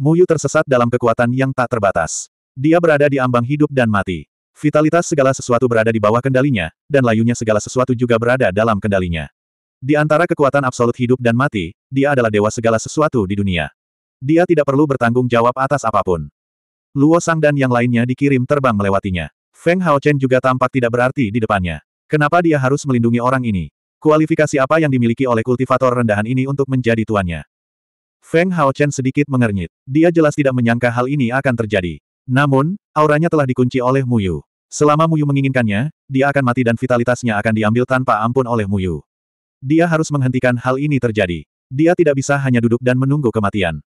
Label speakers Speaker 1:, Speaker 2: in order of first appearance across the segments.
Speaker 1: Muyu tersesat dalam kekuatan yang tak terbatas. Dia berada di ambang hidup dan mati. Vitalitas segala sesuatu berada di bawah kendalinya, dan layunya segala sesuatu juga berada dalam kendalinya. Di antara kekuatan absolut hidup dan mati, dia adalah dewa segala sesuatu di dunia. Dia tidak perlu bertanggung jawab atas apapun. Luo Sang dan yang lainnya dikirim terbang melewatinya. Feng Haochen juga tampak tidak berarti di depannya. Kenapa dia harus melindungi orang ini? Kualifikasi apa yang dimiliki oleh kultivator rendahan ini untuk menjadi tuannya? Feng Haochen sedikit mengernyit. Dia jelas tidak menyangka hal ini akan terjadi. Namun, auranya telah dikunci oleh Mu Yu. Selama Mu Yu menginginkannya, dia akan mati dan vitalitasnya akan diambil tanpa ampun oleh Mu Yu. Dia harus menghentikan hal ini terjadi. Dia tidak bisa hanya duduk dan menunggu kematian.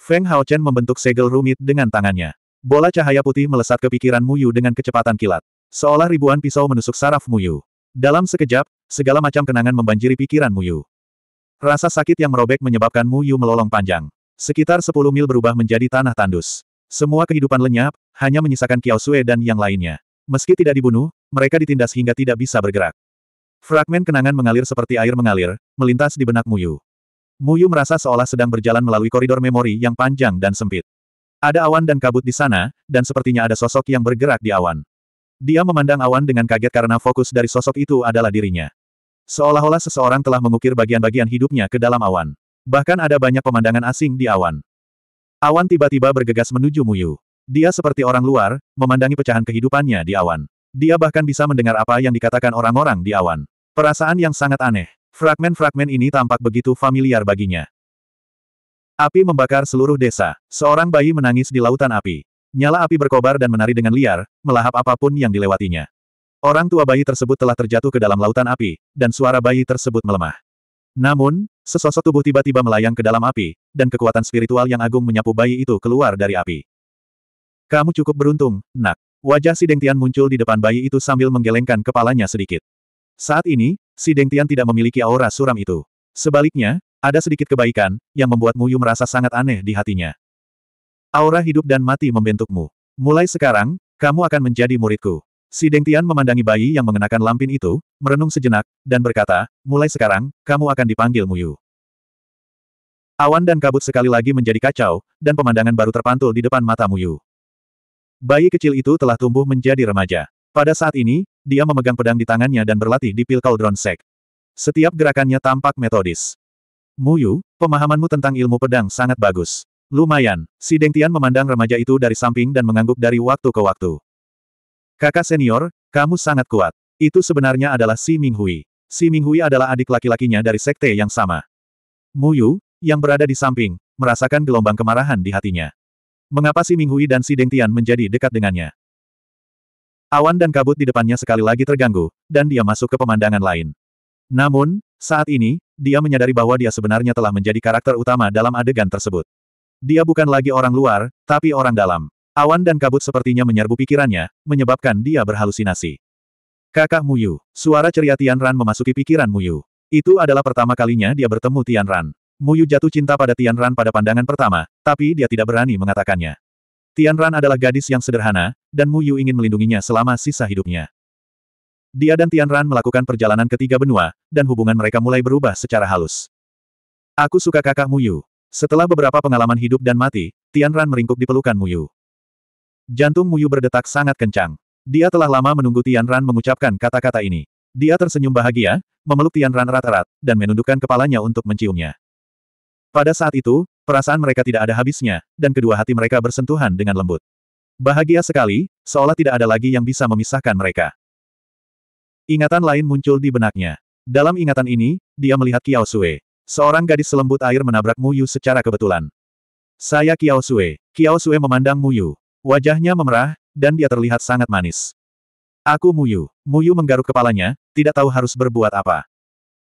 Speaker 1: Feng Haochen membentuk segel rumit dengan tangannya. Bola cahaya putih melesat ke pikiran Mu Yu dengan kecepatan kilat. Seolah ribuan pisau menusuk saraf Mu Yu. Dalam sekejap, segala macam kenangan membanjiri pikiran Mu Yu. Rasa sakit yang merobek menyebabkan Mu Yu melolong panjang. Sekitar 10 mil berubah menjadi tanah tandus. Semua kehidupan lenyap, hanya menyisakan Kiao Sue dan yang lainnya. Meski tidak dibunuh, mereka ditindas hingga tidak bisa bergerak. Fragmen kenangan mengalir seperti air mengalir, melintas di benak Muyu. Muyu merasa seolah sedang berjalan melalui koridor memori yang panjang dan sempit. Ada awan dan kabut di sana, dan sepertinya ada sosok yang bergerak di awan. Dia memandang awan dengan kaget karena fokus dari sosok itu adalah dirinya. Seolah-olah seseorang telah mengukir bagian-bagian hidupnya ke dalam awan. Bahkan ada banyak pemandangan asing di awan. Awan tiba-tiba bergegas menuju Muyu. Dia seperti orang luar, memandangi pecahan kehidupannya di awan. Dia bahkan bisa mendengar apa yang dikatakan orang-orang di awan. Perasaan yang sangat aneh. Fragmen-fragmen ini tampak begitu familiar baginya. Api membakar seluruh desa. Seorang bayi menangis di lautan api. Nyala api berkobar dan menari dengan liar, melahap apapun yang dilewatinya. Orang tua bayi tersebut telah terjatuh ke dalam lautan api, dan suara bayi tersebut melemah. Namun, sesosok tubuh tiba-tiba melayang ke dalam api, dan kekuatan spiritual yang agung menyapu bayi itu keluar dari api. Kamu cukup beruntung, nak. Wajah si Tian muncul di depan bayi itu sambil menggelengkan kepalanya sedikit. Saat ini, si Tian tidak memiliki aura suram itu. Sebaliknya, ada sedikit kebaikan, yang membuat Mu Yu merasa sangat aneh di hatinya. Aura hidup dan mati membentukmu. Mulai sekarang, kamu akan menjadi muridku. Si Dengtian memandangi bayi yang mengenakan lampin itu, merenung sejenak, dan berkata, mulai sekarang, kamu akan dipanggil Muyu. Awan dan kabut sekali lagi menjadi kacau, dan pemandangan baru terpantul di depan mata Muyu. Bayi kecil itu telah tumbuh menjadi remaja. Pada saat ini, dia memegang pedang di tangannya dan berlatih di pil Cauldron Sek. Setiap gerakannya tampak metodis. Muyu, pemahamanmu tentang ilmu pedang sangat bagus. Lumayan, si Dengtian memandang remaja itu dari samping dan mengangguk dari waktu ke waktu. Kakak senior, kamu sangat kuat. Itu sebenarnya adalah Si Minghui. Si Minghui adalah adik laki-lakinya dari sekte yang sama. Muyu, yang berada di samping, merasakan gelombang kemarahan di hatinya. Mengapa Si Minghui dan Si Dengtian menjadi dekat dengannya? Awan dan kabut di depannya sekali lagi terganggu, dan dia masuk ke pemandangan lain. Namun, saat ini, dia menyadari bahwa dia sebenarnya telah menjadi karakter utama dalam adegan tersebut. Dia bukan lagi orang luar, tapi orang dalam. Awan dan kabut sepertinya menyerbu pikirannya, menyebabkan dia berhalusinasi. Kakak Muyu, suara ceria Tian Ran memasuki pikiran Muyu. Itu adalah pertama kalinya dia bertemu Tian Ran. Muyu jatuh cinta pada Tian Ran pada pandangan pertama, tapi dia tidak berani mengatakannya. Tian Ran adalah gadis yang sederhana, dan Muyu ingin melindunginya selama sisa hidupnya. Dia dan Tian Ran melakukan perjalanan ke tiga benua, dan hubungan mereka mulai berubah secara halus. Aku suka kakak Muyu. Setelah beberapa pengalaman hidup dan mati, Tian Ran meringkuk di pelukan Muyu. Jantung Muyu berdetak sangat kencang. Dia telah lama menunggu Tian Ran mengucapkan kata-kata ini. Dia tersenyum bahagia, memeluk Tian Ran erat-erat, dan menundukkan kepalanya untuk menciumnya. Pada saat itu, perasaan mereka tidak ada habisnya, dan kedua hati mereka bersentuhan dengan lembut. Bahagia sekali, seolah tidak ada lagi yang bisa memisahkan mereka. Ingatan lain muncul di benaknya. Dalam ingatan ini, dia melihat Kiao Sue. Seorang gadis selembut air menabrak Muyu secara kebetulan. Saya Kiao Sue. Kiao Sue memandang Muyu. Wajahnya memerah, dan dia terlihat sangat manis. Aku Muyu. Muyu menggaruk kepalanya, tidak tahu harus berbuat apa.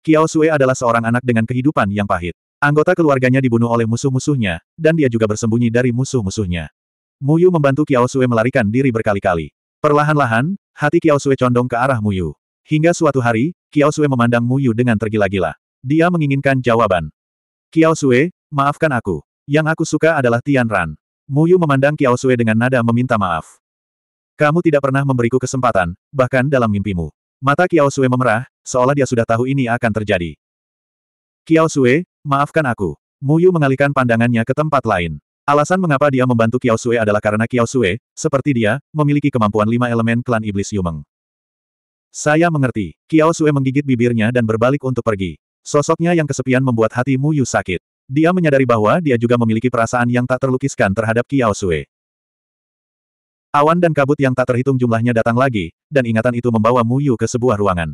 Speaker 1: Kiao Sue adalah seorang anak dengan kehidupan yang pahit. Anggota keluarganya dibunuh oleh musuh-musuhnya, dan dia juga bersembunyi dari musuh-musuhnya. Muyu membantu Kiao Sue melarikan diri berkali-kali. Perlahan-lahan, hati Kiao Sue condong ke arah Muyu. Hingga suatu hari, Kiao Sue memandang Muyu dengan tergila-gila. Dia menginginkan jawaban. Kiao Sue, maafkan aku. Yang aku suka adalah Tian Ran. Muyu memandang Kiao Sui dengan nada meminta maaf. Kamu tidak pernah memberiku kesempatan, bahkan dalam mimpimu. Mata Kiao Sui memerah, seolah dia sudah tahu ini akan terjadi. Kiao Sui, maafkan aku. Muyu mengalihkan pandangannya ke tempat lain. Alasan mengapa dia membantu Kiao Sui adalah karena Kiao Sui, seperti dia, memiliki kemampuan lima elemen klan iblis Yumeng. Saya mengerti. Kiao Sui menggigit bibirnya dan berbalik untuk pergi. Sosoknya yang kesepian membuat hati Muyu sakit. Dia menyadari bahwa dia juga memiliki perasaan yang tak terlukiskan terhadap Kiao Sui. Awan dan kabut yang tak terhitung jumlahnya datang lagi, dan ingatan itu membawa Mu Yu ke sebuah ruangan.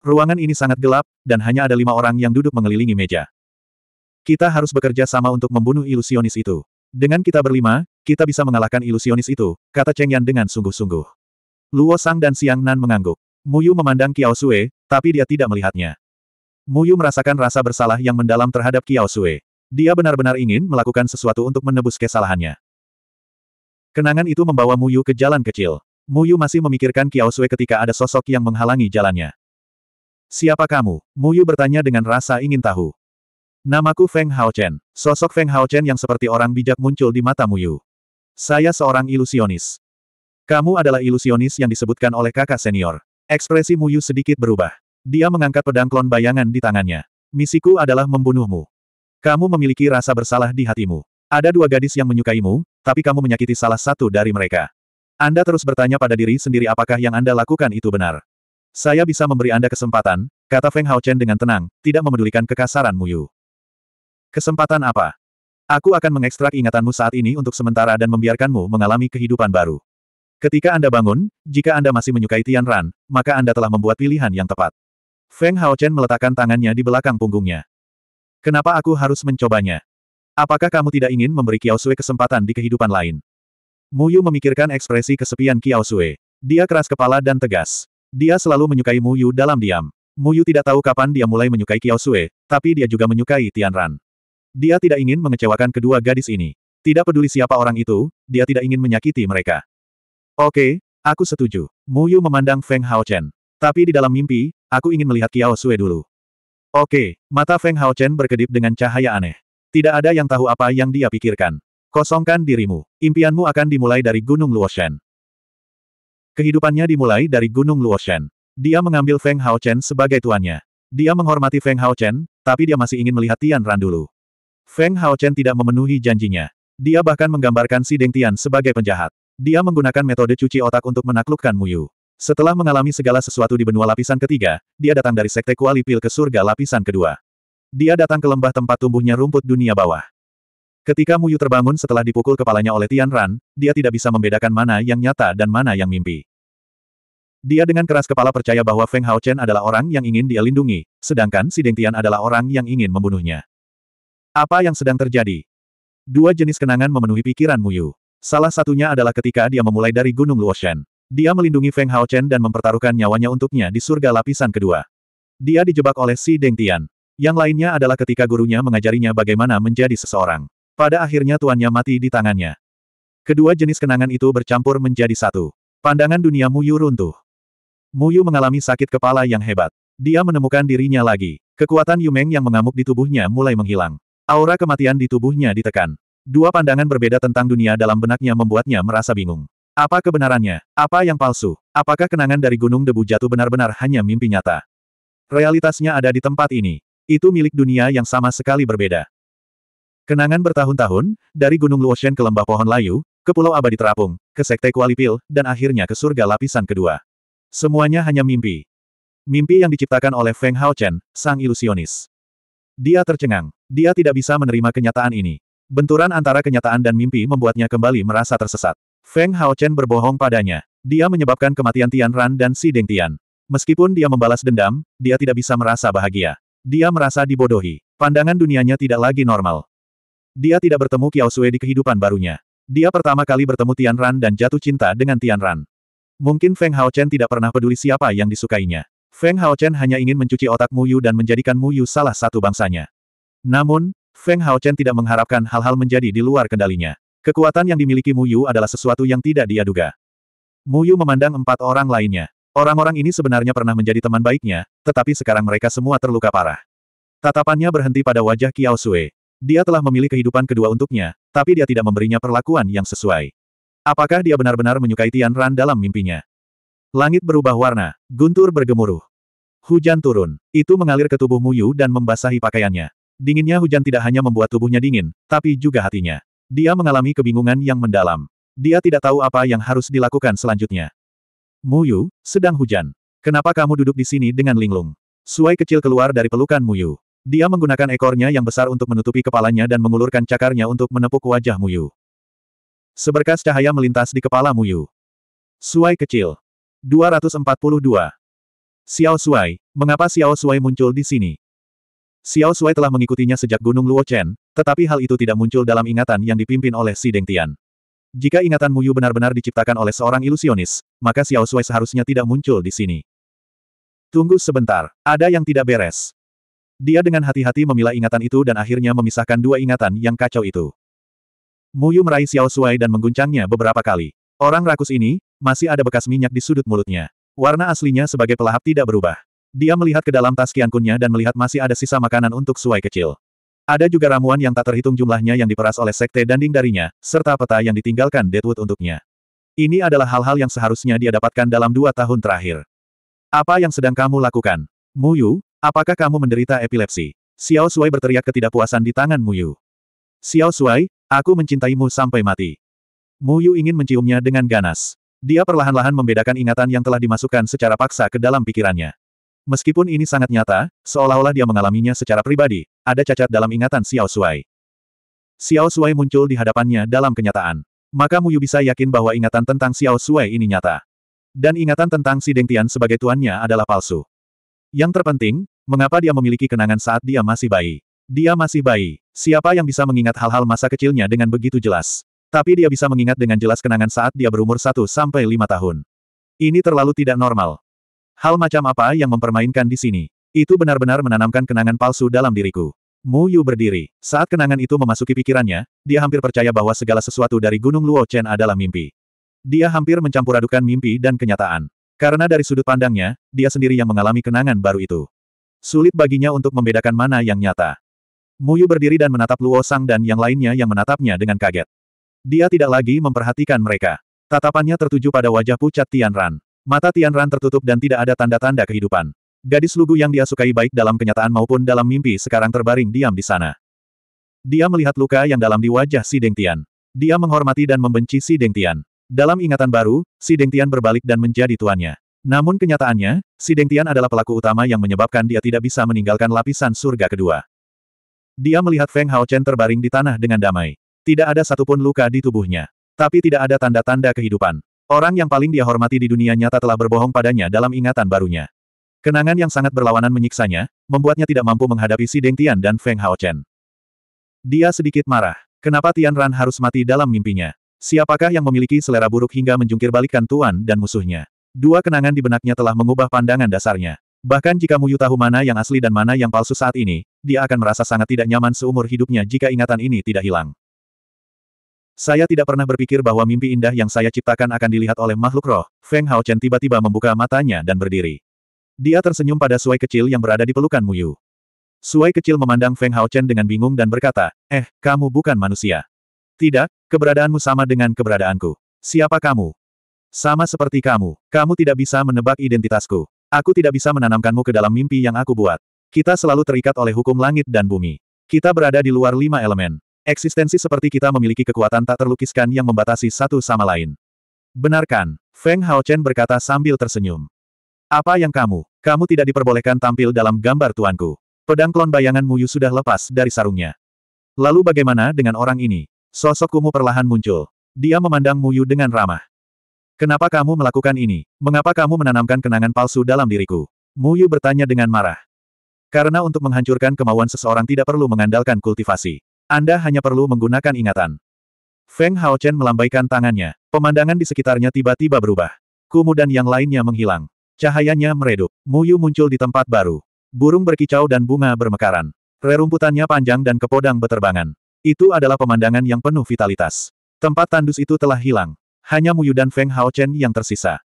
Speaker 1: Ruangan ini sangat gelap, dan hanya ada lima orang yang duduk mengelilingi meja. Kita harus bekerja sama untuk membunuh ilusionis itu. Dengan kita berlima, kita bisa mengalahkan ilusionis itu, kata Cheng Yan dengan sungguh-sungguh. Luo Sang dan Siang Nan mengangguk. Mu Yu memandang Kiao Sui, tapi dia tidak melihatnya. Mu Yu merasakan rasa bersalah yang mendalam terhadap Kiao Sui. Dia benar-benar ingin melakukan sesuatu untuk menebus kesalahannya. Kenangan itu membawa Muyu ke jalan kecil. Muyu masih memikirkan Kiao Sui ketika ada sosok yang menghalangi jalannya. Siapa kamu? Muyu bertanya dengan rasa ingin tahu. Namaku Feng Hao Chen. Sosok Feng Hao Chen yang seperti orang bijak muncul di mata Muyu. Saya seorang ilusionis. Kamu adalah ilusionis yang disebutkan oleh kakak senior. Ekspresi Muyu sedikit berubah. Dia mengangkat pedang klon bayangan di tangannya. Misiku adalah membunuhmu. Kamu memiliki rasa bersalah di hatimu. Ada dua gadis yang menyukaimu, tapi kamu menyakiti salah satu dari mereka. Anda terus bertanya pada diri sendiri apakah yang Anda lakukan itu benar. Saya bisa memberi Anda kesempatan, kata Feng Haochen dengan tenang, tidak memedulikan kekasaran Muyu. Kesempatan apa? Aku akan mengekstrak ingatanmu saat ini untuk sementara dan membiarkanmu mengalami kehidupan baru. Ketika Anda bangun, jika Anda masih menyukai Tian Ran, maka Anda telah membuat pilihan yang tepat. Feng Haochen meletakkan tangannya di belakang punggungnya. Kenapa aku harus mencobanya? Apakah kamu tidak ingin memberi Kiao Sue kesempatan di kehidupan lain? Mu Yu memikirkan ekspresi kesepian Kiao Sue. Dia keras kepala dan tegas. Dia selalu menyukai Mu Yu dalam diam. Mu Yu tidak tahu kapan dia mulai menyukai Kiao Sue, tapi dia juga menyukai Tian Ran. Dia tidak ingin mengecewakan kedua gadis ini. Tidak peduli siapa orang itu, dia tidak ingin menyakiti mereka. Oke, aku setuju. Mu Yu memandang Feng Haochen. Tapi di dalam mimpi, aku ingin melihat Kiao Sue dulu. Oke, mata Feng Hao Chen berkedip dengan cahaya aneh. Tidak ada yang tahu apa yang dia pikirkan. Kosongkan dirimu. Impianmu akan dimulai dari Gunung Luoshan. Kehidupannya dimulai dari Gunung Luoshan. Dia mengambil Feng Hao Chen sebagai tuannya. Dia menghormati Feng Hao Chen, tapi dia masih ingin melihat Tian Ran dulu. Feng Hao Chen tidak memenuhi janjinya. Dia bahkan menggambarkan si Deng Tian sebagai penjahat. Dia menggunakan metode cuci otak untuk menaklukkan Muyu. Setelah mengalami segala sesuatu di benua lapisan ketiga, dia datang dari sekte kuali pil ke surga lapisan kedua. Dia datang ke lembah tempat tumbuhnya rumput dunia bawah. Ketika Muyu terbangun setelah dipukul kepalanya oleh Tian Ran, dia tidak bisa membedakan mana yang nyata dan mana yang mimpi. Dia dengan keras kepala percaya bahwa Feng Hao Chen adalah orang yang ingin dia lindungi, sedangkan si Deng Tian adalah orang yang ingin membunuhnya. Apa yang sedang terjadi? Dua jenis kenangan memenuhi pikiran Muyu. Salah satunya adalah ketika dia memulai dari Gunung Luoshan. Dia melindungi Feng Haochen dan mempertaruhkan nyawanya untuknya di surga lapisan kedua. Dia dijebak oleh Si Deng Tian. Yang lainnya adalah ketika gurunya mengajarinya bagaimana menjadi seseorang. Pada akhirnya tuannya mati di tangannya. Kedua jenis kenangan itu bercampur menjadi satu. Pandangan dunia Muyu runtuh. Muyu mengalami sakit kepala yang hebat. Dia menemukan dirinya lagi. Kekuatan Yumeng yang mengamuk di tubuhnya mulai menghilang. Aura kematian di tubuhnya ditekan. Dua pandangan berbeda tentang dunia dalam benaknya membuatnya merasa bingung. Apa kebenarannya? Apa yang palsu? Apakah kenangan dari gunung debu jatuh benar-benar hanya mimpi nyata? Realitasnya ada di tempat ini. Itu milik dunia yang sama sekali berbeda. Kenangan bertahun-tahun, dari Gunung Luoshen ke Lembah Pohon Layu, ke Pulau Abadi Terapung, ke Sekte Kualipil, dan akhirnya ke surga lapisan kedua. Semuanya hanya mimpi. Mimpi yang diciptakan oleh Feng Haochen, sang ilusionis. Dia tercengang. Dia tidak bisa menerima kenyataan ini. Benturan antara kenyataan dan mimpi membuatnya kembali merasa tersesat. Feng Haochen berbohong padanya. Dia menyebabkan kematian Tian Ran dan Si Deng Tian. Meskipun dia membalas dendam, dia tidak bisa merasa bahagia. Dia merasa dibodohi. Pandangan dunianya tidak lagi normal. Dia tidak bertemu Kiao Sui di kehidupan barunya. Dia pertama kali bertemu Tian Ran dan jatuh cinta dengan Tian Ran. Mungkin Feng Haochen tidak pernah peduli siapa yang disukainya. Feng Haochen hanya ingin mencuci otak Mu Yu dan menjadikan Mu Yu salah satu bangsanya. Namun, Feng Haochen tidak mengharapkan hal-hal menjadi di luar kendalinya. Kekuatan yang dimiliki Mu Yu adalah sesuatu yang tidak dia duga. Yu memandang empat orang lainnya. Orang-orang ini sebenarnya pernah menjadi teman baiknya, tetapi sekarang mereka semua terluka parah. Tatapannya berhenti pada wajah Kiao Sui. Dia telah memilih kehidupan kedua untuknya, tapi dia tidak memberinya perlakuan yang sesuai. Apakah dia benar-benar menyukai Tian Ran dalam mimpinya? Langit berubah warna, guntur bergemuruh. Hujan turun. Itu mengalir ke tubuh Mu Yu dan membasahi pakaiannya. Dinginnya hujan tidak hanya membuat tubuhnya dingin, tapi juga hatinya. Dia mengalami kebingungan yang mendalam. Dia tidak tahu apa yang harus dilakukan selanjutnya. Muyu, sedang hujan. Kenapa kamu duduk di sini dengan linglung? Suai kecil keluar dari pelukan Muyu. Dia menggunakan ekornya yang besar untuk menutupi kepalanya dan mengulurkan cakarnya untuk menepuk wajah Muyu. Seberkas cahaya melintas di kepala Muyu. Suai kecil. 242. Xiao Suai, mengapa Xiao Suai muncul di sini? Xiao Suai telah mengikutinya sejak Gunung Luo Chen, tetapi hal itu tidak muncul dalam ingatan yang dipimpin oleh si Deng Tian. Jika ingatan Muyu benar-benar diciptakan oleh seorang ilusionis, maka Xiao Sui seharusnya tidak muncul di sini. Tunggu sebentar, ada yang tidak beres. Dia dengan hati-hati memilah ingatan itu dan akhirnya memisahkan dua ingatan yang kacau itu. Muyu meraih Xiao Sui dan mengguncangnya beberapa kali. Orang rakus ini, masih ada bekas minyak di sudut mulutnya. Warna aslinya sebagai pelahap tidak berubah. Dia melihat ke dalam tas kiankunnya dan melihat masih ada sisa makanan untuk Suai kecil. Ada juga ramuan yang tak terhitung jumlahnya yang diperas oleh sekte danding darinya, serta peta yang ditinggalkan Deadwood untuknya. Ini adalah hal-hal yang seharusnya dia dapatkan dalam dua tahun terakhir. Apa yang sedang kamu lakukan? Muyu, apakah kamu menderita epilepsi? Xiao Shuai berteriak ketidakpuasan di tangan Muyu. Xiao Shuai, aku mencintaimu sampai mati. Muyu ingin menciumnya dengan ganas. Dia perlahan-lahan membedakan ingatan yang telah dimasukkan secara paksa ke dalam pikirannya. Meskipun ini sangat nyata, seolah-olah dia mengalaminya secara pribadi, ada cacat dalam ingatan Xiao Shuai. Xiao Shuai muncul di hadapannya dalam kenyataan. Maka Muyu bisa yakin bahwa ingatan tentang Xiao Shuai ini nyata. Dan ingatan tentang si Deng Tian sebagai tuannya adalah palsu. Yang terpenting, mengapa dia memiliki kenangan saat dia masih bayi? Dia masih bayi. Siapa yang bisa mengingat hal-hal masa kecilnya dengan begitu jelas? Tapi dia bisa mengingat dengan jelas kenangan saat dia berumur 1-5 tahun. Ini terlalu tidak normal. Hal macam apa yang mempermainkan di sini? Itu benar-benar menanamkan kenangan palsu dalam diriku. Mu Yu berdiri. Saat kenangan itu memasuki pikirannya, dia hampir percaya bahwa segala sesuatu dari Gunung Luo Chen adalah mimpi. Dia hampir mencampuradukkan mimpi dan kenyataan. Karena dari sudut pandangnya, dia sendiri yang mengalami kenangan baru itu. Sulit baginya untuk membedakan mana yang nyata. Mu Yu berdiri dan menatap Luo Sang dan yang lainnya yang menatapnya dengan kaget. Dia tidak lagi memperhatikan mereka. Tatapannya tertuju pada wajah pucat Tian Ran. Mata Tianran tertutup dan tidak ada tanda-tanda kehidupan. Gadis lugu yang dia sukai baik dalam kenyataan maupun dalam mimpi sekarang terbaring diam di sana. Dia melihat luka yang dalam di wajah si Deng Tian. Dia menghormati dan membenci si Deng Tian. Dalam ingatan baru, si Deng Tian berbalik dan menjadi tuannya. Namun kenyataannya, si Deng Tian adalah pelaku utama yang menyebabkan dia tidak bisa meninggalkan lapisan surga kedua. Dia melihat Feng Haochen terbaring di tanah dengan damai. Tidak ada satupun luka di tubuhnya. Tapi tidak ada tanda-tanda kehidupan. Orang yang paling dia hormati di dunia nyata telah berbohong padanya dalam ingatan barunya. Kenangan yang sangat berlawanan menyiksanya, membuatnya tidak mampu menghadapi si Deng Tian dan Feng Haochen. Dia sedikit marah. Kenapa Tian Ran harus mati dalam mimpinya? Siapakah yang memiliki selera buruk hingga menjungkir balikan tuan dan musuhnya? Dua kenangan di benaknya telah mengubah pandangan dasarnya. Bahkan jika Muyu tahu mana yang asli dan mana yang palsu saat ini, dia akan merasa sangat tidak nyaman seumur hidupnya jika ingatan ini tidak hilang. Saya tidak pernah berpikir bahwa mimpi indah yang saya ciptakan akan dilihat oleh makhluk roh. Feng Haochen tiba-tiba membuka matanya dan berdiri. Dia tersenyum pada suai kecil yang berada di pelukan Muyu. Suai kecil memandang Feng Haochen dengan bingung dan berkata, Eh, kamu bukan manusia. Tidak, keberadaanmu sama dengan keberadaanku. Siapa kamu? Sama seperti kamu, kamu tidak bisa menebak identitasku. Aku tidak bisa menanamkanmu ke dalam mimpi yang aku buat. Kita selalu terikat oleh hukum langit dan bumi. Kita berada di luar lima elemen. Eksistensi seperti kita memiliki kekuatan tak terlukiskan yang membatasi satu sama lain. Benarkan, Feng Feng Haochen berkata sambil tersenyum. Apa yang kamu? Kamu tidak diperbolehkan tampil dalam gambar tuanku. Pedang klon bayangan Muyu sudah lepas dari sarungnya. Lalu bagaimana dengan orang ini? Sosok Kumu perlahan muncul. Dia memandang Muyu dengan ramah. Kenapa kamu melakukan ini? Mengapa kamu menanamkan kenangan palsu dalam diriku? Muyu bertanya dengan marah. Karena untuk menghancurkan kemauan seseorang tidak perlu mengandalkan kultivasi. Anda hanya perlu menggunakan ingatan. Feng Haochen melambaikan tangannya. Pemandangan di sekitarnya tiba-tiba berubah. Kumu dan yang lainnya menghilang. Cahayanya meredup. Muyu muncul di tempat baru. Burung berkicau dan bunga bermekaran. Rerumputannya panjang dan kepodang beterbangan. Itu adalah pemandangan yang penuh vitalitas. Tempat tandus itu telah hilang. Hanya Muyu dan Feng Haochen yang tersisa.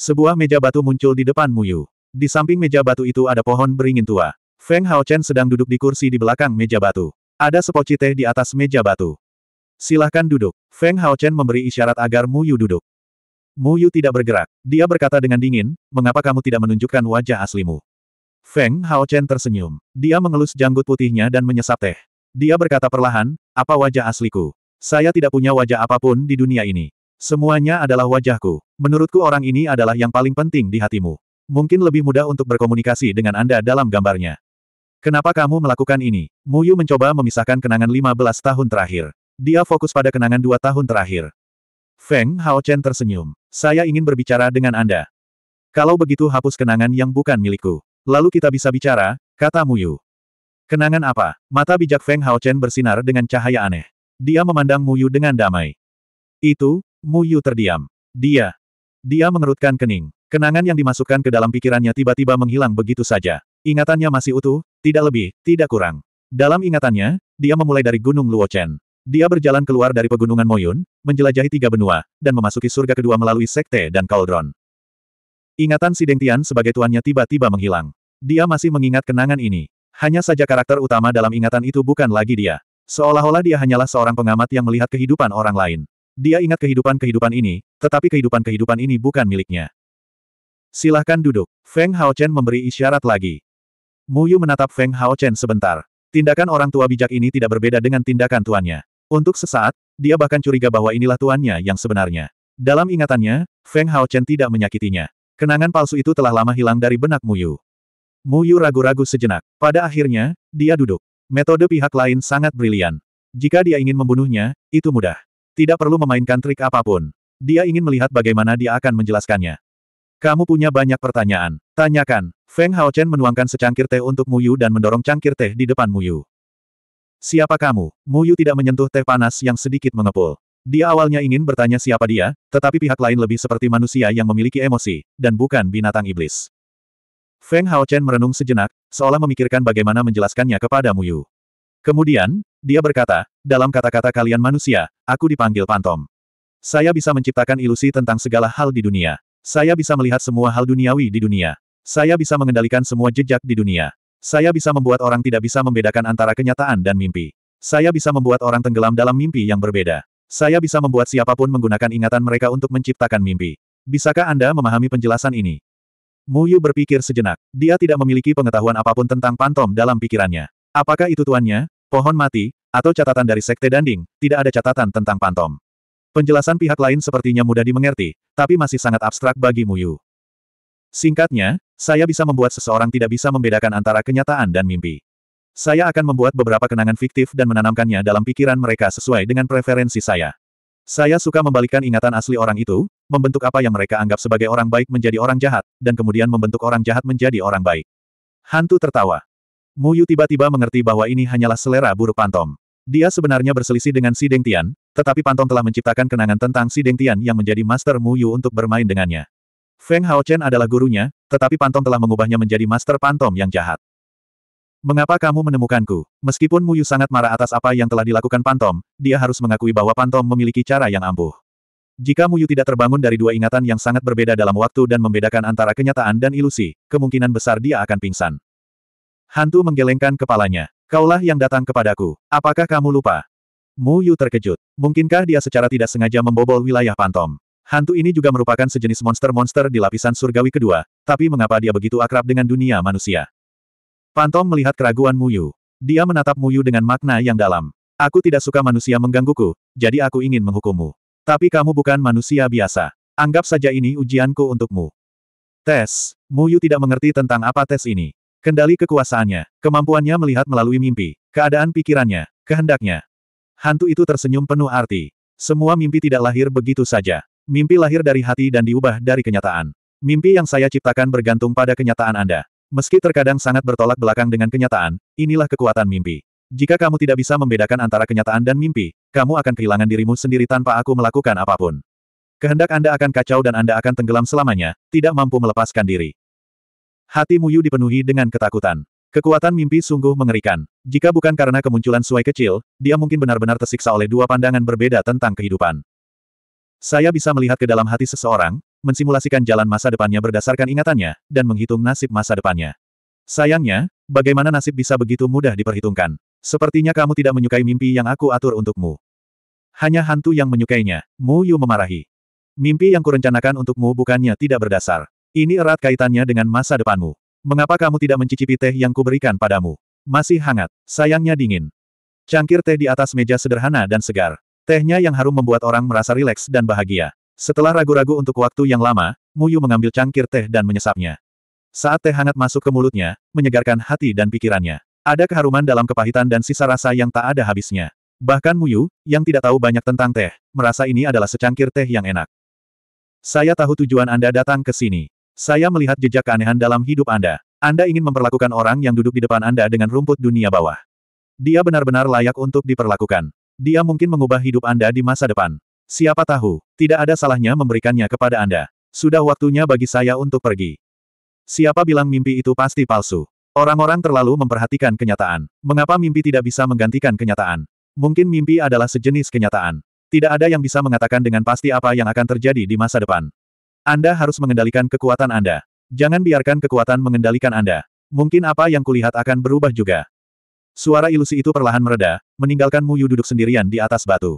Speaker 1: Sebuah meja batu muncul di depan Muyu. Di samping meja batu itu ada pohon beringin tua. Feng Haochen sedang duduk di kursi di belakang meja batu. Ada sepoci teh di atas meja batu. Silahkan duduk. Feng Haochen memberi isyarat agar Mu Yu duduk. Mu Yu tidak bergerak. Dia berkata dengan dingin, mengapa kamu tidak menunjukkan wajah aslimu? Feng Haochen tersenyum. Dia mengelus janggut putihnya dan menyesap teh. Dia berkata perlahan, apa wajah asliku? Saya tidak punya wajah apapun di dunia ini. Semuanya adalah wajahku. Menurutku orang ini adalah yang paling penting di hatimu. Mungkin lebih mudah untuk berkomunikasi dengan Anda dalam gambarnya. Kenapa kamu melakukan ini? Mu Yu mencoba memisahkan kenangan 15 tahun terakhir. Dia fokus pada kenangan dua tahun terakhir. Feng Hao Chen tersenyum. Saya ingin berbicara dengan Anda. Kalau begitu hapus kenangan yang bukan milikku. Lalu kita bisa bicara, kata Mu Yu. Kenangan apa? Mata bijak Feng Hao Chen bersinar dengan cahaya aneh. Dia memandang Mu Yu dengan damai. Itu, Mu Yu terdiam. Dia. Dia mengerutkan kening. Kenangan yang dimasukkan ke dalam pikirannya tiba-tiba menghilang begitu saja. Ingatannya masih utuh, tidak lebih, tidak kurang. Dalam ingatannya, dia memulai dari Gunung Luochen. Dia berjalan keluar dari pegunungan Moyun, menjelajahi tiga benua, dan memasuki surga kedua melalui sekte dan Cauldron. Ingatan si Deng Tian sebagai tuannya tiba-tiba menghilang. Dia masih mengingat kenangan ini. Hanya saja karakter utama dalam ingatan itu bukan lagi dia. Seolah-olah dia hanyalah seorang pengamat yang melihat kehidupan orang lain. Dia ingat kehidupan-kehidupan ini, tetapi kehidupan-kehidupan ini bukan miliknya. Silahkan duduk. Feng Haochen memberi isyarat lagi. Mu Yu menatap Feng Hao Chen sebentar. Tindakan orang tua bijak ini tidak berbeda dengan tindakan tuannya. Untuk sesaat, dia bahkan curiga bahwa inilah tuannya yang sebenarnya. Dalam ingatannya, Feng Hao Chen tidak menyakitinya. Kenangan palsu itu telah lama hilang dari benak Mu Yu. Mu Yu ragu-ragu sejenak. Pada akhirnya, dia duduk. Metode pihak lain sangat brilian. Jika dia ingin membunuhnya, itu mudah. Tidak perlu memainkan trik apapun. Dia ingin melihat bagaimana dia akan menjelaskannya. Kamu punya banyak pertanyaan. Tanyakan. Feng Haochen menuangkan secangkir teh untuk Mu Yu dan mendorong cangkir teh di depan Mu Yu. Siapa kamu? Mu Yu tidak menyentuh teh panas yang sedikit mengepul. Dia awalnya ingin bertanya siapa dia, tetapi pihak lain lebih seperti manusia yang memiliki emosi, dan bukan binatang iblis. Feng Haochen merenung sejenak, seolah memikirkan bagaimana menjelaskannya kepada Mu Yu. Kemudian, dia berkata, dalam kata-kata kalian manusia, aku dipanggil Pantom. Saya bisa menciptakan ilusi tentang segala hal di dunia. Saya bisa melihat semua hal duniawi di dunia. Saya bisa mengendalikan semua jejak di dunia. Saya bisa membuat orang tidak bisa membedakan antara kenyataan dan mimpi. Saya bisa membuat orang tenggelam dalam mimpi yang berbeda. Saya bisa membuat siapapun menggunakan ingatan mereka untuk menciptakan mimpi. Bisakah Anda memahami penjelasan ini? Mu Yu berpikir sejenak. Dia tidak memiliki pengetahuan apapun tentang pantom dalam pikirannya. Apakah itu tuannya, pohon mati, atau catatan dari sekte danding, tidak ada catatan tentang pantom. Penjelasan pihak lain sepertinya mudah dimengerti, tapi masih sangat abstrak bagi Muyu. Singkatnya, saya bisa membuat seseorang tidak bisa membedakan antara kenyataan dan mimpi. Saya akan membuat beberapa kenangan fiktif dan menanamkannya dalam pikiran mereka sesuai dengan preferensi saya. Saya suka membalikkan ingatan asli orang itu, membentuk apa yang mereka anggap sebagai orang baik menjadi orang jahat, dan kemudian membentuk orang jahat menjadi orang baik. Hantu tertawa. Muyu tiba-tiba mengerti bahwa ini hanyalah selera buruk Pantom. Dia sebenarnya berselisih dengan si Deng Tian, tetapi Pantong telah menciptakan kenangan tentang si Deng Tian yang menjadi Master Mu Yu untuk bermain dengannya. Feng Haochen adalah gurunya, tetapi Pantong telah mengubahnya menjadi Master Pantom yang jahat. Mengapa kamu menemukanku? Meskipun Mu Yu sangat marah atas apa yang telah dilakukan Pantom, dia harus mengakui bahwa Pantom memiliki cara yang ampuh. Jika Mu Yu tidak terbangun dari dua ingatan yang sangat berbeda dalam waktu dan membedakan antara kenyataan dan ilusi, kemungkinan besar dia akan pingsan. Hantu menggelengkan kepalanya. Kaulah yang datang kepadaku. Apakah kamu lupa? Mu Yu terkejut. Mungkinkah dia secara tidak sengaja membobol wilayah Pantom? Hantu ini juga merupakan sejenis monster-monster di lapisan surgawi kedua, tapi mengapa dia begitu akrab dengan dunia manusia? Pantom melihat keraguan Muyu. Dia menatap Muyu dengan makna yang dalam. Aku tidak suka manusia menggangguku, jadi aku ingin menghukummu. Tapi kamu bukan manusia biasa. Anggap saja ini ujianku untukmu. Tes. Muyu tidak mengerti tentang apa tes ini. Kendali kekuasaannya, kemampuannya melihat melalui mimpi, keadaan pikirannya, kehendaknya, Hantu itu tersenyum penuh arti. Semua mimpi tidak lahir begitu saja. Mimpi lahir dari hati dan diubah dari kenyataan. Mimpi yang saya ciptakan bergantung pada kenyataan Anda. Meski terkadang sangat bertolak belakang dengan kenyataan, inilah kekuatan mimpi. Jika kamu tidak bisa membedakan antara kenyataan dan mimpi, kamu akan kehilangan dirimu sendiri tanpa aku melakukan apapun. Kehendak Anda akan kacau dan Anda akan tenggelam selamanya, tidak mampu melepaskan diri. Hati Muyu dipenuhi dengan ketakutan. Kekuatan mimpi sungguh mengerikan. Jika bukan karena kemunculan suai kecil, dia mungkin benar-benar tersiksa oleh dua pandangan berbeda tentang kehidupan. Saya bisa melihat ke dalam hati seseorang, mensimulasikan jalan masa depannya berdasarkan ingatannya, dan menghitung nasib masa depannya. Sayangnya, bagaimana nasib bisa begitu mudah diperhitungkan? Sepertinya kamu tidak menyukai mimpi yang aku atur untukmu. Hanya hantu yang menyukainya, Mu Yu memarahi. Mimpi yang kurencanakan untukmu bukannya tidak berdasar. Ini erat kaitannya dengan masa depanmu. Mengapa kamu tidak mencicipi teh yang kuberikan padamu? Masih hangat, sayangnya dingin. Cangkir teh di atas meja sederhana dan segar. Tehnya yang harum membuat orang merasa rileks dan bahagia. Setelah ragu-ragu untuk waktu yang lama, Muyu mengambil cangkir teh dan menyesapnya. Saat teh hangat masuk ke mulutnya, menyegarkan hati dan pikirannya. Ada keharuman dalam kepahitan dan sisa rasa yang tak ada habisnya. Bahkan Muyu, yang tidak tahu banyak tentang teh, merasa ini adalah secangkir teh yang enak. Saya tahu tujuan Anda datang ke sini. Saya melihat jejak keanehan dalam hidup Anda. Anda ingin memperlakukan orang yang duduk di depan Anda dengan rumput dunia bawah. Dia benar-benar layak untuk diperlakukan. Dia mungkin mengubah hidup Anda di masa depan. Siapa tahu, tidak ada salahnya memberikannya kepada Anda. Sudah waktunya bagi saya untuk pergi. Siapa bilang mimpi itu pasti palsu? Orang-orang terlalu memperhatikan kenyataan. Mengapa mimpi tidak bisa menggantikan kenyataan? Mungkin mimpi adalah sejenis kenyataan. Tidak ada yang bisa mengatakan dengan pasti apa yang akan terjadi di masa depan. Anda harus mengendalikan kekuatan Anda. Jangan biarkan kekuatan mengendalikan Anda. Mungkin apa yang kulihat akan berubah juga. Suara ilusi itu perlahan mereda, meninggalkan Muyu duduk sendirian di atas batu.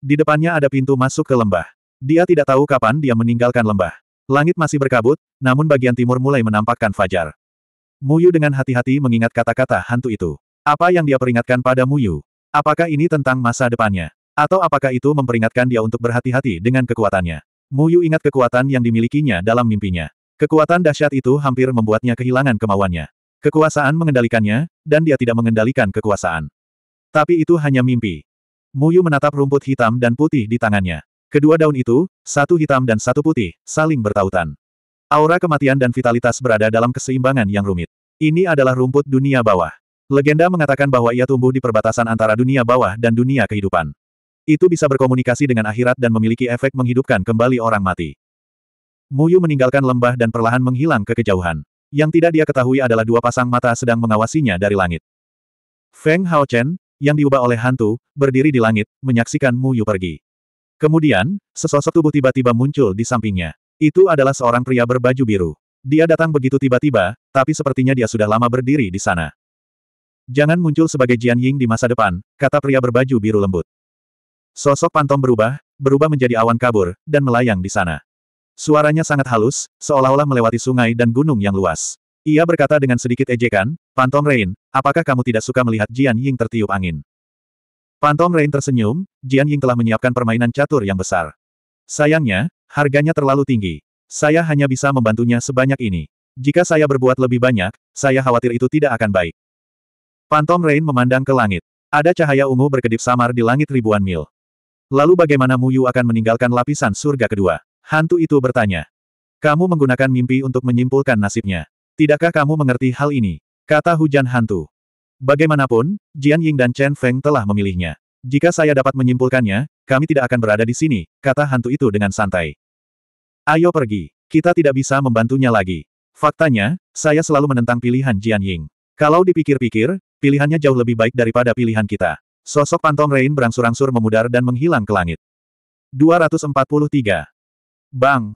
Speaker 1: Di depannya ada pintu masuk ke lembah. Dia tidak tahu kapan dia meninggalkan lembah. Langit masih berkabut, namun bagian timur mulai menampakkan fajar. Muyu dengan hati-hati mengingat kata-kata hantu itu. Apa yang dia peringatkan pada Muyu? Apakah ini tentang masa depannya? Atau apakah itu memperingatkan dia untuk berhati-hati dengan kekuatannya? Muyu ingat kekuatan yang dimilikinya dalam mimpinya. Kekuatan dahsyat itu hampir membuatnya kehilangan kemauannya. Kekuasaan mengendalikannya, dan dia tidak mengendalikan kekuasaan. Tapi itu hanya mimpi. Muyu menatap rumput hitam dan putih di tangannya. Kedua daun itu, satu hitam dan satu putih, saling bertautan. Aura kematian dan vitalitas berada dalam keseimbangan yang rumit. Ini adalah rumput dunia bawah. Legenda mengatakan bahwa ia tumbuh di perbatasan antara dunia bawah dan dunia kehidupan. Itu bisa berkomunikasi dengan akhirat dan memiliki efek menghidupkan kembali orang mati. Muyu meninggalkan lembah dan perlahan menghilang ke kejauhan. Yang tidak dia ketahui adalah dua pasang mata sedang mengawasinya dari langit. Feng Haochen, yang diubah oleh hantu, berdiri di langit, menyaksikan Muyu pergi. Kemudian, sesosok tubuh tiba-tiba muncul di sampingnya. Itu adalah seorang pria berbaju biru. Dia datang begitu tiba-tiba, tapi sepertinya dia sudah lama berdiri di sana. Jangan muncul sebagai Jian Ying di masa depan, kata pria berbaju biru lembut. Sosok Pantom berubah, berubah menjadi awan kabur, dan melayang di sana. Suaranya sangat halus, seolah-olah melewati sungai dan gunung yang luas. Ia berkata dengan sedikit ejekan, Pantom Rain, apakah kamu tidak suka melihat Jian Ying tertiup angin? Pantom Rain tersenyum, Jian Ying telah menyiapkan permainan catur yang besar. Sayangnya, harganya terlalu tinggi. Saya hanya bisa membantunya sebanyak ini. Jika saya berbuat lebih banyak, saya khawatir itu tidak akan baik. Pantom Rain memandang ke langit. Ada cahaya ungu berkedip samar di langit ribuan mil. Lalu bagaimana Mu Yu akan meninggalkan lapisan surga kedua? Hantu itu bertanya. Kamu menggunakan mimpi untuk menyimpulkan nasibnya. Tidakkah kamu mengerti hal ini? Kata hujan hantu. Bagaimanapun, Jian Ying dan Chen Feng telah memilihnya. Jika saya dapat menyimpulkannya, kami tidak akan berada di sini, kata hantu itu dengan santai. Ayo pergi. Kita tidak bisa membantunya lagi. Faktanya, saya selalu menentang pilihan Jian Ying. Kalau dipikir-pikir, pilihannya jauh lebih baik daripada pilihan kita. Sosok pantong Rain berangsur-angsur memudar dan menghilang ke langit. 243. Bang!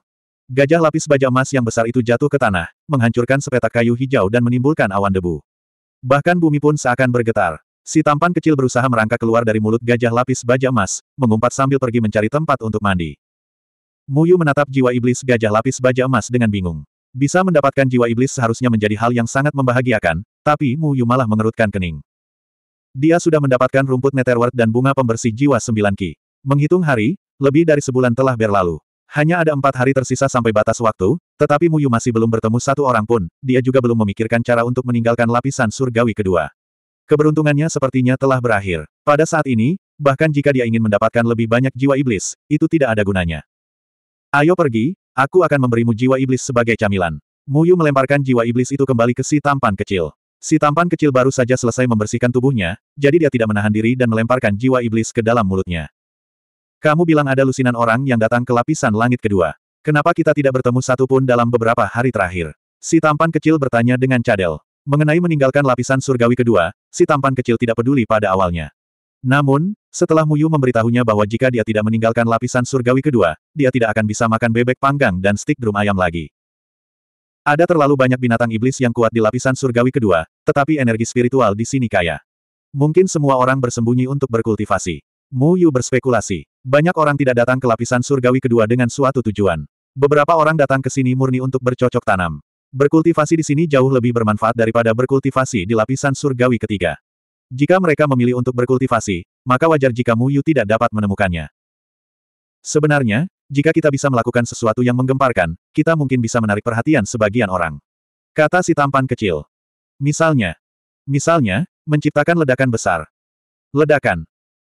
Speaker 1: Gajah lapis baja emas yang besar itu jatuh ke tanah, menghancurkan sepetak kayu hijau dan menimbulkan awan debu. Bahkan bumi pun seakan bergetar. Si tampan kecil berusaha merangkak keluar dari mulut gajah lapis baja emas, mengumpat sambil pergi mencari tempat untuk mandi. Muyu menatap jiwa iblis gajah lapis baja emas dengan bingung. Bisa mendapatkan jiwa iblis seharusnya menjadi hal yang sangat membahagiakan, tapi Muyu malah mengerutkan kening. Dia sudah mendapatkan rumput meteor dan bunga pembersih jiwa sembilan ki. Menghitung hari, lebih dari sebulan telah berlalu. Hanya ada empat hari tersisa sampai batas waktu, tetapi Muyu masih belum bertemu satu orang pun, dia juga belum memikirkan cara untuk meninggalkan lapisan surgawi kedua. Keberuntungannya sepertinya telah berakhir. Pada saat ini, bahkan jika dia ingin mendapatkan lebih banyak jiwa iblis, itu tidak ada gunanya. Ayo pergi, aku akan memberimu jiwa iblis sebagai camilan. Muyu melemparkan jiwa iblis itu kembali ke si tampan kecil. Si tampan kecil baru saja selesai membersihkan tubuhnya, jadi dia tidak menahan diri dan melemparkan jiwa iblis ke dalam mulutnya. Kamu bilang ada lusinan orang yang datang ke lapisan langit kedua. Kenapa kita tidak bertemu satupun dalam beberapa hari terakhir? Si tampan kecil bertanya dengan cadel. Mengenai meninggalkan lapisan surgawi kedua, si tampan kecil tidak peduli pada awalnya. Namun, setelah Muyu memberitahunya bahwa jika dia tidak meninggalkan lapisan surgawi kedua, dia tidak akan bisa makan bebek panggang dan stik drum ayam lagi. Ada terlalu banyak binatang iblis yang kuat di lapisan surgawi kedua, tetapi energi spiritual di sini kaya. Mungkin semua orang bersembunyi untuk berkultivasi. Mu Yu berspekulasi. Banyak orang tidak datang ke lapisan surgawi kedua dengan suatu tujuan. Beberapa orang datang ke sini murni untuk bercocok tanam. Berkultivasi di sini jauh lebih bermanfaat daripada berkultivasi di lapisan surgawi ketiga. Jika mereka memilih untuk berkultivasi, maka wajar jika Mu Yu tidak dapat menemukannya. Sebenarnya, jika kita bisa melakukan sesuatu yang menggemparkan, kita mungkin bisa menarik perhatian sebagian orang. Kata si tampan kecil. Misalnya. Misalnya, menciptakan ledakan besar. Ledakan.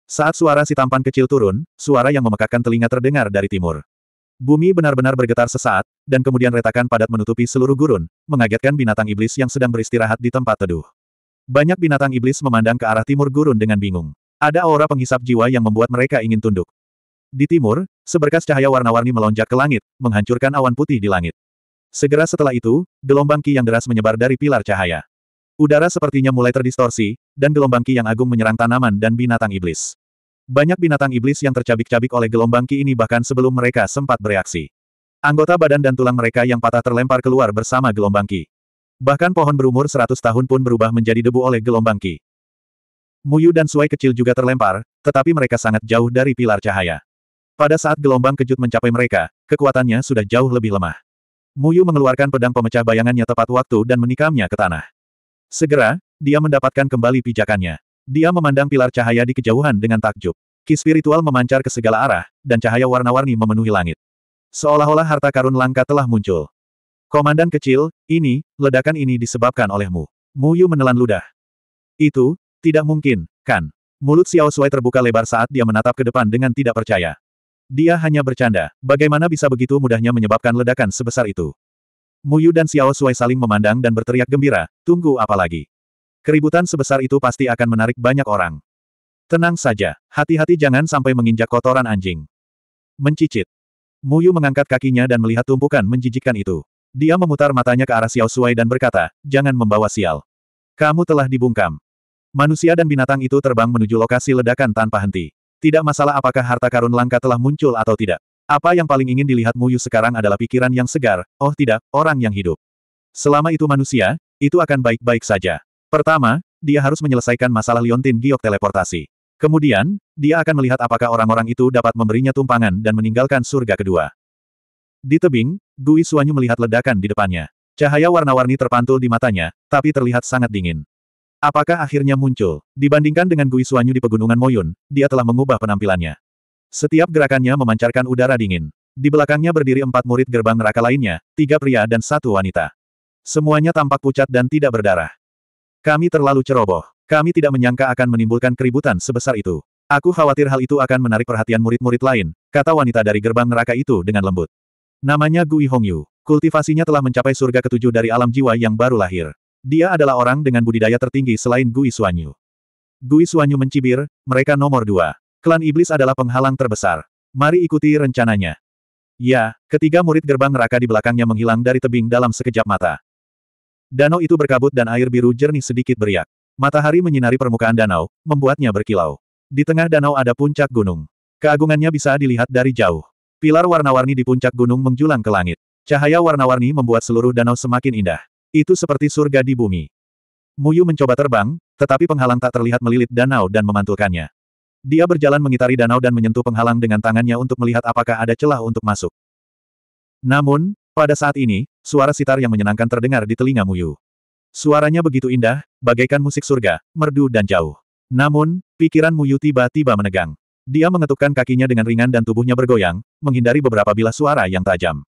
Speaker 1: Saat suara si tampan kecil turun, suara yang memekakkan telinga terdengar dari timur. Bumi benar-benar bergetar sesaat, dan kemudian retakan padat menutupi seluruh gurun, mengagetkan binatang iblis yang sedang beristirahat di tempat teduh. Banyak binatang iblis memandang ke arah timur gurun dengan bingung. Ada aura penghisap jiwa yang membuat mereka ingin tunduk. Di timur, seberkas cahaya warna-warni melonjak ke langit, menghancurkan awan putih di langit. Segera setelah itu, gelombang ki yang deras menyebar dari pilar cahaya. Udara sepertinya mulai terdistorsi, dan gelombang ki yang agung menyerang tanaman dan binatang iblis. Banyak binatang iblis yang tercabik-cabik oleh gelombang ki ini bahkan sebelum mereka sempat bereaksi. Anggota badan dan tulang mereka yang patah terlempar keluar bersama gelombang ki. Bahkan pohon berumur 100 tahun pun berubah menjadi debu oleh gelombang ki. Muyu dan Suai kecil juga terlempar, tetapi mereka sangat jauh dari pilar cahaya. Pada saat gelombang kejut mencapai mereka, kekuatannya sudah jauh lebih lemah. Muyu mengeluarkan pedang pemecah bayangannya tepat waktu dan menikamnya ke tanah. Segera, dia mendapatkan kembali pijakannya. Dia memandang pilar cahaya di kejauhan dengan takjub. Ki spiritual memancar ke segala arah, dan cahaya warna-warni memenuhi langit. Seolah-olah harta karun langka telah muncul. Komandan kecil, ini, ledakan ini disebabkan olehmu. Muyu menelan ludah. Itu, tidak mungkin, kan? Mulut Xiao Sui terbuka lebar saat dia menatap ke depan dengan tidak percaya. Dia hanya bercanda. Bagaimana bisa begitu mudahnya menyebabkan ledakan sebesar itu? Muyu dan Xiao Sui saling memandang dan berteriak gembira, tunggu apa lagi? Keributan sebesar itu pasti akan menarik banyak orang. Tenang saja, hati-hati jangan sampai menginjak kotoran anjing. Mencicit. Muyu mengangkat kakinya dan melihat tumpukan menjijikkan itu. Dia memutar matanya ke arah Xiao Sui dan berkata, jangan membawa sial. Kamu telah dibungkam. Manusia dan binatang itu terbang menuju lokasi ledakan tanpa henti. Tidak masalah apakah harta karun langka telah muncul atau tidak. Apa yang paling ingin dilihat Muyu sekarang adalah pikiran yang segar, oh tidak, orang yang hidup. Selama itu manusia, itu akan baik-baik saja. Pertama, dia harus menyelesaikan masalah Liontin giok teleportasi. Kemudian, dia akan melihat apakah orang-orang itu dapat memberinya tumpangan dan meninggalkan surga kedua. Di tebing, Gui Suanyu melihat ledakan di depannya. Cahaya warna-warni terpantul di matanya, tapi terlihat sangat dingin. Apakah akhirnya muncul? Dibandingkan dengan Gui Suanyu di Pegunungan Moyun, dia telah mengubah penampilannya. Setiap gerakannya memancarkan udara dingin. Di belakangnya berdiri empat murid gerbang neraka lainnya, tiga pria dan satu wanita. Semuanya tampak pucat dan tidak berdarah. Kami terlalu ceroboh. Kami tidak menyangka akan menimbulkan keributan sebesar itu. Aku khawatir hal itu akan menarik perhatian murid-murid lain, kata wanita dari gerbang neraka itu dengan lembut. Namanya Gui Hongyu. Kultivasinya telah mencapai surga ketujuh dari alam jiwa yang baru lahir. Dia adalah orang dengan budidaya tertinggi selain Gui Suanyu. Gui Suanyu mencibir, mereka nomor dua. Klan Iblis adalah penghalang terbesar. Mari ikuti rencananya. Ya, ketiga murid gerbang neraka di belakangnya menghilang dari tebing dalam sekejap mata. Danau itu berkabut dan air biru jernih sedikit beriak. Matahari menyinari permukaan danau, membuatnya berkilau. Di tengah danau ada puncak gunung. Keagungannya bisa dilihat dari jauh. Pilar warna-warni di puncak gunung menjulang ke langit. Cahaya warna-warni membuat seluruh danau semakin indah. Itu seperti surga di bumi. Muyu mencoba terbang, tetapi penghalang tak terlihat melilit danau dan memantulkannya. Dia berjalan mengitari danau dan menyentuh penghalang dengan tangannya untuk melihat apakah ada celah untuk masuk. Namun, pada saat ini, suara sitar yang menyenangkan terdengar di telinga Muyu. Suaranya begitu indah, bagaikan musik surga, merdu dan jauh. Namun, pikiran Muyu tiba-tiba menegang. Dia mengetukkan kakinya dengan ringan dan tubuhnya bergoyang, menghindari beberapa bilah suara yang tajam.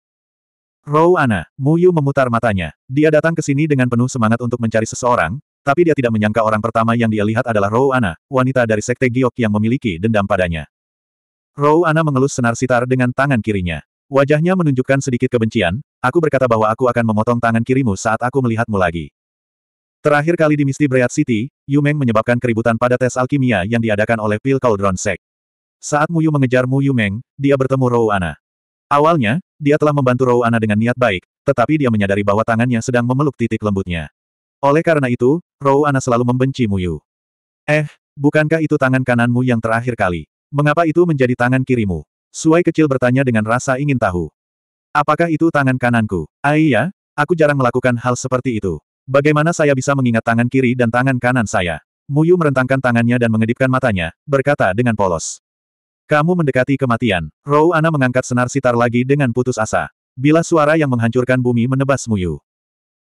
Speaker 1: Rowana, Muyu memutar matanya. Dia datang ke sini dengan penuh semangat untuk mencari seseorang, tapi dia tidak menyangka orang pertama yang dia lihat adalah Rowana, wanita dari sekte Giok yang memiliki dendam padanya. Rowana mengelus senar sitar dengan tangan kirinya. Wajahnya menunjukkan sedikit kebencian, aku berkata bahwa aku akan memotong tangan kirimu saat aku melihatmu lagi. Terakhir kali di Misty Breath City, Yumeng menyebabkan keributan pada tes alkimia yang diadakan oleh Pil Cauldron Sek. Saat Muyu mengejar Muyu Meng, dia bertemu Rowana. Awalnya, dia telah membantu Rowana dengan niat baik, tetapi dia menyadari bahwa tangannya sedang memeluk titik lembutnya. Oleh karena itu, Rowana selalu membenci Muyu. Eh, bukankah itu tangan kananmu yang terakhir kali? Mengapa itu menjadi tangan kirimu? Suai kecil bertanya dengan rasa ingin tahu. Apakah itu tangan kananku? Aiyah, ah aku jarang melakukan hal seperti itu. Bagaimana saya bisa mengingat tangan kiri dan tangan kanan saya? Muyu merentangkan tangannya dan mengedipkan matanya, berkata dengan polos. Kamu mendekati kematian. Ana mengangkat senar sitar lagi dengan putus asa. Bila suara yang menghancurkan bumi menebas Muyu.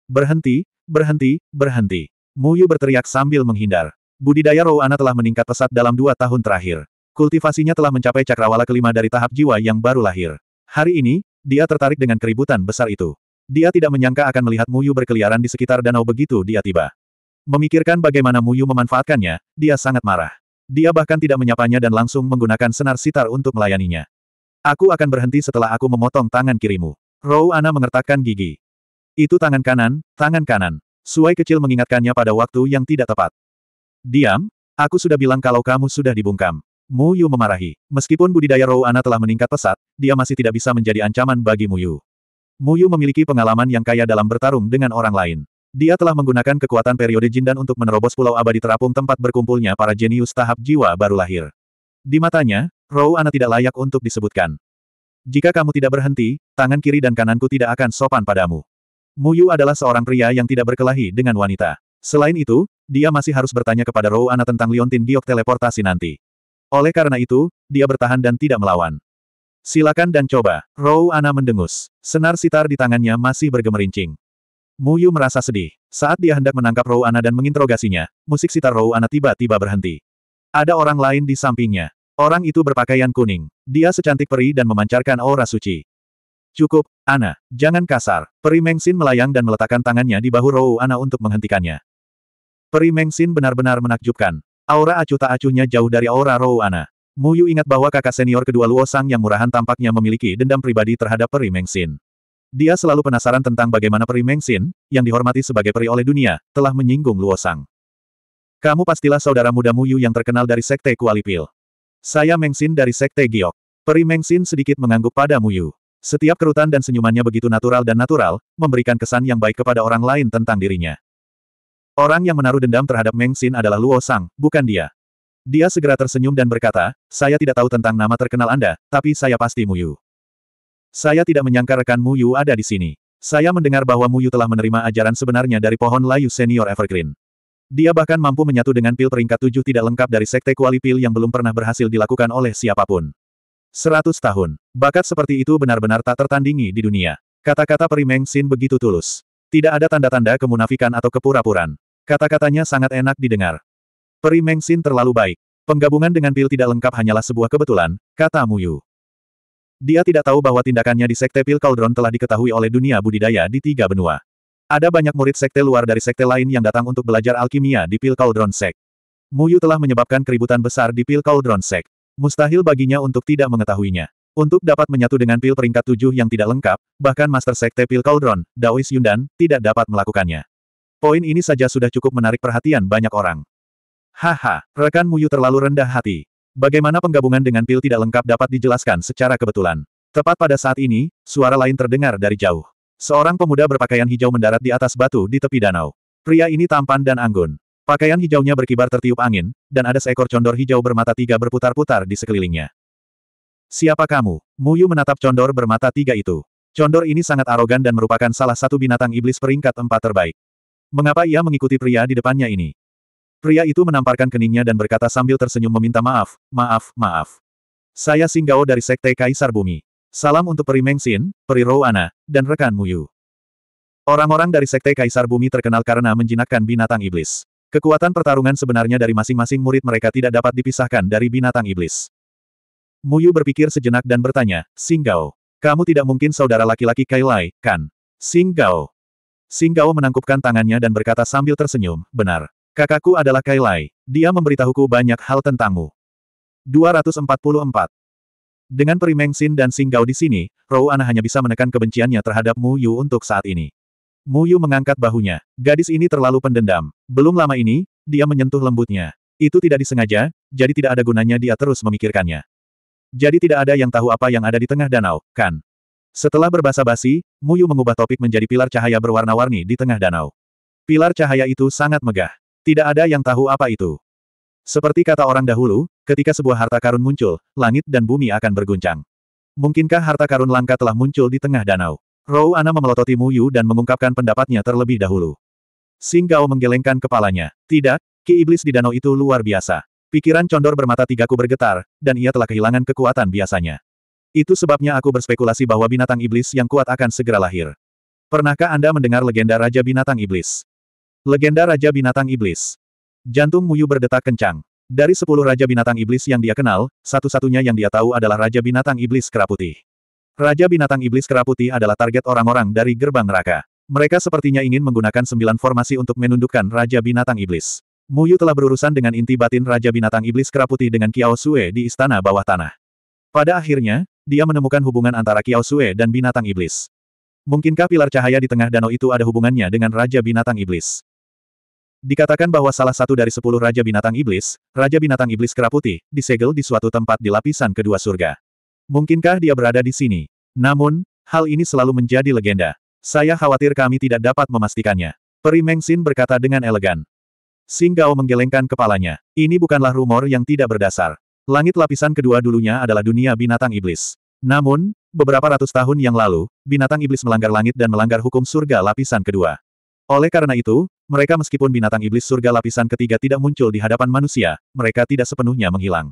Speaker 1: Berhenti, berhenti, berhenti. Muyu berteriak sambil menghindar. Budidaya Ana telah meningkat pesat dalam dua tahun terakhir. Kultivasinya telah mencapai cakrawala kelima dari tahap jiwa yang baru lahir. Hari ini, dia tertarik dengan keributan besar itu. Dia tidak menyangka akan melihat Muyu berkeliaran di sekitar danau begitu dia tiba. Memikirkan bagaimana Muyu memanfaatkannya, dia sangat marah. Dia bahkan tidak menyapanya dan langsung menggunakan senar sitar untuk melayaninya. Aku akan berhenti setelah aku memotong tangan kirimu. Rou Ana mengertakkan gigi. Itu tangan kanan, tangan kanan. Suai kecil mengingatkannya pada waktu yang tidak tepat. Diam, aku sudah bilang kalau kamu sudah dibungkam. Mu Yu memarahi. Meskipun budidaya Rou Ana telah meningkat pesat, dia masih tidak bisa menjadi ancaman bagi Mu Yu. Mu Yu memiliki pengalaman yang kaya dalam bertarung dengan orang lain. Dia telah menggunakan kekuatan periode jindan untuk menerobos pulau abadi terapung tempat berkumpulnya para jenius tahap jiwa baru lahir. Di matanya, Rouana tidak layak untuk disebutkan. Jika kamu tidak berhenti, tangan kiri dan kananku tidak akan sopan padamu. Muyu adalah seorang pria yang tidak berkelahi dengan wanita. Selain itu, dia masih harus bertanya kepada Rouana tentang Liontin Giok teleportasi nanti. Oleh karena itu, dia bertahan dan tidak melawan. Silakan dan coba. Rouana mendengus. Senar sitar di tangannya masih bergemerincing. Mu Yu merasa sedih. Saat dia hendak menangkap Rouana dan menginterogasinya, musik sitar Rouana tiba-tiba berhenti. Ada orang lain di sampingnya. Orang itu berpakaian kuning. Dia secantik peri dan memancarkan aura suci. Cukup, Ana. Jangan kasar. Peri Mengsin melayang dan meletakkan tangannya di bahu Rouana untuk menghentikannya. Peri Mengsin benar-benar menakjubkan. Aura acuh tak acuhnya jauh dari aura Rouana. Muyu ingat bahwa kakak senior kedua Luosang yang murahan tampaknya memiliki dendam pribadi terhadap Peri Mengsin. Dia selalu penasaran tentang bagaimana peri Mengxin, yang dihormati sebagai peri oleh dunia, telah menyinggung Luosang. Kamu pastilah saudara muda Muyu yang terkenal dari Sekte Kualipil. Saya Mengxin dari Sekte Giok. Peri Mengxin sedikit mengangguk pada Muyu. Setiap kerutan dan senyumannya begitu natural dan natural, memberikan kesan yang baik kepada orang lain tentang dirinya. Orang yang menaruh dendam terhadap Mengxin adalah Luosang, bukan dia. Dia segera tersenyum dan berkata, saya tidak tahu tentang nama terkenal Anda, tapi saya pasti Muyu. Saya tidak menyangka rekan Mu Yu ada di sini. Saya mendengar bahwa Mu Yu telah menerima ajaran sebenarnya dari pohon layu senior Evergreen. Dia bahkan mampu menyatu dengan pil peringkat tujuh tidak lengkap dari sekte kuali pil yang belum pernah berhasil dilakukan oleh siapapun. Seratus tahun. Bakat seperti itu benar-benar tak tertandingi di dunia. Kata-kata Peri Meng Xin begitu tulus. Tidak ada tanda-tanda kemunafikan atau kepura-puran. Kata-katanya sangat enak didengar. Peri Meng Xin terlalu baik. Penggabungan dengan pil tidak lengkap hanyalah sebuah kebetulan, kata Mu Yu. Dia tidak tahu bahwa tindakannya di Sekte Pil Cauldron telah diketahui oleh dunia budidaya di tiga benua. Ada banyak murid sekte luar dari sekte lain yang datang untuk belajar alkimia di Pil Cauldron Sek. Muyu telah menyebabkan keributan besar di Pil Cauldron Sek. Mustahil baginya untuk tidak mengetahuinya. Untuk dapat menyatu dengan pil peringkat tujuh yang tidak lengkap, bahkan Master Sekte Pil Cauldron, Daois Yundan, tidak dapat melakukannya. Poin ini saja sudah cukup menarik perhatian banyak orang. Haha, rekan Muyu terlalu rendah hati. Bagaimana penggabungan dengan pil tidak lengkap dapat dijelaskan secara kebetulan. Tepat pada saat ini, suara lain terdengar dari jauh. Seorang pemuda berpakaian hijau mendarat di atas batu di tepi danau. Pria ini tampan dan anggun. Pakaian hijaunya berkibar tertiup angin, dan ada seekor condor hijau bermata tiga berputar-putar di sekelilingnya. Siapa kamu? Muyu menatap condor bermata tiga itu. Condor ini sangat arogan dan merupakan salah satu binatang iblis peringkat empat terbaik. Mengapa ia mengikuti pria di depannya ini? Pria itu menamparkan keningnya dan berkata sambil tersenyum meminta maaf, maaf, maaf. Saya Singgao dari Sekte Kaisar Bumi. Salam untuk Peri Mengxin, Peri Rowana, dan rekan Muyu. Orang-orang dari Sekte Kaisar Bumi terkenal karena menjinakkan binatang iblis. Kekuatan pertarungan sebenarnya dari masing-masing murid mereka tidak dapat dipisahkan dari binatang iblis. Muyu berpikir sejenak dan bertanya, Singgao, kamu tidak mungkin saudara laki-laki Kailai, kan? Singgao. Singgao menangkupkan tangannya dan berkata sambil tersenyum, benar. Kakakku adalah Kailai. Dia memberitahuku banyak hal tentangmu. 244. Dengan Perimeng Xin dan Singgau di sini, Rou Ana hanya bisa menekan kebenciannya terhadap Mu Yu untuk saat ini. Mu Yu mengangkat bahunya. Gadis ini terlalu pendendam. Belum lama ini, dia menyentuh lembutnya. Itu tidak disengaja, jadi tidak ada gunanya dia terus memikirkannya. Jadi tidak ada yang tahu apa yang ada di tengah danau, kan? Setelah berbahasa basi, Mu Yu mengubah topik menjadi pilar cahaya berwarna-warni di tengah danau. Pilar cahaya itu sangat megah. Tidak ada yang tahu apa itu. Seperti kata orang dahulu, ketika sebuah harta karun muncul, langit dan bumi akan berguncang. Mungkinkah harta karun langka telah muncul di tengah danau? Rou Ana memelototi Yu dan mengungkapkan pendapatnya terlebih dahulu. Sing Gao menggelengkan kepalanya. Tidak, ki iblis di danau itu luar biasa. Pikiran condor bermata tigaku bergetar, dan ia telah kehilangan kekuatan biasanya. Itu sebabnya aku berspekulasi bahwa binatang iblis yang kuat akan segera lahir. Pernahkah Anda mendengar legenda Raja Binatang Iblis? Legenda Raja Binatang Iblis. Jantung Muyu berdetak kencang. Dari sepuluh Raja Binatang Iblis yang dia kenal, satu-satunya yang dia tahu adalah Raja Binatang Iblis Keraputi. Raja Binatang Iblis Keraputi adalah target orang-orang dari gerbang neraka. Mereka sepertinya ingin menggunakan sembilan formasi untuk menundukkan Raja Binatang Iblis. Muyu telah berurusan dengan inti batin Raja Binatang Iblis Keraputi dengan Kiao Sue di Istana Bawah Tanah. Pada akhirnya, dia menemukan hubungan antara Kiao Sue dan Binatang Iblis. Mungkinkah pilar cahaya di tengah danau itu ada hubungannya dengan Raja Binatang Iblis? Dikatakan bahwa salah satu dari sepuluh Raja Binatang Iblis, Raja Binatang Iblis Keraputi, disegel di suatu tempat di lapisan kedua surga. Mungkinkah dia berada di sini? Namun, hal ini selalu menjadi legenda. Saya khawatir kami tidak dapat memastikannya. Peri Mengsin berkata dengan elegan. Singgau menggelengkan kepalanya. Ini bukanlah rumor yang tidak berdasar. Langit lapisan kedua dulunya adalah dunia binatang iblis. Namun, beberapa ratus tahun yang lalu, binatang iblis melanggar langit dan melanggar hukum surga lapisan kedua. Oleh karena itu, mereka meskipun binatang iblis surga lapisan ketiga tidak muncul di hadapan manusia, mereka tidak sepenuhnya menghilang.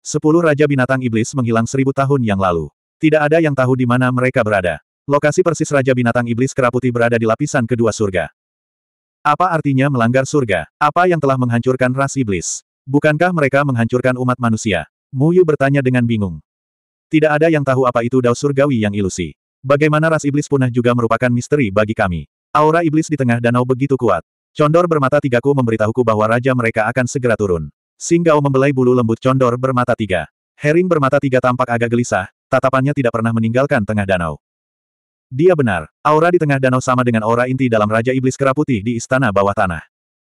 Speaker 1: Sepuluh Raja Binatang Iblis menghilang seribu tahun yang lalu. Tidak ada yang tahu di mana mereka berada. Lokasi persis Raja Binatang Iblis Keraputi berada di lapisan kedua surga. Apa artinya melanggar surga? Apa yang telah menghancurkan ras iblis? Bukankah mereka menghancurkan umat manusia? Muyu bertanya dengan bingung. Tidak ada yang tahu apa itu dao surgawi yang ilusi. Bagaimana ras iblis punah juga merupakan misteri bagi kami. Aura iblis di tengah danau begitu kuat. Condor bermata tigaku memberitahuku bahwa raja mereka akan segera turun. Singgau membelai bulu lembut condor bermata tiga. Herring bermata tiga tampak agak gelisah, tatapannya tidak pernah meninggalkan tengah danau. Dia benar, aura di tengah danau sama dengan aura inti dalam Raja Iblis Keraputih di istana bawah tanah.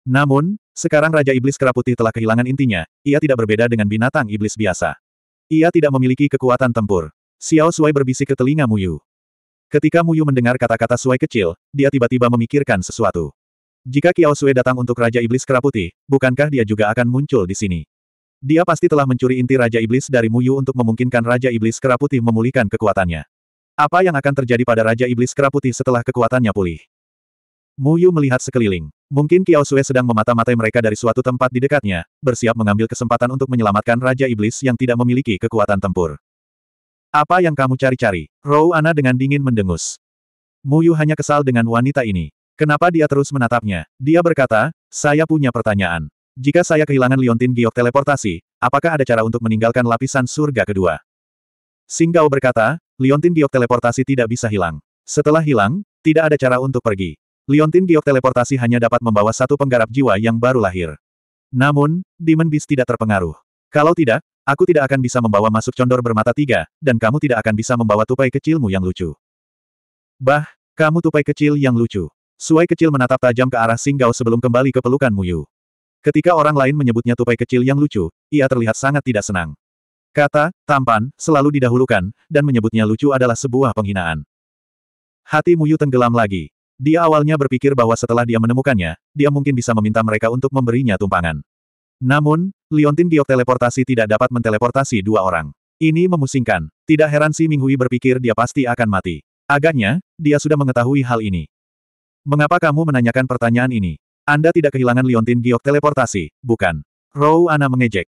Speaker 1: Namun, sekarang Raja Iblis Keraputih telah kehilangan intinya, ia tidak berbeda dengan binatang iblis biasa. Ia tidak memiliki kekuatan tempur. Xiao Sui berbisik ke telinga Muyu. Ketika Muyu mendengar kata-kata Suai kecil, dia tiba-tiba memikirkan sesuatu. Jika Kiao Sui datang untuk Raja Iblis Keraputi, bukankah dia juga akan muncul di sini? Dia pasti telah mencuri inti Raja Iblis dari Muyu untuk memungkinkan Raja Iblis Keraputi memulihkan kekuatannya. Apa yang akan terjadi pada Raja Iblis Keraputi setelah kekuatannya pulih? Muyu melihat sekeliling. Mungkin Kiao Sui sedang memata-matai mereka dari suatu tempat di dekatnya, bersiap mengambil kesempatan untuk menyelamatkan Raja Iblis yang tidak memiliki kekuatan tempur. Apa yang kamu cari-cari? Rowana dengan dingin mendengus. Muyu hanya kesal dengan wanita ini. Kenapa dia terus menatapnya? Dia berkata, saya punya pertanyaan. Jika saya kehilangan liontin giok teleportasi, apakah ada cara untuk meninggalkan lapisan surga kedua? Singgau berkata, liontin giok teleportasi tidak bisa hilang. Setelah hilang, tidak ada cara untuk pergi. Liontin giok teleportasi hanya dapat membawa satu penggarap jiwa yang baru lahir. Namun, Demon Beast tidak terpengaruh. Kalau tidak, Aku tidak akan bisa membawa masuk condor bermata tiga, dan kamu tidak akan bisa membawa tupai kecilmu yang lucu. Bah, kamu tupai kecil yang lucu. Suai kecil menatap tajam ke arah singgau sebelum kembali ke pelukan Muyu. Ketika orang lain menyebutnya tupai kecil yang lucu, ia terlihat sangat tidak senang. Kata, tampan, selalu didahulukan, dan menyebutnya lucu adalah sebuah penghinaan. Hati Muyu tenggelam lagi. Dia awalnya berpikir bahwa setelah dia menemukannya, dia mungkin bisa meminta mereka untuk memberinya tumpangan. Namun, Liontin giok teleportasi tidak dapat menteleportasi dua orang. Ini memusingkan. Tidak heran si Minghui berpikir dia pasti akan mati. Agaknya, dia sudah mengetahui hal ini. Mengapa kamu menanyakan pertanyaan ini? Anda tidak kehilangan Liontin giok teleportasi, bukan? Rou Ana mengejek.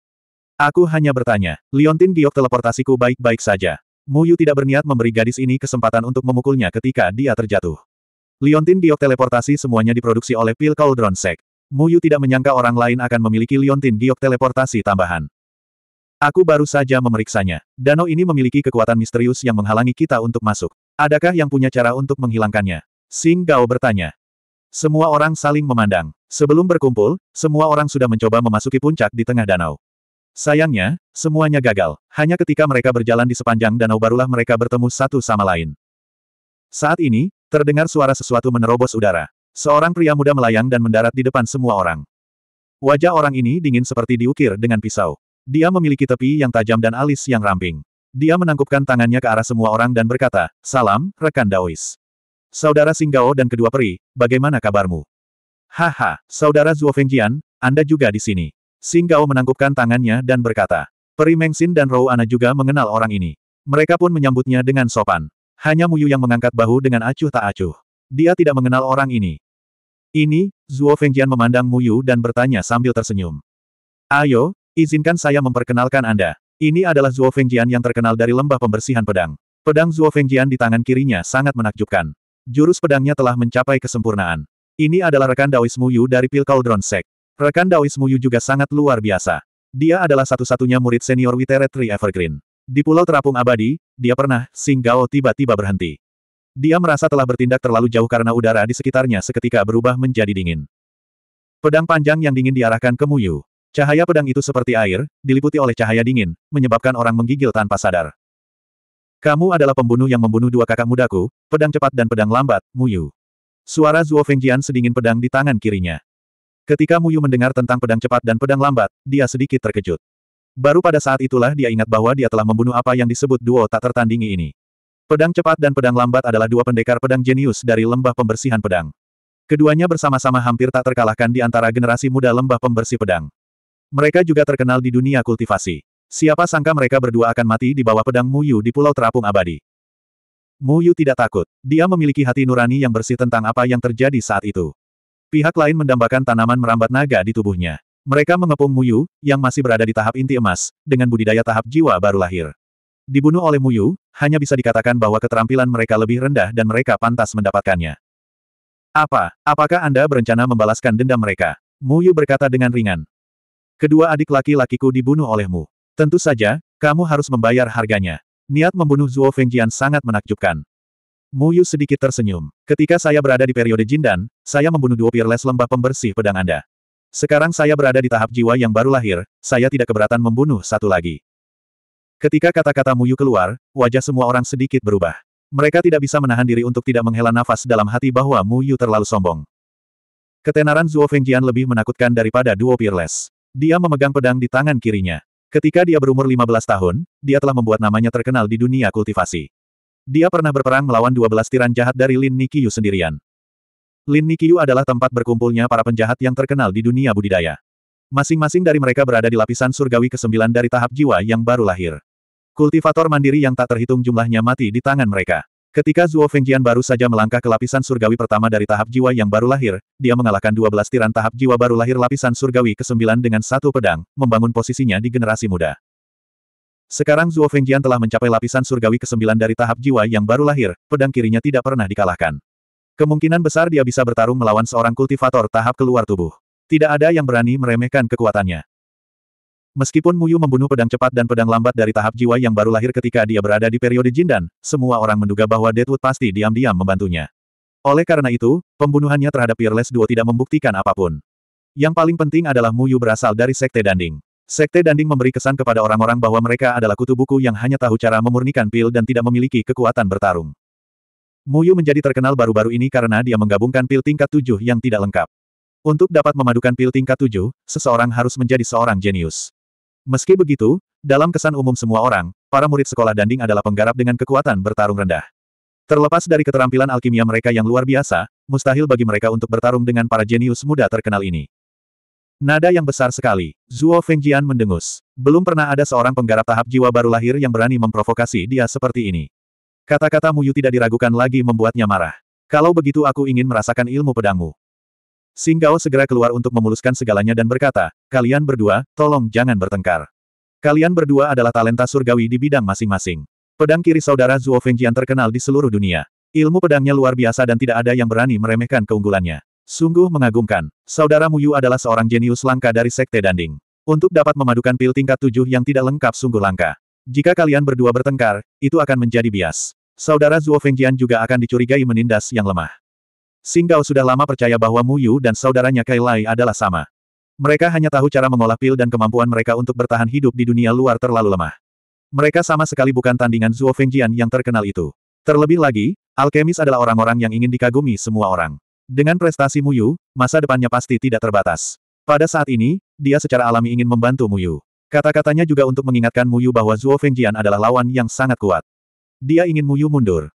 Speaker 1: Aku hanya bertanya, Liontin giok teleportasiku baik-baik saja. Muyu tidak berniat memberi gadis ini kesempatan untuk memukulnya ketika dia terjatuh. Liontin giok teleportasi semuanya diproduksi oleh Pil Cauldron Sek. Muyu tidak menyangka orang lain akan memiliki liontin giok teleportasi tambahan. Aku baru saja memeriksanya. Danau ini memiliki kekuatan misterius yang menghalangi kita untuk masuk. Adakah yang punya cara untuk menghilangkannya? Sing Gao bertanya. Semua orang saling memandang. Sebelum berkumpul, semua orang sudah mencoba memasuki puncak di tengah danau. Sayangnya, semuanya gagal. Hanya ketika mereka berjalan di sepanjang danau barulah mereka bertemu satu sama lain. Saat ini, terdengar suara sesuatu menerobos udara. Seorang pria muda melayang dan mendarat di depan semua orang. Wajah orang ini dingin seperti diukir dengan pisau. Dia memiliki tepi yang tajam dan alis yang ramping. Dia menangkupkan tangannya ke arah semua orang dan berkata, Salam, rekan Daois. Saudara Singgao dan kedua peri, bagaimana kabarmu? Haha, saudara Zhuo Fengjian, Anda juga di sini. Singgao menangkupkan tangannya dan berkata, Peri Mengxin dan Rou Ana juga mengenal orang ini. Mereka pun menyambutnya dengan sopan. Hanya Muyu yang mengangkat bahu dengan acuh tak acuh. Dia tidak mengenal orang ini. Ini, Zuo Fengjian memandang Mu Yu dan bertanya sambil tersenyum. Ayo, izinkan saya memperkenalkan Anda. Ini adalah Zuo Fengjian yang terkenal dari lembah pembersihan pedang. Pedang Zuo Fengjian di tangan kirinya sangat menakjubkan. Jurus pedangnya telah mencapai kesempurnaan. Ini adalah rekan Daois Yu dari Pil Cauldron Sect. Rekan Daois Yu juga sangat luar biasa. Dia adalah satu-satunya murid senior Witeret Tree Evergreen. Di Pulau Terapung Abadi, dia pernah, Singgao tiba-tiba berhenti. Dia merasa telah bertindak terlalu jauh karena udara di sekitarnya seketika berubah menjadi dingin. Pedang panjang yang dingin diarahkan ke Muyu. Cahaya pedang itu seperti air, diliputi oleh cahaya dingin, menyebabkan orang menggigil tanpa sadar. Kamu adalah pembunuh yang membunuh dua kakak mudaku, pedang cepat dan pedang lambat, Muyu. Suara Zuo Fengjian sedingin pedang di tangan kirinya. Ketika Muyu mendengar tentang pedang cepat dan pedang lambat, dia sedikit terkejut. Baru pada saat itulah dia ingat bahwa dia telah membunuh apa yang disebut duo tak tertandingi ini. Pedang cepat dan pedang lambat adalah dua pendekar pedang jenius dari lembah pembersihan pedang. Keduanya bersama-sama hampir tak terkalahkan di antara generasi muda lembah pembersih pedang. Mereka juga terkenal di dunia kultivasi. Siapa sangka mereka berdua akan mati di bawah pedang Muyu di Pulau Terapung Abadi. Muyu tidak takut. Dia memiliki hati nurani yang bersih tentang apa yang terjadi saat itu. Pihak lain mendambakan tanaman merambat naga di tubuhnya. Mereka mengepung Muyu, yang masih berada di tahap inti emas, dengan budidaya tahap jiwa baru lahir. Dibunuh oleh Muyu, hanya bisa dikatakan bahwa keterampilan mereka lebih rendah dan mereka pantas mendapatkannya. Apa, apakah Anda berencana membalaskan dendam mereka? Muyu berkata dengan ringan. Kedua adik laki-lakiku dibunuh olehmu. Tentu saja, kamu harus membayar harganya. Niat membunuh Zuo Fengjian sangat menakjubkan. Muyu sedikit tersenyum. Ketika saya berada di periode Jindan, saya membunuh dua peerless lembah pembersih pedang Anda. Sekarang saya berada di tahap jiwa yang baru lahir, saya tidak keberatan membunuh satu lagi. Ketika kata-kata Muyu keluar, wajah semua orang sedikit berubah. Mereka tidak bisa menahan diri untuk tidak menghela nafas dalam hati bahwa Muyu terlalu sombong. Ketenaran Zuo Fengjian lebih menakutkan daripada duo Peerless. Dia memegang pedang di tangan kirinya. Ketika dia berumur 15 tahun, dia telah membuat namanya terkenal di dunia kultivasi. Dia pernah berperang melawan 12 tiran jahat dari Lin Nikiyu sendirian. Lin Nikiyu adalah tempat berkumpulnya para penjahat yang terkenal di dunia budidaya. Masing-masing dari mereka berada di lapisan surgawi ke-9 dari tahap jiwa yang baru lahir. Kultivator mandiri yang tak terhitung jumlahnya mati di tangan mereka. Ketika Zuo Fengjian baru saja melangkah ke lapisan surgawi pertama dari tahap jiwa yang baru lahir, dia mengalahkan 12 tiran tahap jiwa baru lahir lapisan surgawi ke-9 dengan satu pedang, membangun posisinya di generasi muda. Sekarang Zuo Fengjian telah mencapai lapisan surgawi ke-9 dari tahap jiwa yang baru lahir, pedang kirinya tidak pernah dikalahkan. Kemungkinan besar dia bisa bertarung melawan seorang kultivator tahap keluar tubuh. Tidak ada yang berani meremehkan kekuatannya. Meskipun Muyu membunuh pedang cepat dan pedang lambat dari tahap jiwa yang baru lahir ketika dia berada di periode Jindan, semua orang menduga bahwa Deadwood pasti diam-diam membantunya. Oleh karena itu, pembunuhannya terhadap Peerless Duo tidak membuktikan apapun. Yang paling penting adalah Muyu berasal dari Sekte Danding. Sekte Danding memberi kesan kepada orang-orang bahwa mereka adalah kutu buku yang hanya tahu cara memurnikan pil dan tidak memiliki kekuatan bertarung. Muyu menjadi terkenal baru-baru ini karena dia menggabungkan pil tingkat tujuh yang tidak lengkap. Untuk dapat memadukan pil tingkat tujuh, seseorang harus menjadi seorang jenius. Meski begitu, dalam kesan umum semua orang, para murid sekolah danding adalah penggarap dengan kekuatan bertarung rendah. Terlepas dari keterampilan alkimia mereka yang luar biasa, mustahil bagi mereka untuk bertarung dengan para jenius muda terkenal ini. Nada yang besar sekali, Zuo Fengjian mendengus. Belum pernah ada seorang penggarap tahap jiwa baru lahir yang berani memprovokasi dia seperti ini. Kata-kata Muyu tidak diragukan lagi membuatnya marah. Kalau begitu aku ingin merasakan ilmu pedangmu. Singgao segera keluar untuk memuluskan segalanya dan berkata, kalian berdua, tolong jangan bertengkar. Kalian berdua adalah talenta surgawi di bidang masing-masing. Pedang kiri saudara Zhuo Fengjian terkenal di seluruh dunia. Ilmu pedangnya luar biasa dan tidak ada yang berani meremehkan keunggulannya. Sungguh mengagumkan, saudara Muyu adalah seorang jenius langka dari Sekte Danding. Untuk dapat memadukan pil tingkat tujuh yang tidak lengkap sungguh langka. Jika kalian berdua bertengkar, itu akan menjadi bias. Saudara Zhuo Fengjian juga akan dicurigai menindas yang lemah. Singgau sudah lama percaya bahwa Mu Yu dan saudaranya Kai Lai adalah sama. Mereka hanya tahu cara mengolah pil dan kemampuan mereka untuk bertahan hidup di dunia luar terlalu lemah. Mereka sama sekali bukan tandingan Zhuo Fengjian yang terkenal itu. Terlebih lagi, alkemis adalah orang-orang yang ingin dikagumi semua orang. Dengan prestasi Mu Yu, masa depannya pasti tidak terbatas. Pada saat ini, dia secara alami ingin membantu Mu Yu. Kata-katanya juga untuk mengingatkan Mu Yu bahwa Zhuo Fengjian adalah lawan yang sangat kuat. Dia ingin Mu Yu mundur.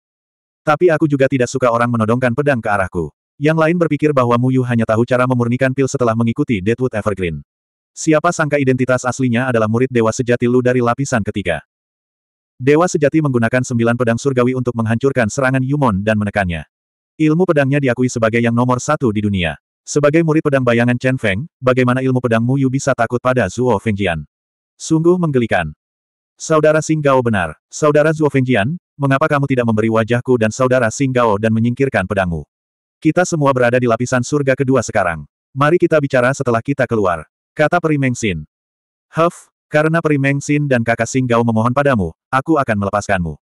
Speaker 1: Tapi aku juga tidak suka orang menodongkan pedang ke arahku. Yang lain berpikir bahwa Mu Yu hanya tahu cara memurnikan pil setelah mengikuti Deadwood Evergreen. Siapa sangka identitas aslinya adalah murid Dewa Sejati Lu dari lapisan ketiga. Dewa Sejati menggunakan sembilan pedang surgawi untuk menghancurkan serangan Yumon dan menekannya. Ilmu pedangnya diakui sebagai yang nomor satu di dunia. Sebagai murid pedang bayangan Chen Feng, bagaimana ilmu pedang Mu Yu bisa takut pada Zuo Fengjian? Sungguh menggelikan. Saudara Singgao benar. Saudara Zuo Fengjian, mengapa kamu tidak memberi wajahku dan saudara Singgao dan menyingkirkan pedangmu? Kita semua berada di lapisan surga kedua sekarang. Mari kita bicara setelah kita keluar. Kata Peri Sin. Huff, karena Peri Sin dan kakak Singgao memohon padamu, aku akan melepaskanmu.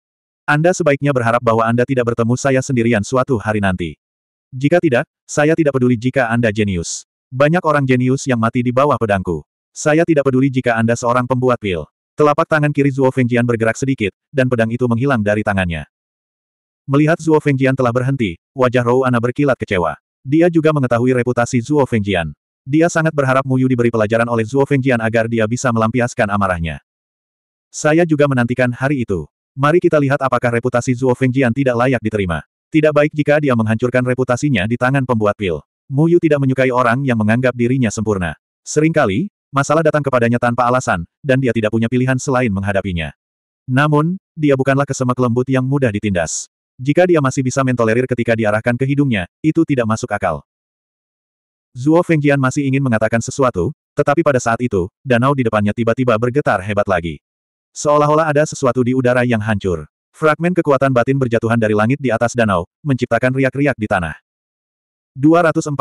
Speaker 1: Anda sebaiknya berharap bahwa Anda tidak bertemu saya sendirian suatu hari nanti. Jika tidak, saya tidak peduli jika Anda jenius. Banyak orang jenius yang mati di bawah pedangku. Saya tidak peduli jika Anda seorang pembuat pil. Telapak tangan kiri Zuo Fengjian bergerak sedikit, dan pedang itu menghilang dari tangannya. Melihat Zuo Fengjian telah berhenti, wajah Rou Ana berkilat kecewa. Dia juga mengetahui reputasi Zuo Fengjian. Dia sangat berharap Mu Yu diberi pelajaran oleh Zuo Fengjian agar dia bisa melampiaskan amarahnya. Saya juga menantikan hari itu. Mari kita lihat apakah reputasi Zuo Fengjian tidak layak diterima. Tidak baik jika dia menghancurkan reputasinya di tangan pembuat pil. Mu Yu tidak menyukai orang yang menganggap dirinya sempurna. Seringkali, masalah datang kepadanya tanpa alasan, dan dia tidak punya pilihan selain menghadapinya. Namun, dia bukanlah kesemek lembut yang mudah ditindas. Jika dia masih bisa mentolerir ketika diarahkan ke hidungnya, itu tidak masuk akal. Zuo Fengjian masih ingin mengatakan sesuatu, tetapi pada saat itu, danau di depannya tiba-tiba bergetar hebat lagi. Seolah-olah ada sesuatu di udara yang hancur. Fragmen kekuatan batin berjatuhan dari langit di atas danau, menciptakan riak-riak di tanah. 245.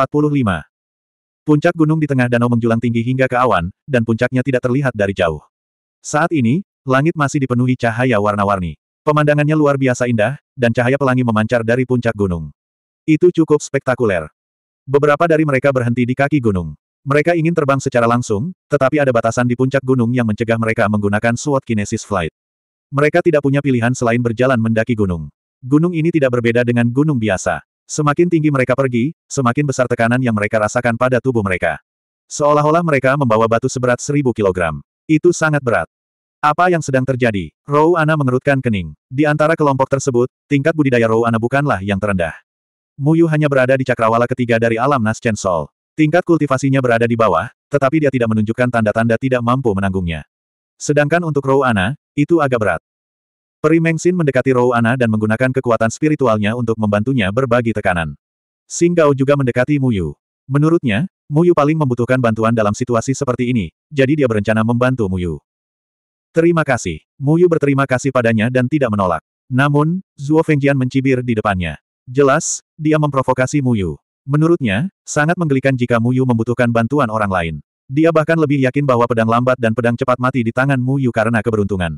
Speaker 1: Puncak gunung di tengah danau menjulang tinggi hingga ke awan, dan puncaknya tidak terlihat dari jauh. Saat ini, langit masih dipenuhi cahaya warna-warni. Pemandangannya luar biasa indah, dan cahaya pelangi memancar dari puncak gunung. Itu cukup spektakuler. Beberapa dari mereka berhenti di kaki gunung. Mereka ingin terbang secara langsung, tetapi ada batasan di puncak gunung yang mencegah mereka menggunakan SWAT Kinesis Flight. Mereka tidak punya pilihan selain berjalan mendaki gunung. Gunung ini tidak berbeda dengan gunung biasa. Semakin tinggi mereka pergi, semakin besar tekanan yang mereka rasakan pada tubuh mereka. Seolah-olah mereka membawa batu seberat seribu kilogram. Itu sangat berat. Apa yang sedang terjadi? Rowana mengerutkan kening. Di antara kelompok tersebut, tingkat budidaya Rowana bukanlah yang terendah. Muyu hanya berada di cakrawala ketiga dari alam Chen Sol. Tingkat kultivasinya berada di bawah, tetapi dia tidak menunjukkan tanda-tanda tidak mampu menanggungnya. Sedangkan untuk Rowana, itu agak berat. Peri Mengxin mendekati Rouana dan menggunakan kekuatan spiritualnya untuk membantunya berbagi tekanan. Singgau juga mendekati Muyu. Menurutnya, Muyu paling membutuhkan bantuan dalam situasi seperti ini, jadi dia berencana membantu Muyu. Terima kasih. Muyu berterima kasih padanya dan tidak menolak. Namun, Zuo Fengjian mencibir di depannya. Jelas, dia memprovokasi Muyu. Menurutnya, sangat menggelikan jika Muyu membutuhkan bantuan orang lain. Dia bahkan lebih yakin bahwa pedang lambat dan pedang cepat mati di tangan Muyu karena keberuntungan.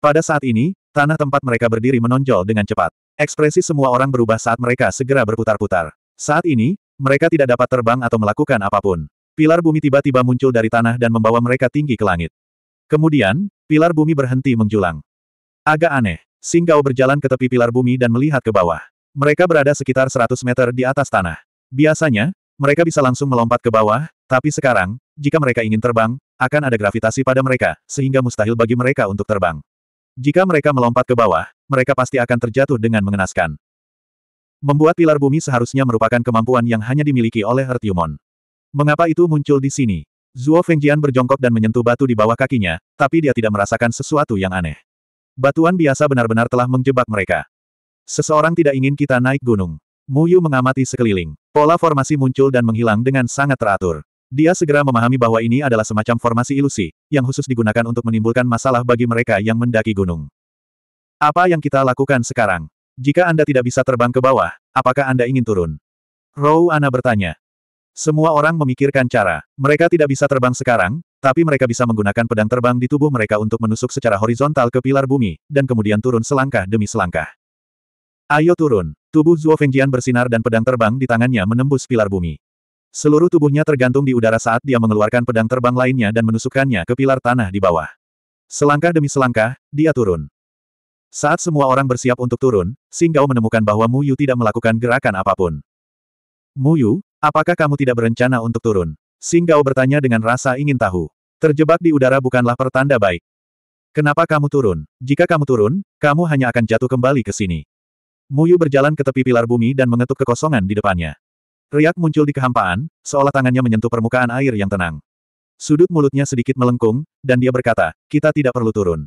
Speaker 1: Pada saat ini, tanah tempat mereka berdiri menonjol dengan cepat. Ekspresi semua orang berubah saat mereka segera berputar-putar. Saat ini, mereka tidak dapat terbang atau melakukan apapun. Pilar bumi tiba-tiba muncul dari tanah dan membawa mereka tinggi ke langit. Kemudian, pilar bumi berhenti menjulang. Agak aneh, Singgau berjalan ke tepi pilar bumi dan melihat ke bawah. Mereka berada sekitar 100 meter di atas tanah. Biasanya, mereka bisa langsung melompat ke bawah, tapi sekarang, jika mereka ingin terbang, akan ada gravitasi pada mereka, sehingga mustahil bagi mereka untuk terbang. Jika mereka melompat ke bawah, mereka pasti akan terjatuh dengan mengenaskan. Membuat pilar bumi seharusnya merupakan kemampuan yang hanya dimiliki oleh Yumon. Mengapa itu muncul di sini? Zuo Fengjian berjongkok dan menyentuh batu di bawah kakinya, tapi dia tidak merasakan sesuatu yang aneh. Batuan biasa benar-benar telah menjebak mereka. Seseorang tidak ingin kita naik gunung. Muyu mengamati sekeliling. Pola formasi muncul dan menghilang dengan sangat teratur. Dia segera memahami bahwa ini adalah semacam formasi ilusi, yang khusus digunakan untuk menimbulkan masalah bagi mereka yang mendaki gunung. Apa yang kita lakukan sekarang? Jika Anda tidak bisa terbang ke bawah, apakah Anda ingin turun? Row Ana bertanya. Semua orang memikirkan cara. Mereka tidak bisa terbang sekarang, tapi mereka bisa menggunakan pedang terbang di tubuh mereka untuk menusuk secara horizontal ke pilar bumi, dan kemudian turun selangkah demi selangkah. Ayo turun. Tubuh Zuo Fengjian bersinar dan pedang terbang di tangannya menembus pilar bumi. Seluruh tubuhnya tergantung di udara saat dia mengeluarkan pedang terbang lainnya dan menusukkannya ke pilar tanah di bawah. Selangkah demi selangkah, dia turun. Saat semua orang bersiap untuk turun, Singgau menemukan bahwa Mu Yu tidak melakukan gerakan apapun. Mu Yu, apakah kamu tidak berencana untuk turun? Singgau bertanya dengan rasa ingin tahu. Terjebak di udara bukanlah pertanda baik. Kenapa kamu turun? Jika kamu turun, kamu hanya akan jatuh kembali ke sini. Muyu berjalan ke tepi pilar bumi dan mengetuk kekosongan di depannya. Riak muncul di kehampaan, seolah tangannya menyentuh permukaan air yang tenang. Sudut mulutnya sedikit melengkung, dan dia berkata, kita tidak perlu turun.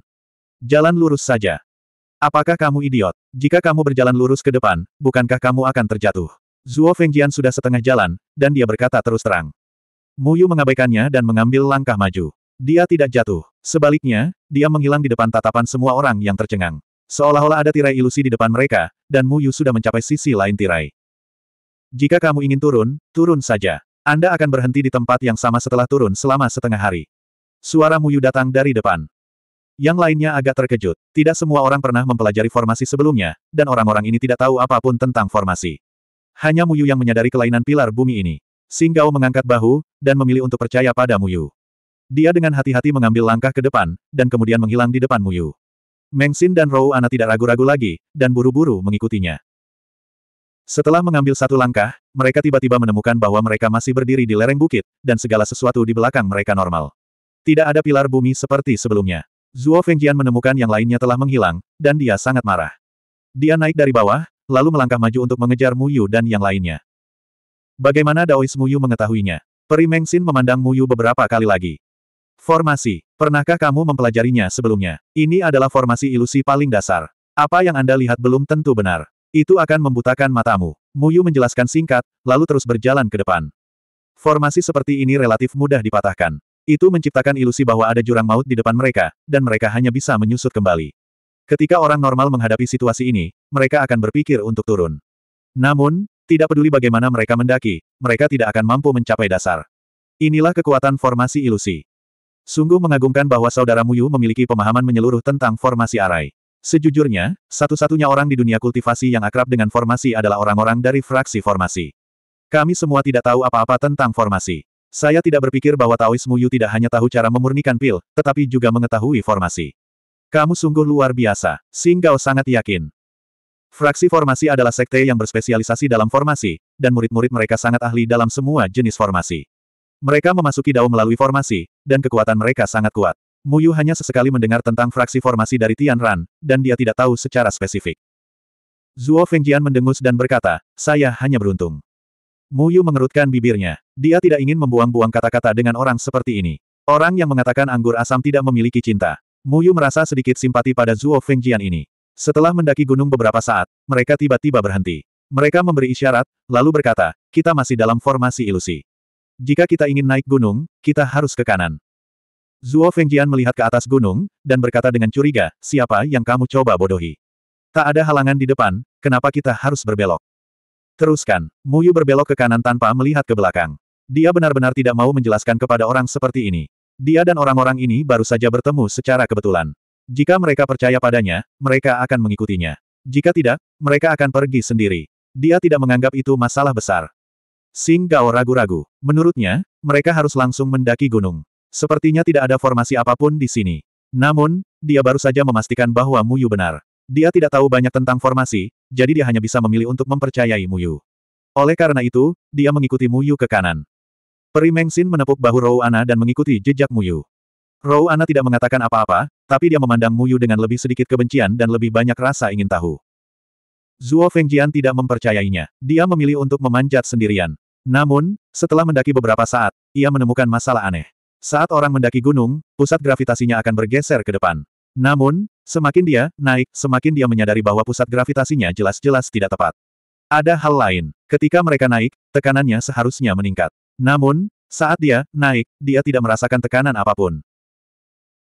Speaker 1: Jalan lurus saja. Apakah kamu idiot? Jika kamu berjalan lurus ke depan, bukankah kamu akan terjatuh? Zuo Fengjian sudah setengah jalan, dan dia berkata terus terang. Muyu mengabaikannya dan mengambil langkah maju. Dia tidak jatuh. Sebaliknya, dia menghilang di depan tatapan semua orang yang tercengang. Seolah-olah ada tirai ilusi di depan mereka, dan Mu Yu sudah mencapai sisi lain tirai. Jika kamu ingin turun, turun saja. Anda akan berhenti di tempat yang sama setelah turun selama setengah hari. Suara Muyu datang dari depan. Yang lainnya agak terkejut. Tidak semua orang pernah mempelajari formasi sebelumnya, dan orang-orang ini tidak tahu apapun tentang formasi. Hanya Muyu yang menyadari kelainan pilar bumi ini. Singgau mengangkat bahu, dan memilih untuk percaya pada Muyu. Dia dengan hati-hati mengambil langkah ke depan, dan kemudian menghilang di depan Muyu. Mengsin dan Rou Ana tidak ragu-ragu lagi, dan buru-buru mengikutinya. Setelah mengambil satu langkah, mereka tiba-tiba menemukan bahwa mereka masih berdiri di lereng bukit, dan segala sesuatu di belakang mereka normal. Tidak ada pilar bumi seperti sebelumnya. Zhuo Fengjian menemukan yang lainnya telah menghilang, dan dia sangat marah. Dia naik dari bawah, lalu melangkah maju untuk mengejar Mu Yu dan yang lainnya. Bagaimana Daois Yu mengetahuinya? Peri Mengxin memandang Mu Yu beberapa kali lagi. Formasi. Pernahkah kamu mempelajarinya sebelumnya? Ini adalah formasi ilusi paling dasar. Apa yang Anda lihat belum tentu benar. Itu akan membutakan matamu. Muyu menjelaskan singkat, lalu terus berjalan ke depan. Formasi seperti ini relatif mudah dipatahkan. Itu menciptakan ilusi bahwa ada jurang maut di depan mereka, dan mereka hanya bisa menyusut kembali. Ketika orang normal menghadapi situasi ini, mereka akan berpikir untuk turun. Namun, tidak peduli bagaimana mereka mendaki, mereka tidak akan mampu mencapai dasar. Inilah kekuatan formasi ilusi. Sungguh mengagumkan bahwa saudara Muyu memiliki pemahaman menyeluruh tentang formasi arai. Sejujurnya, satu-satunya orang di dunia kultivasi yang akrab dengan formasi adalah orang-orang dari fraksi formasi. Kami semua tidak tahu apa-apa tentang formasi. Saya tidak berpikir bahwa Taois Yu tidak hanya tahu cara memurnikan pil, tetapi juga mengetahui formasi. Kamu sungguh luar biasa. sehingga sangat yakin. Fraksi formasi adalah sekte yang berspesialisasi dalam formasi, dan murid-murid mereka sangat ahli dalam semua jenis formasi. Mereka memasuki dao melalui formasi, dan kekuatan mereka sangat kuat. Mu Yu hanya sesekali mendengar tentang fraksi formasi dari Tian Ran, dan dia tidak tahu secara spesifik. Zuo Fengjian mendengus dan berkata, saya hanya beruntung. Mu Yu mengerutkan bibirnya. Dia tidak ingin membuang-buang kata-kata dengan orang seperti ini. Orang yang mengatakan anggur asam tidak memiliki cinta. Mu Yu merasa sedikit simpati pada Zuo Fengjian ini. Setelah mendaki gunung beberapa saat, mereka tiba-tiba berhenti. Mereka memberi isyarat, lalu berkata, kita masih dalam formasi ilusi. Jika kita ingin naik gunung, kita harus ke kanan. Zuo Fengjian melihat ke atas gunung, dan berkata dengan curiga, siapa yang kamu coba bodohi? Tak ada halangan di depan, kenapa kita harus berbelok? Teruskan, Muyu berbelok ke kanan tanpa melihat ke belakang. Dia benar-benar tidak mau menjelaskan kepada orang seperti ini. Dia dan orang-orang ini baru saja bertemu secara kebetulan. Jika mereka percaya padanya, mereka akan mengikutinya. Jika tidak, mereka akan pergi sendiri. Dia tidak menganggap itu masalah besar. Sing Gao ragu-ragu. Menurutnya, mereka harus langsung mendaki gunung. Sepertinya tidak ada formasi apapun di sini. Namun, dia baru saja memastikan bahwa Muyu benar. Dia tidak tahu banyak tentang formasi, jadi dia hanya bisa memilih untuk mempercayai Muyu. Oleh karena itu, dia mengikuti Muyu ke kanan. Peri Mengsin menepuk bahu Rou Ana dan mengikuti jejak Muyu. Rou Ana tidak mengatakan apa-apa, tapi dia memandang Muyu dengan lebih sedikit kebencian dan lebih banyak rasa ingin tahu. Zuo Fengjian tidak mempercayainya. Dia memilih untuk memanjat sendirian. Namun, setelah mendaki beberapa saat, ia menemukan masalah aneh. Saat orang mendaki gunung, pusat gravitasinya akan bergeser ke depan. Namun, semakin dia naik, semakin dia menyadari bahwa pusat gravitasinya jelas-jelas tidak tepat. Ada hal lain. Ketika mereka naik, tekanannya seharusnya meningkat. Namun, saat dia naik, dia tidak merasakan tekanan apapun.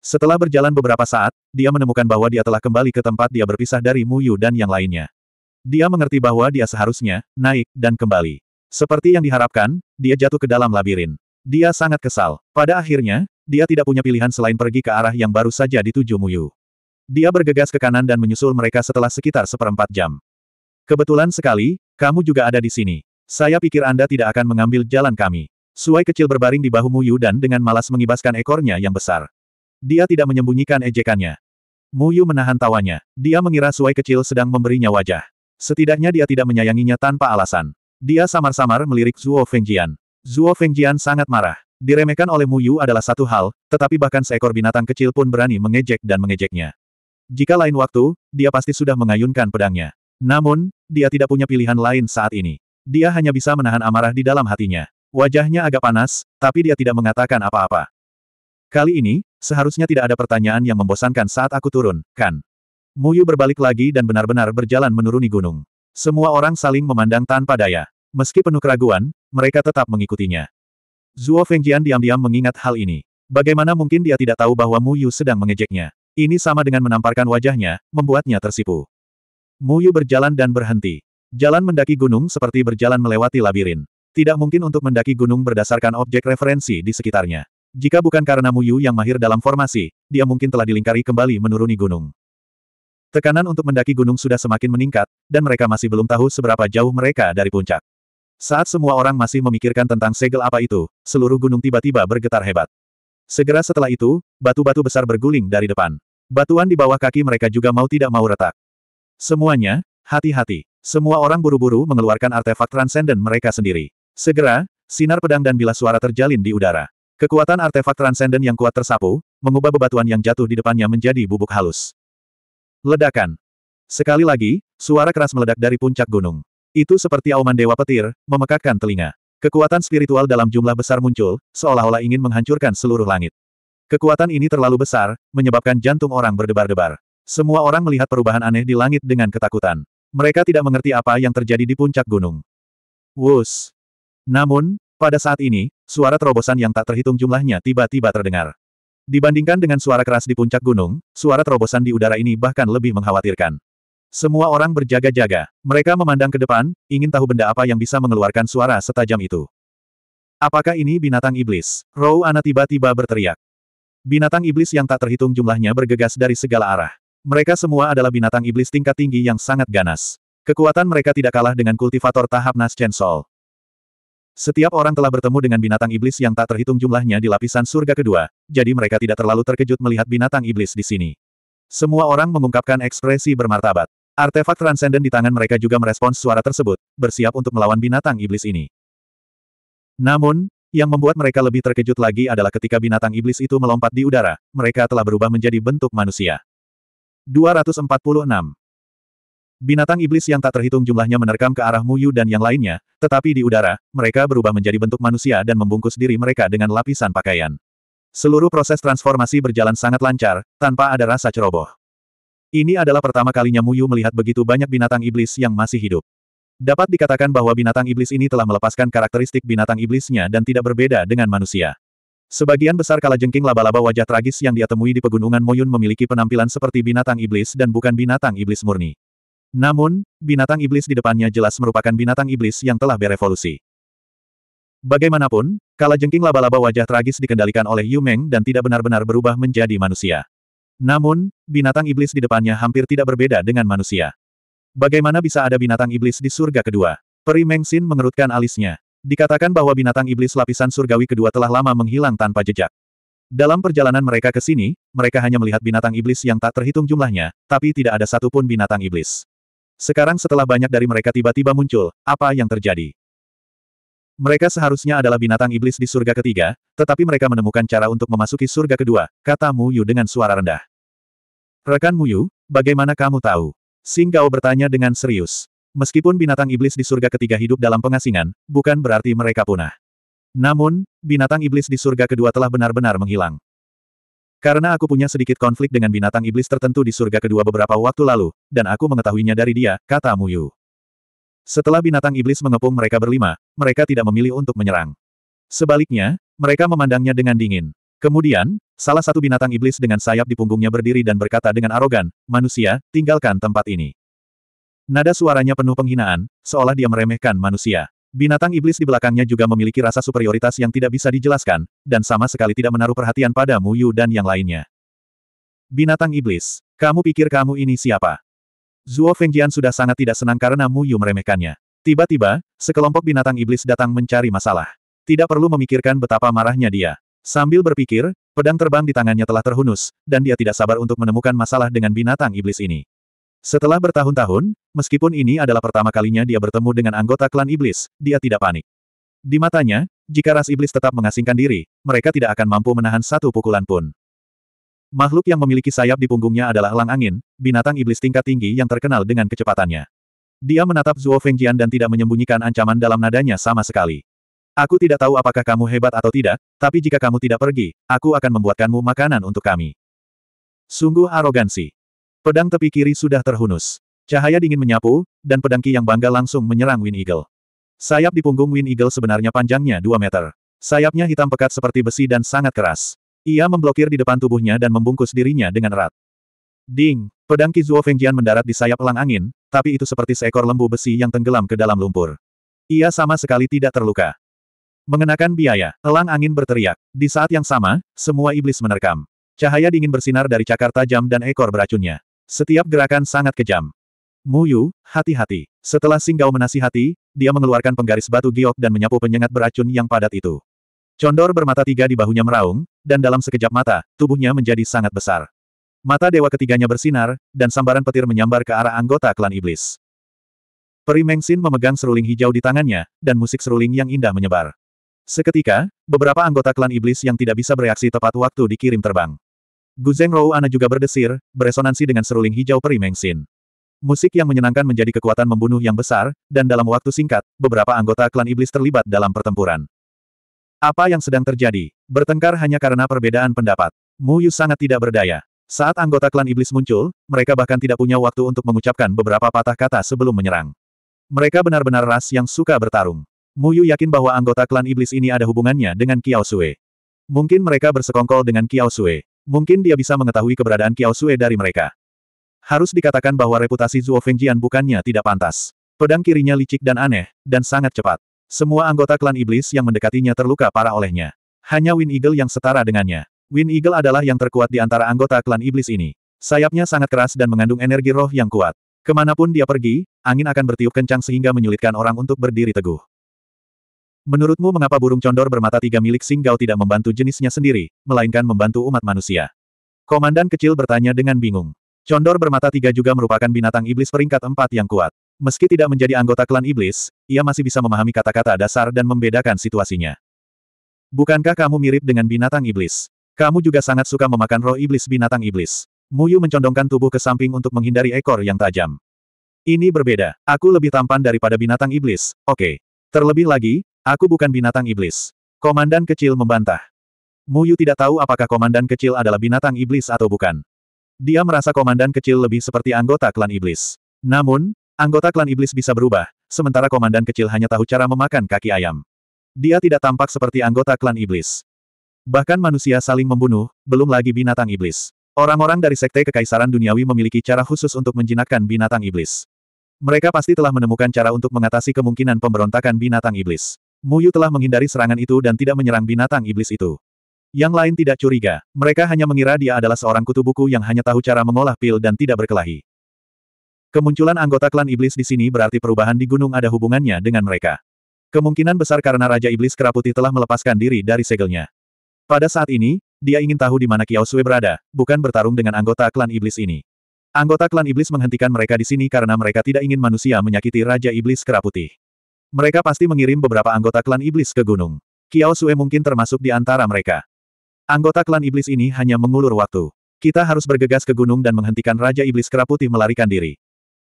Speaker 1: Setelah berjalan beberapa saat, dia menemukan bahwa dia telah kembali ke tempat dia berpisah dari Muyu dan yang lainnya. Dia mengerti bahwa dia seharusnya naik dan kembali. Seperti yang diharapkan, dia jatuh ke dalam labirin. Dia sangat kesal. Pada akhirnya, dia tidak punya pilihan selain pergi ke arah yang baru saja dituju Muyu. Dia bergegas ke kanan dan menyusul mereka setelah sekitar seperempat jam. Kebetulan sekali, kamu juga ada di sini. Saya pikir Anda tidak akan mengambil jalan kami. Suai kecil berbaring di bahu Muyu dan dengan malas mengibaskan ekornya yang besar. Dia tidak menyembunyikan ejekannya. Muyu menahan tawanya. Dia mengira Suai kecil sedang memberinya wajah. Setidaknya dia tidak menyayanginya tanpa alasan. Dia samar-samar melirik Zuo Fengjian. Zuo Fengjian sangat marah. Diremehkan oleh Mu Yu adalah satu hal, tetapi bahkan seekor binatang kecil pun berani mengejek dan mengejeknya. Jika lain waktu, dia pasti sudah mengayunkan pedangnya. Namun, dia tidak punya pilihan lain saat ini. Dia hanya bisa menahan amarah di dalam hatinya. Wajahnya agak panas, tapi dia tidak mengatakan apa-apa. Kali ini, seharusnya tidak ada pertanyaan yang membosankan saat aku turun, kan? Muyu berbalik lagi dan benar-benar berjalan menuruni gunung. Semua orang saling memandang tanpa daya. Meski penuh keraguan, mereka tetap mengikutinya. Zuo Fengjian diam-diam mengingat hal ini. Bagaimana mungkin dia tidak tahu bahwa Mu Yu sedang mengejeknya? Ini sama dengan menamparkan wajahnya, membuatnya tersipu. Mu Yu berjalan dan berhenti. Jalan mendaki gunung seperti berjalan melewati labirin. Tidak mungkin untuk mendaki gunung berdasarkan objek referensi di sekitarnya. Jika bukan karena Mu Yu yang mahir dalam formasi, dia mungkin telah dilingkari kembali menuruni gunung. Tekanan untuk mendaki gunung sudah semakin meningkat, dan mereka masih belum tahu seberapa jauh mereka dari puncak. Saat semua orang masih memikirkan tentang segel apa itu, seluruh gunung tiba-tiba bergetar hebat. Segera setelah itu, batu-batu besar berguling dari depan. Batuan di bawah kaki mereka juga mau tidak mau retak. Semuanya, hati-hati. Semua orang buru-buru mengeluarkan artefak transenden mereka sendiri. Segera, sinar pedang dan bila suara terjalin di udara. Kekuatan artefak transenden yang kuat tersapu, mengubah bebatuan yang jatuh di depannya menjadi bubuk halus. Ledakan. Sekali lagi, suara keras meledak dari puncak gunung. Itu seperti auman dewa petir, memekakkan telinga. Kekuatan spiritual dalam jumlah besar muncul, seolah-olah ingin menghancurkan seluruh langit. Kekuatan ini terlalu besar, menyebabkan jantung orang berdebar-debar. Semua orang melihat perubahan aneh di langit dengan ketakutan. Mereka tidak mengerti apa yang terjadi di puncak gunung. Wus. Namun, pada saat ini, suara terobosan yang tak terhitung jumlahnya tiba-tiba terdengar. Dibandingkan dengan suara keras di puncak gunung, suara terobosan di udara ini bahkan lebih mengkhawatirkan. Semua orang berjaga-jaga. Mereka memandang ke depan, ingin tahu benda apa yang bisa mengeluarkan suara setajam itu. Apakah ini binatang iblis? Rou Ana tiba-tiba berteriak. Binatang iblis yang tak terhitung jumlahnya bergegas dari segala arah. Mereka semua adalah binatang iblis tingkat tinggi yang sangat ganas. Kekuatan mereka tidak kalah dengan kultivator tahap naschen Soul. Setiap orang telah bertemu dengan binatang iblis yang tak terhitung jumlahnya di lapisan surga kedua, jadi mereka tidak terlalu terkejut melihat binatang iblis di sini. Semua orang mengungkapkan ekspresi bermartabat. Artefak transenden di tangan mereka juga merespons suara tersebut, bersiap untuk melawan binatang iblis ini. Namun, yang membuat mereka lebih terkejut lagi adalah ketika binatang iblis itu melompat di udara, mereka telah berubah menjadi bentuk manusia. 246. Binatang iblis yang tak terhitung jumlahnya menerkam ke arah Muyu dan yang lainnya, tetapi di udara, mereka berubah menjadi bentuk manusia dan membungkus diri mereka dengan lapisan pakaian. Seluruh proses transformasi berjalan sangat lancar, tanpa ada rasa ceroboh. Ini adalah pertama kalinya Muyu melihat begitu banyak binatang iblis yang masih hidup. Dapat dikatakan bahwa binatang iblis ini telah melepaskan karakteristik binatang iblisnya dan tidak berbeda dengan manusia. Sebagian besar kalajengking laba-laba wajah tragis yang dia temui di pegunungan Moyun memiliki penampilan seperti binatang iblis dan bukan binatang iblis murni. Namun, binatang iblis di depannya jelas merupakan binatang iblis yang telah berevolusi. Bagaimanapun, kalajengking laba-laba wajah tragis dikendalikan oleh Yu Meng dan tidak benar-benar berubah menjadi manusia. Namun, binatang iblis di depannya hampir tidak berbeda dengan manusia. Bagaimana bisa ada binatang iblis di surga kedua? Peri Mengsin mengerutkan alisnya. Dikatakan bahwa binatang iblis lapisan surgawi kedua telah lama menghilang tanpa jejak. Dalam perjalanan mereka ke sini, mereka hanya melihat binatang iblis yang tak terhitung jumlahnya, tapi tidak ada satupun binatang iblis. Sekarang setelah banyak dari mereka tiba-tiba muncul, apa yang terjadi? Mereka seharusnya adalah binatang iblis di surga ketiga, tetapi mereka menemukan cara untuk memasuki surga kedua, kata Mu Yu dengan suara rendah. Rekan Mu Yu, bagaimana kamu tahu? Sing Gao bertanya dengan serius. Meskipun binatang iblis di surga ketiga hidup dalam pengasingan, bukan berarti mereka punah. Namun, binatang iblis di surga kedua telah benar-benar menghilang. Karena aku punya sedikit konflik dengan binatang iblis tertentu di surga kedua beberapa waktu lalu, dan aku mengetahuinya dari dia, kata Mu Yu. Setelah binatang iblis mengepung mereka berlima, mereka tidak memilih untuk menyerang. Sebaliknya, mereka memandangnya dengan dingin. Kemudian, salah satu binatang iblis dengan sayap di punggungnya berdiri dan berkata dengan arogan, manusia, tinggalkan tempat ini. Nada suaranya penuh penghinaan, seolah dia meremehkan manusia. Binatang iblis di belakangnya juga memiliki rasa superioritas yang tidak bisa dijelaskan, dan sama sekali tidak menaruh perhatian pada Mu Yu dan yang lainnya. Binatang iblis, kamu pikir kamu ini siapa? Zuo Fengjian sudah sangat tidak senang karena Mu Yu meremehkannya. Tiba-tiba, sekelompok binatang iblis datang mencari masalah. Tidak perlu memikirkan betapa marahnya dia. Sambil berpikir, pedang terbang di tangannya telah terhunus, dan dia tidak sabar untuk menemukan masalah dengan binatang iblis ini. Setelah bertahun-tahun, meskipun ini adalah pertama kalinya dia bertemu dengan anggota klan iblis, dia tidak panik. Di matanya, jika ras iblis tetap mengasingkan diri, mereka tidak akan mampu menahan satu pukulan pun. Makhluk yang memiliki sayap di punggungnya adalah elang angin, binatang iblis tingkat tinggi yang terkenal dengan kecepatannya. Dia menatap Zuo Fengjian dan tidak menyembunyikan ancaman dalam nadanya sama sekali. Aku tidak tahu apakah kamu hebat atau tidak, tapi jika kamu tidak pergi, aku akan membuatkanmu makanan untuk kami. Sungguh arogansi. Pedang tepi kiri sudah terhunus. Cahaya dingin menyapu, dan pedang Ki yang bangga langsung menyerang Win Eagle. Sayap di punggung Win Eagle sebenarnya panjangnya 2 meter. Sayapnya hitam pekat seperti besi dan sangat keras. Ia memblokir di depan tubuhnya dan membungkus dirinya dengan erat. Ding! Pedang Kizuo Fengjian mendarat di sayap elang angin, tapi itu seperti seekor lembu besi yang tenggelam ke dalam lumpur. Ia sama sekali tidak terluka. Mengenakan biaya, elang angin berteriak. Di saat yang sama, semua iblis menerkam. Cahaya dingin bersinar dari cakar tajam dan ekor beracunnya. Setiap gerakan sangat kejam. Muyu, hati-hati. Setelah Singgau menasihati, dia mengeluarkan penggaris batu giok dan menyapu penyengat beracun yang padat itu. Condor bermata tiga di bahunya meraung, dan dalam sekejap mata, tubuhnya menjadi sangat besar. Mata dewa ketiganya bersinar, dan sambaran petir menyambar ke arah anggota klan iblis. Peri Mengsin memegang seruling hijau di tangannya, dan musik seruling yang indah menyebar. Seketika, beberapa anggota klan iblis yang tidak bisa bereaksi tepat waktu dikirim terbang. Guzeng Rou Ana juga berdesir, beresonansi dengan seruling hijau Peri Mengsin. Musik yang menyenangkan menjadi kekuatan membunuh yang besar, dan dalam waktu singkat, beberapa anggota klan iblis terlibat dalam pertempuran. Apa yang sedang terjadi? Bertengkar hanya karena perbedaan pendapat. Mu Yu sangat tidak berdaya. Saat anggota klan iblis muncul, mereka bahkan tidak punya waktu untuk mengucapkan beberapa patah kata sebelum menyerang. Mereka benar-benar ras yang suka bertarung. Mu Yu yakin bahwa anggota klan iblis ini ada hubungannya dengan Kiao Sue. Mungkin mereka bersekongkol dengan Kiao Sue. Mungkin dia bisa mengetahui keberadaan Kiao Sue dari mereka. Harus dikatakan bahwa reputasi Zhuo Fengjian bukannya tidak pantas. Pedang kirinya licik dan aneh, dan sangat cepat. Semua anggota klan iblis yang mendekatinya terluka parah olehnya. Hanya Win Eagle yang setara dengannya. Win Eagle adalah yang terkuat di antara anggota klan iblis ini. Sayapnya sangat keras dan mengandung energi roh yang kuat. Kemanapun dia pergi, angin akan bertiup kencang sehingga menyulitkan orang untuk berdiri teguh. Menurutmu mengapa burung condor bermata tiga milik Singgau tidak membantu jenisnya sendiri, melainkan membantu umat manusia? Komandan kecil bertanya dengan bingung. Condor bermata tiga juga merupakan binatang iblis peringkat empat yang kuat. Meski tidak menjadi anggota klan iblis, ia masih bisa memahami kata-kata dasar dan membedakan situasinya. Bukankah kamu mirip dengan binatang iblis? Kamu juga sangat suka memakan roh iblis binatang iblis. Muyu mencondongkan tubuh ke samping untuk menghindari ekor yang tajam. Ini berbeda, aku lebih tampan daripada binatang iblis, oke. Okay. Terlebih lagi, aku bukan binatang iblis. Komandan kecil membantah. Muyu tidak tahu apakah komandan kecil adalah binatang iblis atau bukan. Dia merasa komandan kecil lebih seperti anggota klan iblis. Namun, Anggota klan iblis bisa berubah, sementara komandan kecil hanya tahu cara memakan kaki ayam. Dia tidak tampak seperti anggota klan iblis. Bahkan manusia saling membunuh, belum lagi binatang iblis. Orang-orang dari sekte kekaisaran duniawi memiliki cara khusus untuk menjinakkan binatang iblis. Mereka pasti telah menemukan cara untuk mengatasi kemungkinan pemberontakan binatang iblis. Muyu telah menghindari serangan itu dan tidak menyerang binatang iblis itu. Yang lain tidak curiga, mereka hanya mengira dia adalah seorang kutu buku yang hanya tahu cara mengolah pil dan tidak berkelahi. Kemunculan anggota klan iblis di sini berarti perubahan di gunung ada hubungannya dengan mereka. Kemungkinan besar karena Raja Iblis Keraputi telah melepaskan diri dari segelnya. Pada saat ini, dia ingin tahu di mana Kiao Sui berada, bukan bertarung dengan anggota klan iblis ini. Anggota klan iblis menghentikan mereka di sini karena mereka tidak ingin manusia menyakiti Raja Iblis Keraputi. Mereka pasti mengirim beberapa anggota klan iblis ke gunung. Kiao Sui mungkin termasuk di antara mereka. Anggota klan iblis ini hanya mengulur waktu. Kita harus bergegas ke gunung dan menghentikan Raja Iblis Keraputi melarikan diri.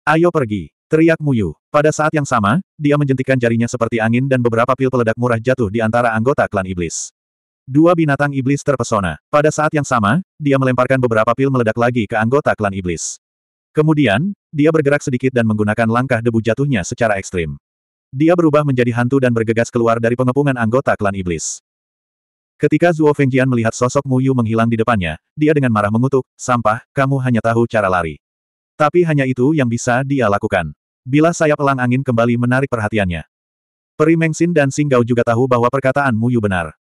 Speaker 1: Ayo pergi, teriak Muyu. Pada saat yang sama, dia menjentikan jarinya seperti angin dan beberapa pil peledak murah jatuh di antara anggota klan iblis. Dua binatang iblis terpesona. Pada saat yang sama, dia melemparkan beberapa pil meledak lagi ke anggota klan iblis. Kemudian, dia bergerak sedikit dan menggunakan langkah debu jatuhnya secara ekstrim. Dia berubah menjadi hantu dan bergegas keluar dari pengepungan anggota klan iblis. Ketika Zuo Fengjian melihat sosok Muyu menghilang di depannya, dia dengan marah mengutuk, sampah, kamu hanya tahu cara lari. Tapi hanya itu yang bisa dia lakukan. Bila sayap elang angin kembali menarik perhatiannya. Peri Mengsin dan Singgau juga tahu bahwa perkataan Muyu benar.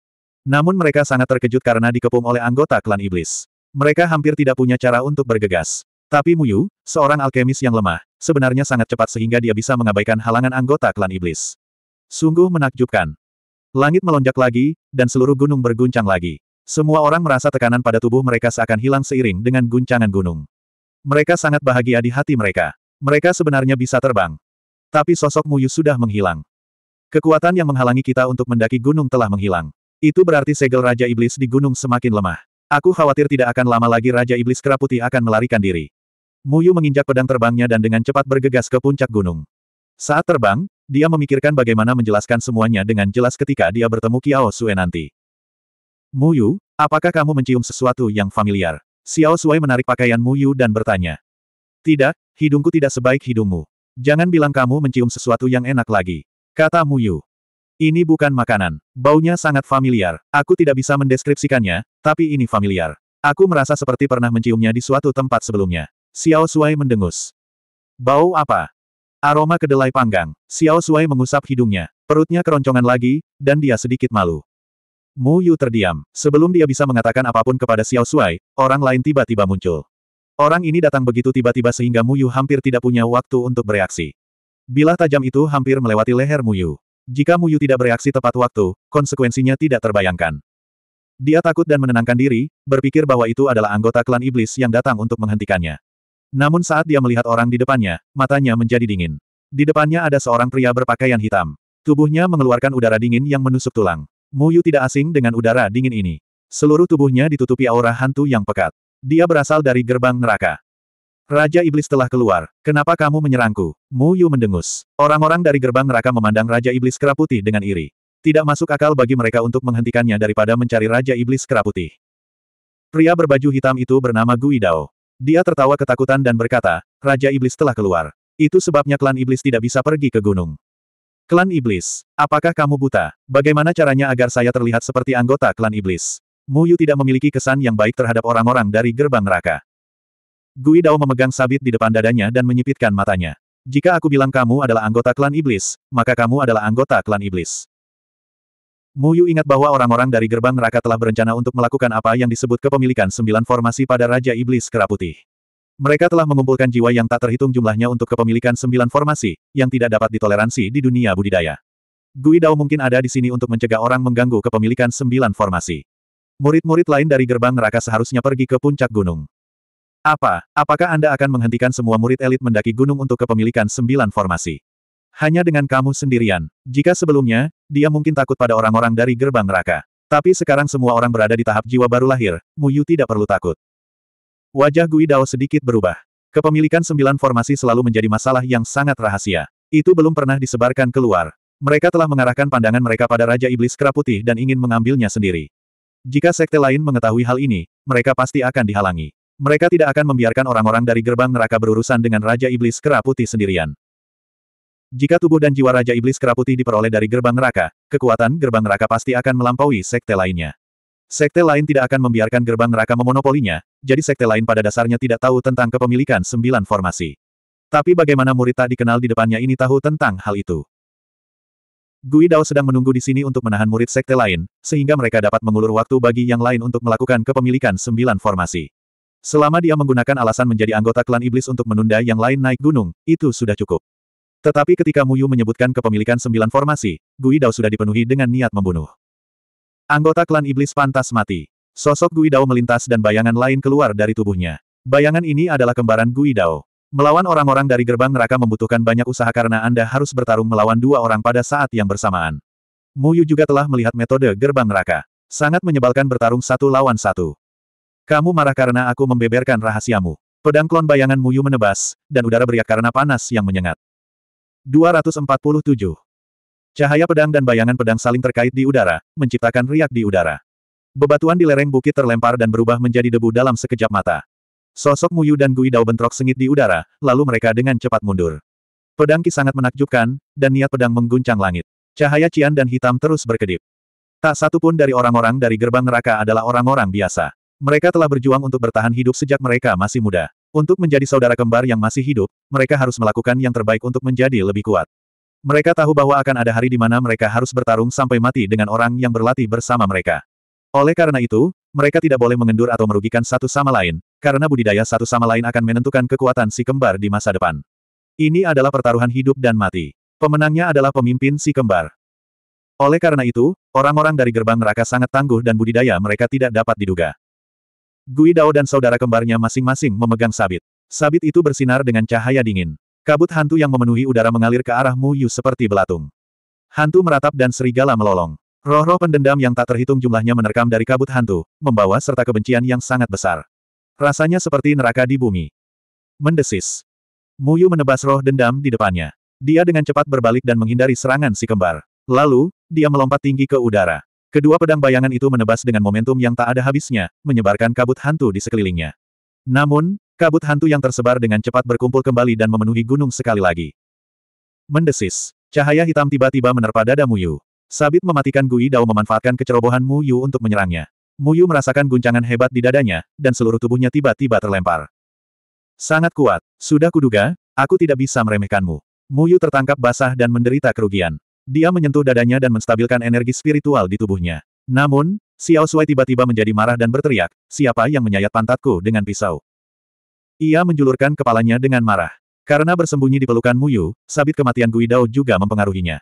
Speaker 1: Namun mereka sangat terkejut karena dikepung oleh anggota klan iblis. Mereka hampir tidak punya cara untuk bergegas. Tapi Muyu, seorang alkemis yang lemah, sebenarnya sangat cepat sehingga dia bisa mengabaikan halangan anggota klan iblis. Sungguh menakjubkan. Langit melonjak lagi, dan seluruh gunung berguncang lagi. Semua orang merasa tekanan pada tubuh mereka seakan hilang seiring dengan guncangan gunung. Mereka sangat bahagia di hati mereka. Mereka sebenarnya bisa terbang. Tapi sosok Muyu sudah menghilang. Kekuatan yang menghalangi kita untuk mendaki gunung telah menghilang. Itu berarti segel Raja Iblis di gunung semakin lemah. Aku khawatir tidak akan lama lagi Raja Iblis Keraputi akan melarikan diri. Muyu menginjak pedang terbangnya dan dengan cepat bergegas ke puncak gunung. Saat terbang, dia memikirkan bagaimana menjelaskan semuanya dengan jelas ketika dia bertemu Kiao Sue nanti. Muyu, apakah kamu mencium sesuatu yang familiar? Xiao Sui menarik pakaian Mu Yu dan bertanya. Tidak, hidungku tidak sebaik hidungmu. Jangan bilang kamu mencium sesuatu yang enak lagi. Kata Mu Yu. Ini bukan makanan. Baunya sangat familiar. Aku tidak bisa mendeskripsikannya, tapi ini familiar. Aku merasa seperti pernah menciumnya di suatu tempat sebelumnya. Xiao Sui mendengus. Bau apa? Aroma kedelai panggang. Xiao Sui mengusap hidungnya. Perutnya keroncongan lagi, dan dia sedikit malu. Mu Yu terdiam. Sebelum dia bisa mengatakan apapun kepada Xiao Shuai, orang lain tiba-tiba muncul. Orang ini datang begitu tiba-tiba sehingga Mu Yu hampir tidak punya waktu untuk bereaksi. Bilah tajam itu hampir melewati leher Mu Yu. Jika Mu Yu tidak bereaksi tepat waktu, konsekuensinya tidak terbayangkan. Dia takut dan menenangkan diri, berpikir bahwa itu adalah anggota klan iblis yang datang untuk menghentikannya. Namun saat dia melihat orang di depannya, matanya menjadi dingin. Di depannya ada seorang pria berpakaian hitam. Tubuhnya mengeluarkan udara dingin yang menusuk tulang. Muyu tidak asing dengan udara dingin ini. Seluruh tubuhnya ditutupi aura hantu yang pekat. Dia berasal dari gerbang neraka. Raja Iblis telah keluar. Kenapa kamu menyerangku? Muyu mendengus. Orang-orang dari gerbang neraka memandang Raja Iblis Keraputi dengan iri. Tidak masuk akal bagi mereka untuk menghentikannya daripada mencari Raja Iblis Keraputi. Pria berbaju hitam itu bernama Guidao. Dia tertawa ketakutan dan berkata, Raja Iblis telah keluar. Itu sebabnya klan Iblis tidak bisa pergi ke gunung. Klan Iblis. Apakah kamu buta? Bagaimana caranya agar saya terlihat seperti anggota klan Iblis? Muyu tidak memiliki kesan yang baik terhadap orang-orang dari gerbang neraka. Gui Dao memegang sabit di depan dadanya dan menyipitkan matanya. Jika aku bilang kamu adalah anggota klan Iblis, maka kamu adalah anggota klan Iblis. Muyu ingat bahwa orang-orang dari gerbang neraka telah berencana untuk melakukan apa yang disebut kepemilikan sembilan formasi pada Raja Iblis Kera mereka telah mengumpulkan jiwa yang tak terhitung jumlahnya untuk kepemilikan sembilan formasi, yang tidak dapat ditoleransi di dunia budidaya. Gui Dao mungkin ada di sini untuk mencegah orang mengganggu kepemilikan sembilan formasi. Murid-murid lain dari gerbang neraka seharusnya pergi ke puncak gunung. Apa, apakah Anda akan menghentikan semua murid elit mendaki gunung untuk kepemilikan sembilan formasi? Hanya dengan kamu sendirian. Jika sebelumnya, dia mungkin takut pada orang-orang dari gerbang neraka. Tapi sekarang semua orang berada di tahap jiwa baru lahir, Muyu tidak perlu takut. Wajah Gui Dao sedikit berubah. Kepemilikan sembilan formasi selalu menjadi masalah yang sangat rahasia. Itu belum pernah disebarkan keluar. Mereka telah mengarahkan pandangan mereka pada Raja Iblis Keraputih dan ingin mengambilnya sendiri. Jika sekte lain mengetahui hal ini, mereka pasti akan dihalangi. Mereka tidak akan membiarkan orang-orang dari gerbang neraka berurusan dengan Raja Iblis Keraputih sendirian. Jika tubuh dan jiwa Raja Iblis Keraputih diperoleh dari gerbang neraka, kekuatan gerbang neraka pasti akan melampaui sekte lainnya. Sekte lain tidak akan membiarkan gerbang neraka memonopolinya, jadi sekte lain pada dasarnya tidak tahu tentang kepemilikan sembilan formasi. Tapi bagaimana murid tak dikenal di depannya ini tahu tentang hal itu? Gui Dao sedang menunggu di sini untuk menahan murid sekte lain, sehingga mereka dapat mengulur waktu bagi yang lain untuk melakukan kepemilikan sembilan formasi. Selama dia menggunakan alasan menjadi anggota klan iblis untuk menunda yang lain naik gunung, itu sudah cukup. Tetapi ketika Muyu menyebutkan kepemilikan sembilan formasi, Gui Dao sudah dipenuhi dengan niat membunuh. Anggota klan iblis pantas mati. Sosok Guidao melintas dan bayangan lain keluar dari tubuhnya. Bayangan ini adalah kembaran Guidao. Melawan orang-orang dari gerbang neraka membutuhkan banyak usaha karena Anda harus bertarung melawan dua orang pada saat yang bersamaan. Muyu juga telah melihat metode gerbang neraka. Sangat menyebalkan bertarung satu lawan satu. Kamu marah karena aku membeberkan rahasiamu. Pedang klon bayangan Muyu menebas, dan udara beriak karena panas yang menyengat. 247. Cahaya pedang dan bayangan pedang saling terkait di udara, menciptakan riak di udara. Bebatuan di lereng bukit terlempar dan berubah menjadi debu dalam sekejap mata. Sosok Muyu dan Guidao bentrok sengit di udara, lalu mereka dengan cepat mundur. Pedang Ki sangat menakjubkan, dan niat pedang mengguncang langit. Cahaya cian dan hitam terus berkedip. Tak satu pun dari orang-orang dari gerbang neraka adalah orang-orang biasa. Mereka telah berjuang untuk bertahan hidup sejak mereka masih muda. Untuk menjadi saudara kembar yang masih hidup, mereka harus melakukan yang terbaik untuk menjadi lebih kuat. Mereka tahu bahwa akan ada hari di mana mereka harus bertarung sampai mati dengan orang yang berlatih bersama mereka. Oleh karena itu, mereka tidak boleh mengendur atau merugikan satu sama lain, karena budidaya satu sama lain akan menentukan kekuatan si kembar di masa depan. Ini adalah pertaruhan hidup dan mati. Pemenangnya adalah pemimpin si kembar. Oleh karena itu, orang-orang dari gerbang neraka sangat tangguh dan budidaya mereka tidak dapat diduga. Gui Dao dan saudara kembarnya masing-masing memegang sabit. Sabit itu bersinar dengan cahaya dingin. Kabut hantu yang memenuhi udara mengalir ke arah Mu Yu seperti belatung. Hantu meratap dan serigala melolong. Roh-roh pendendam yang tak terhitung jumlahnya menerkam dari kabut hantu, membawa serta kebencian yang sangat besar. Rasanya seperti neraka di bumi. Mendesis. Mu Yu menebas roh dendam di depannya. Dia dengan cepat berbalik dan menghindari serangan si kembar. Lalu, dia melompat tinggi ke udara. Kedua pedang bayangan itu menebas dengan momentum yang tak ada habisnya, menyebarkan kabut hantu di sekelilingnya. Namun, Kabut hantu yang tersebar dengan cepat berkumpul kembali dan memenuhi gunung sekali lagi. Mendesis. Cahaya hitam tiba-tiba menerpa dada Muyu. Sabit mematikan Gui Dao memanfaatkan kecerobohan Muyu untuk menyerangnya. Muyu merasakan guncangan hebat di dadanya, dan seluruh tubuhnya tiba-tiba terlempar. Sangat kuat. Sudah kuduga, aku tidak bisa meremehkanmu. Muyu tertangkap basah dan menderita kerugian. Dia menyentuh dadanya dan menstabilkan energi spiritual di tubuhnya. Namun, Xiao Shuai tiba-tiba menjadi marah dan berteriak, siapa yang menyayat pantatku dengan pisau? Ia menjulurkan kepalanya dengan marah. Karena bersembunyi di pelukan Muyu, sabit kematian Guidao juga mempengaruhinya.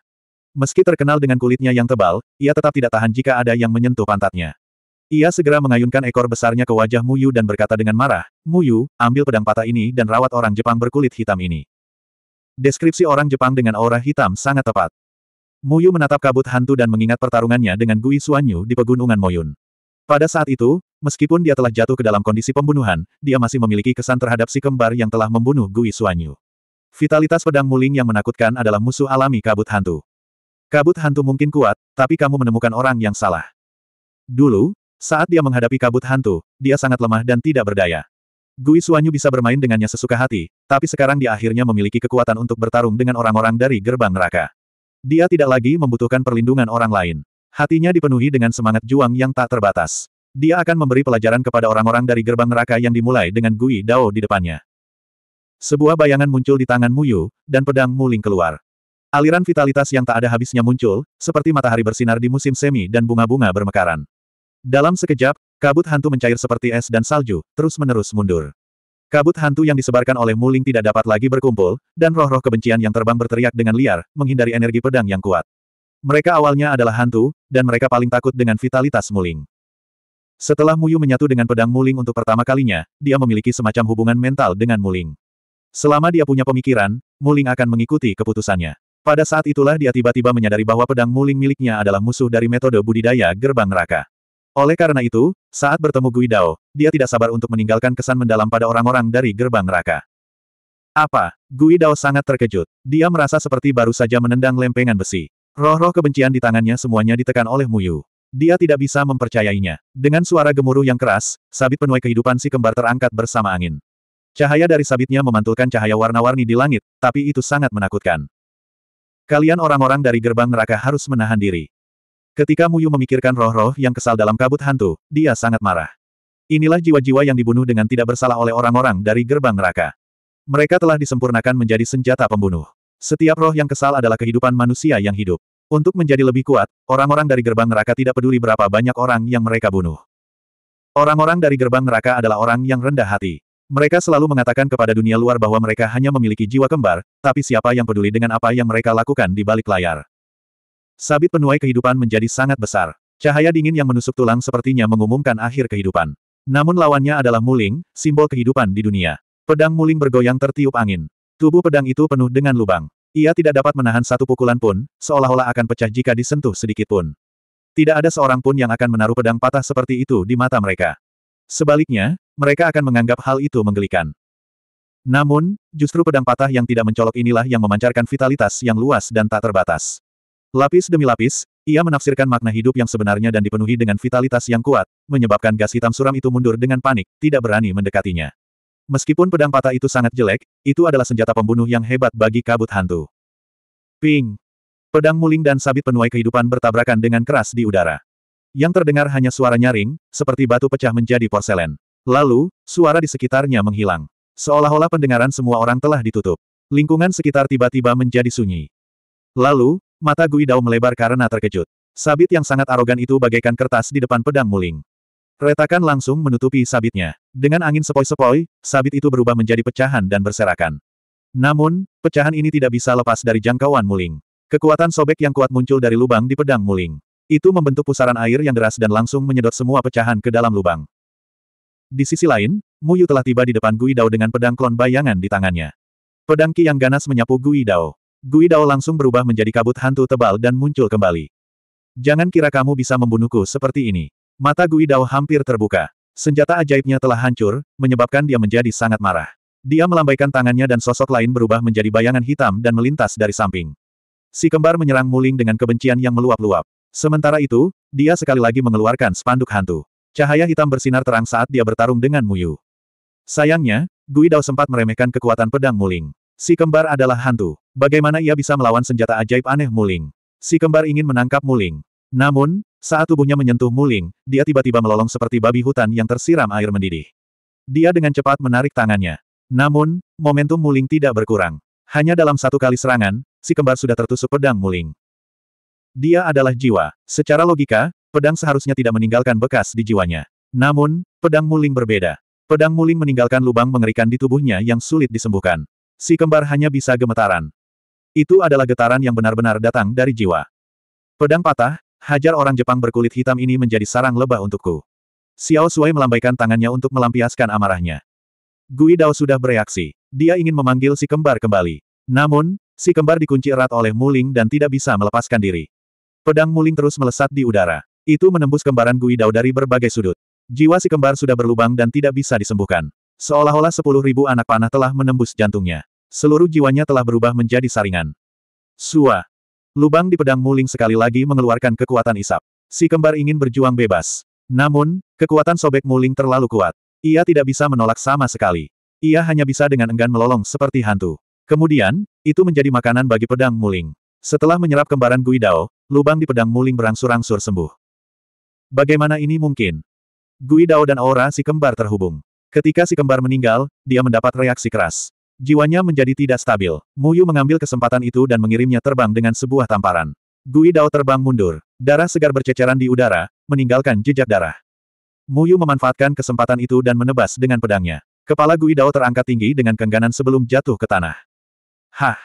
Speaker 1: Meski terkenal dengan kulitnya yang tebal, ia tetap tidak tahan jika ada yang menyentuh pantatnya. Ia segera mengayunkan ekor besarnya ke wajah Muyu dan berkata dengan marah, Muyu, ambil pedang patah ini dan rawat orang Jepang berkulit hitam ini. Deskripsi orang Jepang dengan aura hitam sangat tepat. Muyu menatap kabut hantu dan mengingat pertarungannya dengan Gui Suanyu di pegunungan Moyun. Pada saat itu, Meskipun dia telah jatuh ke dalam kondisi pembunuhan, dia masih memiliki kesan terhadap si kembar yang telah membunuh Gui Suanyu. Vitalitas pedang muling yang menakutkan adalah musuh alami kabut hantu. Kabut hantu mungkin kuat, tapi kamu menemukan orang yang salah. Dulu, saat dia menghadapi kabut hantu, dia sangat lemah dan tidak berdaya. Gui Suanyu bisa bermain dengannya sesuka hati, tapi sekarang dia akhirnya memiliki kekuatan untuk bertarung dengan orang-orang dari gerbang neraka. Dia tidak lagi membutuhkan perlindungan orang lain. Hatinya dipenuhi dengan semangat juang yang tak terbatas. Dia akan memberi pelajaran kepada orang-orang dari gerbang neraka yang dimulai dengan Gui Dao di depannya. Sebuah bayangan muncul di tangan Muyu, dan pedang muling keluar. Aliran vitalitas yang tak ada habisnya muncul, seperti matahari bersinar di musim semi dan bunga-bunga bermekaran. Dalam sekejap, kabut hantu mencair seperti es dan salju, terus-menerus mundur. Kabut hantu yang disebarkan oleh Muling tidak dapat lagi berkumpul, dan roh-roh kebencian yang terbang berteriak dengan liar, menghindari energi pedang yang kuat. Mereka awalnya adalah hantu, dan mereka paling takut dengan vitalitas Muling. Setelah Muyu menyatu dengan pedang Muling untuk pertama kalinya, dia memiliki semacam hubungan mental dengan Muling. Selama dia punya pemikiran, Muling akan mengikuti keputusannya. Pada saat itulah dia tiba-tiba menyadari bahwa pedang Muling miliknya adalah musuh dari metode budidaya gerbang neraka. Oleh karena itu, saat bertemu Guidao, dia tidak sabar untuk meninggalkan kesan mendalam pada orang-orang dari gerbang neraka. Apa? Guidao sangat terkejut. Dia merasa seperti baru saja menendang lempengan besi. Roh-roh kebencian di tangannya semuanya ditekan oleh Muyu. Dia tidak bisa mempercayainya. Dengan suara gemuruh yang keras, sabit penuai kehidupan si kembar terangkat bersama angin. Cahaya dari sabitnya memantulkan cahaya warna-warni di langit, tapi itu sangat menakutkan. Kalian orang-orang dari gerbang neraka harus menahan diri. Ketika Muyu memikirkan roh-roh yang kesal dalam kabut hantu, dia sangat marah. Inilah jiwa-jiwa yang dibunuh dengan tidak bersalah oleh orang-orang dari gerbang neraka. Mereka telah disempurnakan menjadi senjata pembunuh. Setiap roh yang kesal adalah kehidupan manusia yang hidup. Untuk menjadi lebih kuat, orang-orang dari gerbang neraka tidak peduli berapa banyak orang yang mereka bunuh. Orang-orang dari gerbang neraka adalah orang yang rendah hati. Mereka selalu mengatakan kepada dunia luar bahwa mereka hanya memiliki jiwa kembar, tapi siapa yang peduli dengan apa yang mereka lakukan di balik layar. Sabit penuai kehidupan menjadi sangat besar. Cahaya dingin yang menusuk tulang sepertinya mengumumkan akhir kehidupan. Namun lawannya adalah muling, simbol kehidupan di dunia. Pedang muling bergoyang tertiup angin. Tubuh pedang itu penuh dengan lubang. Ia tidak dapat menahan satu pukulan pun, seolah-olah akan pecah jika disentuh sedikit pun. Tidak ada seorang pun yang akan menaruh pedang patah seperti itu di mata mereka. Sebaliknya, mereka akan menganggap hal itu menggelikan. Namun, justru pedang patah yang tidak mencolok inilah yang memancarkan vitalitas yang luas dan tak terbatas. Lapis demi lapis, ia menafsirkan makna hidup yang sebenarnya dan dipenuhi dengan vitalitas yang kuat, menyebabkan gas hitam suram itu mundur dengan panik, tidak berani mendekatinya. Meskipun pedang patah itu sangat jelek, itu adalah senjata pembunuh yang hebat bagi kabut hantu. Ping! Pedang muling dan sabit penuai kehidupan bertabrakan dengan keras di udara. Yang terdengar hanya suara nyaring, seperti batu pecah menjadi porselen. Lalu, suara di sekitarnya menghilang. Seolah-olah pendengaran semua orang telah ditutup. Lingkungan sekitar tiba-tiba menjadi sunyi. Lalu, mata Gui Dao melebar karena terkejut. Sabit yang sangat arogan itu bagaikan kertas di depan pedang muling. Retakan langsung menutupi sabitnya. Dengan angin sepoi-sepoi, sabit itu berubah menjadi pecahan dan berserakan. Namun, pecahan ini tidak bisa lepas dari jangkauan Muling. Kekuatan sobek yang kuat muncul dari lubang di pedang Muling. Itu membentuk pusaran air yang deras dan langsung menyedot semua pecahan ke dalam lubang. Di sisi lain, Muyu telah tiba di depan Gui Dao dengan pedang klon bayangan di tangannya. Pedang Ki yang ganas menyapu Gui Dao. Gui Dao langsung berubah menjadi kabut hantu tebal dan muncul kembali. Jangan kira kamu bisa membunuhku seperti ini. Mata Guidao hampir terbuka. Senjata ajaibnya telah hancur, menyebabkan dia menjadi sangat marah. Dia melambaikan tangannya dan sosok lain berubah menjadi bayangan hitam dan melintas dari samping. Si kembar menyerang Muling dengan kebencian yang meluap-luap. Sementara itu, dia sekali lagi mengeluarkan spanduk hantu. Cahaya hitam bersinar terang saat dia bertarung dengan Muyu. Sayangnya, Guidao sempat meremehkan kekuatan pedang Muling. Si kembar adalah hantu. Bagaimana ia bisa melawan senjata ajaib aneh Muling? Si kembar ingin menangkap Muling. Namun, saat tubuhnya menyentuh Muling, dia tiba-tiba melolong seperti babi hutan yang tersiram air mendidih. Dia dengan cepat menarik tangannya. Namun, momentum Muling tidak berkurang. Hanya dalam satu kali serangan, si kembar sudah tertusuk pedang Muling. Dia adalah jiwa. Secara logika, pedang seharusnya tidak meninggalkan bekas di jiwanya. Namun, pedang Muling berbeda. Pedang Muling meninggalkan lubang mengerikan di tubuhnya yang sulit disembuhkan. Si kembar hanya bisa gemetaran. Itu adalah getaran yang benar-benar datang dari jiwa. Pedang patah, Hajar orang Jepang berkulit hitam ini menjadi sarang lebah untukku. Xiao Sui melambaikan tangannya untuk melampiaskan amarahnya. Gui Dao sudah bereaksi. Dia ingin memanggil si kembar kembali. Namun, si kembar dikunci erat oleh Muling dan tidak bisa melepaskan diri. Pedang Muling terus melesat di udara. Itu menembus kembaran Gui Dao dari berbagai sudut. Jiwa si kembar sudah berlubang dan tidak bisa disembuhkan. Seolah-olah sepuluh ribu anak panah telah menembus jantungnya. Seluruh jiwanya telah berubah menjadi saringan. Sua, Lubang di pedang Muling sekali lagi mengeluarkan kekuatan isap. Si kembar ingin berjuang bebas. Namun, kekuatan sobek Muling terlalu kuat. Ia tidak bisa menolak sama sekali. Ia hanya bisa dengan enggan melolong seperti hantu. Kemudian, itu menjadi makanan bagi pedang Muling. Setelah menyerap kembaran Guidao, lubang di pedang Muling berangsur-angsur sembuh. Bagaimana ini mungkin? Guidao dan aura si kembar terhubung. Ketika si kembar meninggal, dia mendapat reaksi keras. Jiwanya menjadi tidak stabil. Muyu mengambil kesempatan itu dan mengirimnya terbang dengan sebuah tamparan. Gui Dao terbang mundur. Darah segar berceceran di udara, meninggalkan jejak darah. Muyu memanfaatkan kesempatan itu dan menebas dengan pedangnya. Kepala Gui Dao terangkat tinggi dengan kengganan sebelum jatuh ke tanah. Hah!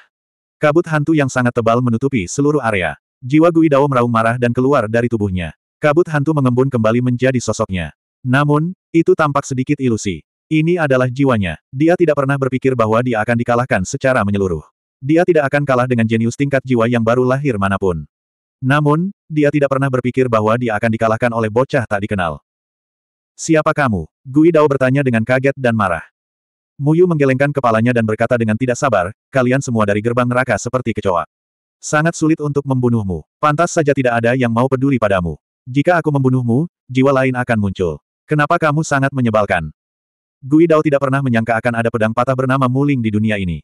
Speaker 1: Kabut hantu yang sangat tebal menutupi seluruh area. Jiwa Gui Dao meraung marah dan keluar dari tubuhnya. Kabut hantu mengembun kembali menjadi sosoknya. Namun, itu tampak sedikit ilusi. Ini adalah jiwanya. Dia tidak pernah berpikir bahwa dia akan dikalahkan secara menyeluruh. Dia tidak akan kalah dengan jenius tingkat jiwa yang baru lahir manapun. Namun, dia tidak pernah berpikir bahwa dia akan dikalahkan oleh bocah tak dikenal. Siapa kamu? Gui Dao bertanya dengan kaget dan marah. Muyu menggelengkan kepalanya dan berkata dengan tidak sabar, kalian semua dari gerbang neraka seperti kecoa. Sangat sulit untuk membunuhmu. Pantas saja tidak ada yang mau peduli padamu. Jika aku membunuhmu, jiwa lain akan muncul. Kenapa kamu sangat menyebalkan? Gui Dao tidak pernah menyangka akan ada pedang patah bernama Muling di dunia ini.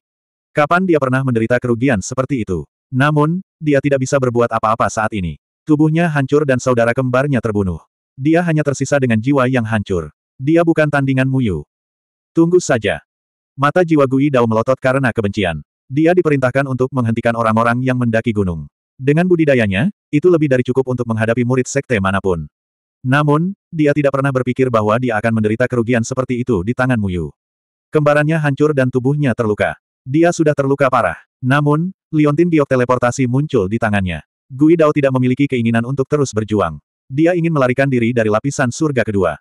Speaker 1: Kapan dia pernah menderita kerugian seperti itu? Namun, dia tidak bisa berbuat apa-apa saat ini. Tubuhnya hancur dan saudara kembarnya terbunuh. Dia hanya tersisa dengan jiwa yang hancur. Dia bukan tandingan Muyu. Tunggu saja. Mata jiwa Gui Dao melotot karena kebencian. Dia diperintahkan untuk menghentikan orang-orang yang mendaki gunung. Dengan budidayanya, itu lebih dari cukup untuk menghadapi murid sekte manapun. Namun, dia tidak pernah berpikir bahwa dia akan menderita kerugian seperti itu di tangan Muyu. Kembarannya hancur dan tubuhnya terluka. Dia sudah terluka parah. Namun, liontin giok teleportasi muncul di tangannya. Gui Dao tidak memiliki keinginan untuk terus berjuang. Dia ingin melarikan diri dari lapisan surga kedua.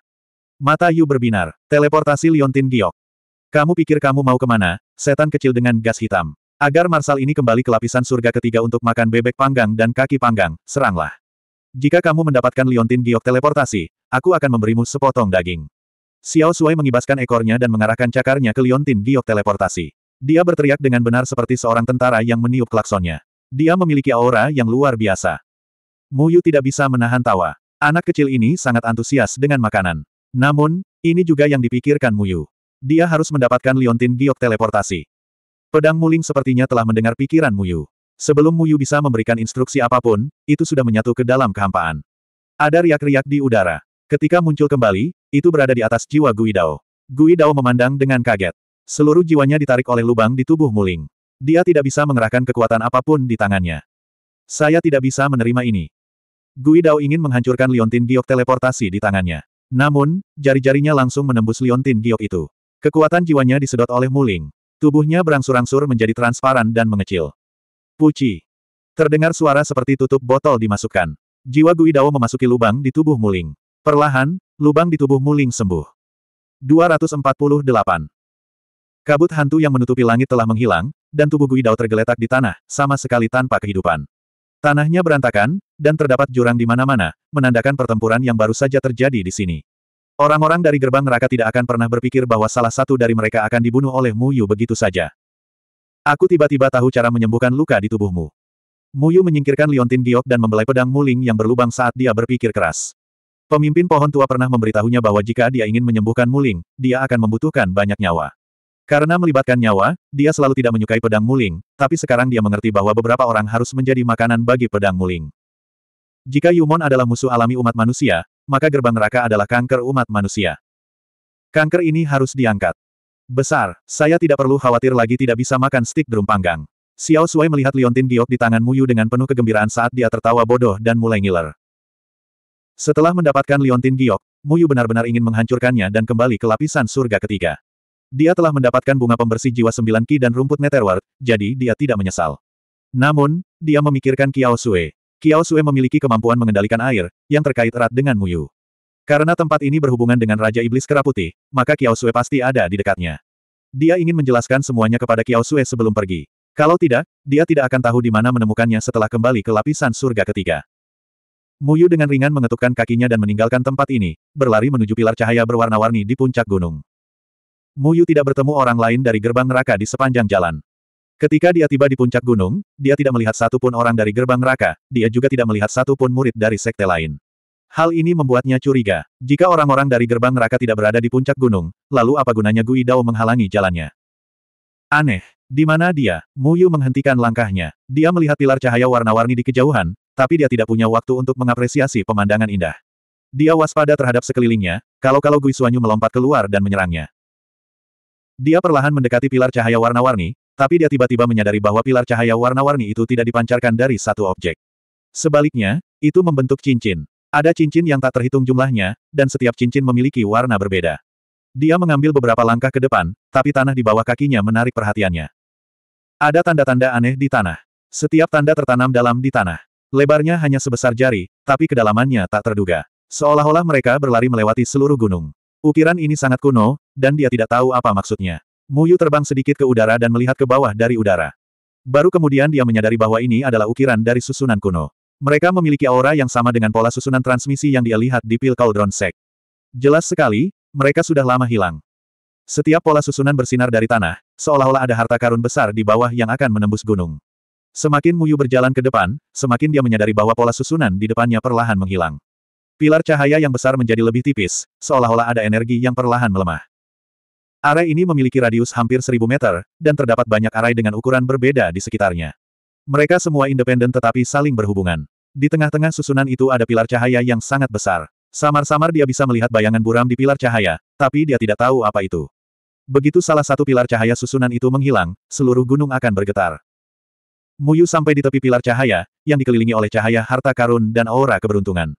Speaker 1: Mata Yu berbinar. Teleportasi liontin giok. Kamu pikir kamu mau kemana, setan kecil dengan gas hitam. Agar Marsal ini kembali ke lapisan surga ketiga untuk makan bebek panggang dan kaki panggang, seranglah. Jika kamu mendapatkan liontin giok teleportasi, aku akan memberimu sepotong daging. Xiao Sui mengibaskan ekornya dan mengarahkan cakarnya ke liontin giok teleportasi. Dia berteriak dengan benar seperti seorang tentara yang meniup klaksonnya. Dia memiliki aura yang luar biasa. Mu Yu tidak bisa menahan tawa. Anak kecil ini sangat antusias dengan makanan. Namun, ini juga yang dipikirkan Mu Yu. Dia harus mendapatkan liontin giok teleportasi. Pedang muling sepertinya telah mendengar pikiran Mu Yu. Sebelum Muyu bisa memberikan instruksi apapun, itu sudah menyatu ke dalam kehampaan. Ada riak-riak di udara. Ketika muncul kembali, itu berada di atas jiwa Gui Dao. Gui Dao memandang dengan kaget. Seluruh jiwanya ditarik oleh lubang di tubuh Muling. Dia tidak bisa mengerahkan kekuatan apapun di tangannya. Saya tidak bisa menerima ini. Gui Dao ingin menghancurkan liontin giok teleportasi di tangannya. Namun, jari-jarinya langsung menembus liontin giok itu. Kekuatan jiwanya disedot oleh Muling. Tubuhnya berangsur-angsur menjadi transparan dan mengecil. Puci. Terdengar suara seperti tutup botol dimasukkan. Jiwa Guidao memasuki lubang di tubuh Muling. Perlahan, lubang di tubuh Muling sembuh. 248. Kabut hantu yang menutupi langit telah menghilang, dan tubuh Guidao tergeletak di tanah, sama sekali tanpa kehidupan. Tanahnya berantakan, dan terdapat jurang di mana-mana, menandakan pertempuran yang baru saja terjadi di sini. Orang-orang dari gerbang neraka tidak akan pernah berpikir bahwa salah satu dari mereka akan dibunuh oleh Mu Yu begitu saja. Aku tiba-tiba tahu cara menyembuhkan luka di tubuhmu. Muyu menyingkirkan liontin giok dan membelai pedang muling yang berlubang saat dia berpikir keras. Pemimpin pohon tua pernah memberitahunya bahwa jika dia ingin menyembuhkan muling, dia akan membutuhkan banyak nyawa. Karena melibatkan nyawa, dia selalu tidak menyukai pedang muling, tapi sekarang dia mengerti bahwa beberapa orang harus menjadi makanan bagi pedang muling. Jika Yumon adalah musuh alami umat manusia, maka gerbang neraka adalah kanker umat manusia. Kanker ini harus diangkat. Besar, saya tidak perlu khawatir lagi tidak bisa makan stik drum panggang. Xiao Sui melihat liontin giok di tangan Muyu dengan penuh kegembiraan saat dia tertawa bodoh dan mulai ngiler. Setelah mendapatkan liontin giok, Muyu benar-benar ingin menghancurkannya dan kembali ke lapisan surga ketiga. Dia telah mendapatkan bunga pembersih jiwa sembilan ki dan rumput netherward, jadi dia tidak menyesal. Namun, dia memikirkan Kiao Sui. Kiao Sui memiliki kemampuan mengendalikan air, yang terkait erat dengan Muyu. Karena tempat ini berhubungan dengan Raja Iblis Keraputi, maka Kiao Sue pasti ada di dekatnya. Dia ingin menjelaskan semuanya kepada Kiao Sue sebelum pergi. Kalau tidak, dia tidak akan tahu di mana menemukannya setelah kembali ke lapisan surga ketiga. Muyu dengan ringan mengetukkan kakinya dan meninggalkan tempat ini, berlari menuju pilar cahaya berwarna-warni di puncak gunung. Muyu tidak bertemu orang lain dari gerbang neraka di sepanjang jalan. Ketika dia tiba di puncak gunung, dia tidak melihat satupun orang dari gerbang neraka, dia juga tidak melihat satupun murid dari sekte lain. Hal ini membuatnya curiga. Jika orang-orang dari gerbang neraka tidak berada di puncak gunung, lalu apa gunanya Gui Dao menghalangi jalannya? Aneh. Di mana dia? Mu Yu menghentikan langkahnya. Dia melihat pilar cahaya warna-warni di kejauhan, tapi dia tidak punya waktu untuk mengapresiasi pemandangan indah. Dia waspada terhadap sekelilingnya, kalau-kalau Gui Suanyu melompat keluar dan menyerangnya. Dia perlahan mendekati pilar cahaya warna-warni, tapi dia tiba-tiba menyadari bahwa pilar cahaya warna-warni itu tidak dipancarkan dari satu objek. Sebaliknya, itu membentuk cincin. Ada cincin yang tak terhitung jumlahnya, dan setiap cincin memiliki warna berbeda. Dia mengambil beberapa langkah ke depan, tapi tanah di bawah kakinya menarik perhatiannya. Ada tanda-tanda aneh di tanah. Setiap tanda tertanam dalam di tanah. Lebarnya hanya sebesar jari, tapi kedalamannya tak terduga. Seolah-olah mereka berlari melewati seluruh gunung. Ukiran ini sangat kuno, dan dia tidak tahu apa maksudnya. Muyu terbang sedikit ke udara dan melihat ke bawah dari udara. Baru kemudian dia menyadari bahwa ini adalah ukiran dari susunan kuno. Mereka memiliki aura yang sama dengan pola susunan transmisi yang dia lihat di pil Cauldron Sect. Jelas sekali, mereka sudah lama hilang. Setiap pola susunan bersinar dari tanah, seolah-olah ada harta karun besar di bawah yang akan menembus gunung. Semakin Muyu berjalan ke depan, semakin dia menyadari bahwa pola susunan di depannya perlahan menghilang. Pilar cahaya yang besar menjadi lebih tipis, seolah-olah ada energi yang perlahan melemah. Arai ini memiliki radius hampir seribu meter, dan terdapat banyak arai dengan ukuran berbeda di sekitarnya. Mereka semua independen tetapi saling berhubungan. Di tengah-tengah susunan itu ada pilar cahaya yang sangat besar. Samar-samar dia bisa melihat bayangan buram di pilar cahaya, tapi dia tidak tahu apa itu. Begitu salah satu pilar cahaya susunan itu menghilang, seluruh gunung akan bergetar. Muyu sampai di tepi pilar cahaya, yang dikelilingi oleh cahaya harta karun dan aura keberuntungan.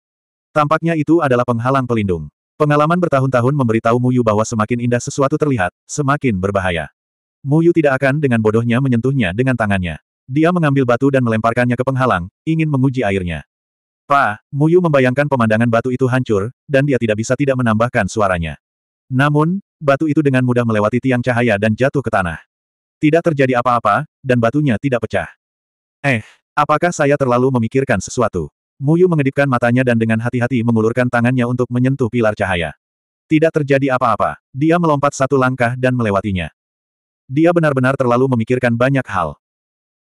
Speaker 1: Tampaknya itu adalah penghalang pelindung. Pengalaman bertahun-tahun memberitahu Muyu bahwa semakin indah sesuatu terlihat, semakin berbahaya. Muyu tidak akan dengan bodohnya menyentuhnya dengan tangannya. Dia mengambil batu dan melemparkannya ke penghalang, ingin menguji airnya. Pa, Muyu membayangkan pemandangan batu itu hancur, dan dia tidak bisa tidak menambahkan suaranya. Namun, batu itu dengan mudah melewati tiang cahaya dan jatuh ke tanah. Tidak terjadi apa-apa, dan batunya tidak pecah. Eh, apakah saya terlalu memikirkan sesuatu? Muyu mengedipkan matanya dan dengan hati-hati mengulurkan tangannya untuk menyentuh pilar cahaya. Tidak terjadi apa-apa. Dia melompat satu langkah dan melewatinya. Dia benar-benar terlalu memikirkan banyak hal.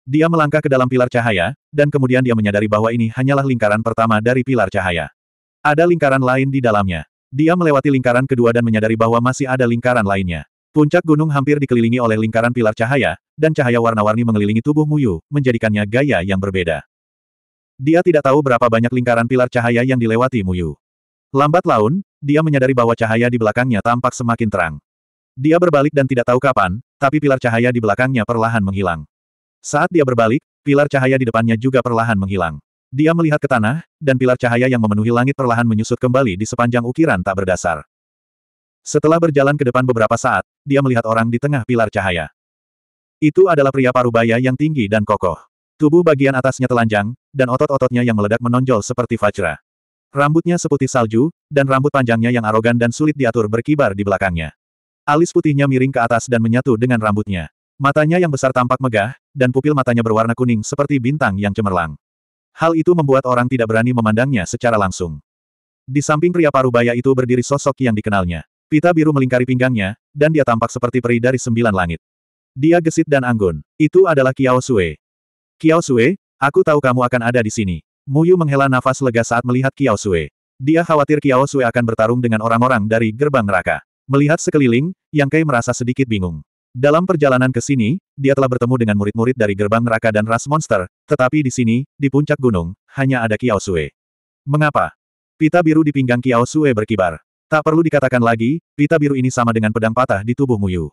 Speaker 1: Dia melangkah ke dalam pilar cahaya, dan kemudian dia menyadari bahwa ini hanyalah lingkaran pertama dari pilar cahaya. Ada lingkaran lain di dalamnya. Dia melewati lingkaran kedua dan menyadari bahwa masih ada lingkaran lainnya. Puncak gunung hampir dikelilingi oleh lingkaran pilar cahaya, dan cahaya warna-warni mengelilingi tubuh Muyu, menjadikannya gaya yang berbeda. Dia tidak tahu berapa banyak lingkaran pilar cahaya yang dilewati Muyu. Lambat laun, dia menyadari bahwa cahaya di belakangnya tampak semakin terang. Dia berbalik dan tidak tahu kapan, tapi pilar cahaya di belakangnya perlahan menghilang. Saat dia berbalik, pilar cahaya di depannya juga perlahan menghilang. Dia melihat ke tanah, dan pilar cahaya yang memenuhi langit perlahan menyusut kembali di sepanjang ukiran tak berdasar. Setelah berjalan ke depan beberapa saat, dia melihat orang di tengah pilar cahaya. Itu adalah pria parubaya yang tinggi dan kokoh. Tubuh bagian atasnya telanjang, dan otot-ototnya yang meledak menonjol seperti fajra. Rambutnya seputih salju, dan rambut panjangnya yang arogan dan sulit diatur berkibar di belakangnya. Alis putihnya miring ke atas dan menyatu dengan rambutnya. Matanya yang besar tampak megah, dan pupil matanya berwarna kuning seperti bintang yang cemerlang. Hal itu membuat orang tidak berani memandangnya secara langsung. Di samping pria parubaya itu berdiri sosok yang dikenalnya. Pita biru melingkari pinggangnya, dan dia tampak seperti peri dari sembilan langit. Dia gesit dan anggun. Itu adalah Kiao Sue. Kiao Sue, aku tahu kamu akan ada di sini. Muyu menghela nafas lega saat melihat Kiao Sue. Dia khawatir Kiao Sue akan bertarung dengan orang-orang dari gerbang neraka. Melihat sekeliling, Yang Kai merasa sedikit bingung. Dalam perjalanan ke sini, dia telah bertemu dengan murid-murid dari gerbang neraka dan ras monster, tetapi di sini, di puncak gunung, hanya ada Kiao Sue. Mengapa? Pita biru di pinggang Kiao Sue berkibar. Tak perlu dikatakan lagi, pita biru ini sama dengan pedang patah di tubuh Muyu.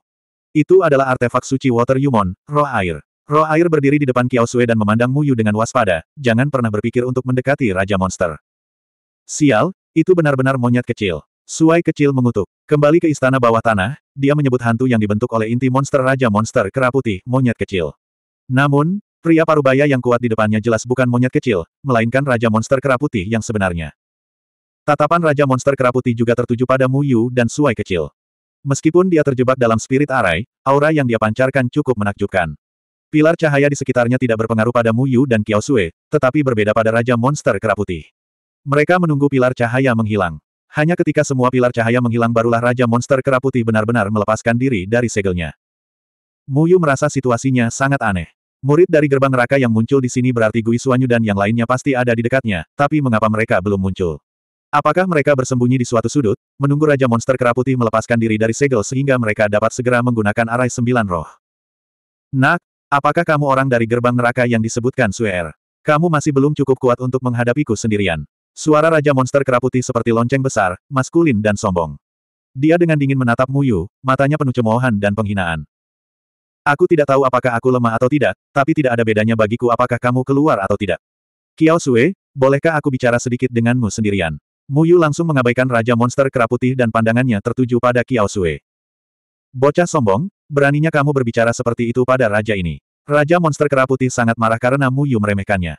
Speaker 1: Itu adalah artefak suci Water Yumon, roh air. Roh air berdiri di depan Kiao Sue dan memandang Muyu dengan waspada, jangan pernah berpikir untuk mendekati Raja Monster. Sial, itu benar-benar monyet kecil. Suai kecil mengutuk. Kembali ke istana bawah tanah, dia menyebut hantu yang dibentuk oleh inti monster Raja Monster Kera Putih, monyet kecil. Namun, pria parubaya yang kuat di depannya jelas bukan monyet kecil, melainkan Raja Monster Kera Putih yang sebenarnya. Tatapan Raja Monster Kera Putih juga tertuju pada Mu Yu dan Suai kecil. Meskipun dia terjebak dalam spirit arai, aura yang dia pancarkan cukup menakjubkan. Pilar cahaya di sekitarnya tidak berpengaruh pada Mu Yu dan Sui, tetapi berbeda pada Raja Monster Kera Putih. Mereka menunggu pilar cahaya menghilang. Hanya ketika semua pilar cahaya menghilang barulah Raja Monster Kera Putih benar-benar melepaskan diri dari segelnya. Muyu merasa situasinya sangat aneh. Murid dari gerbang neraka yang muncul di sini berarti Gui Suanyu dan yang lainnya pasti ada di dekatnya, tapi mengapa mereka belum muncul? Apakah mereka bersembunyi di suatu sudut, menunggu Raja Monster Kera Putih melepaskan diri dari segel sehingga mereka dapat segera menggunakan arai sembilan roh? Nak, apakah kamu orang dari gerbang neraka yang disebutkan Suer? Er? Kamu masih belum cukup kuat untuk menghadapiku sendirian. Suara Raja Monster Keraputi seperti lonceng besar, maskulin dan sombong. Dia dengan dingin menatap Muyu, matanya penuh cemoohan dan penghinaan. Aku tidak tahu apakah aku lemah atau tidak, tapi tidak ada bedanya bagiku apakah kamu keluar atau tidak. Kiao Sue, bolehkah aku bicara sedikit denganmu sendirian? Muyu langsung mengabaikan Raja Monster Keraputi dan pandangannya tertuju pada Kiao Sue. Bocah sombong, beraninya kamu berbicara seperti itu pada raja ini. Raja Monster Keraputi sangat marah karena Muyu meremehkannya.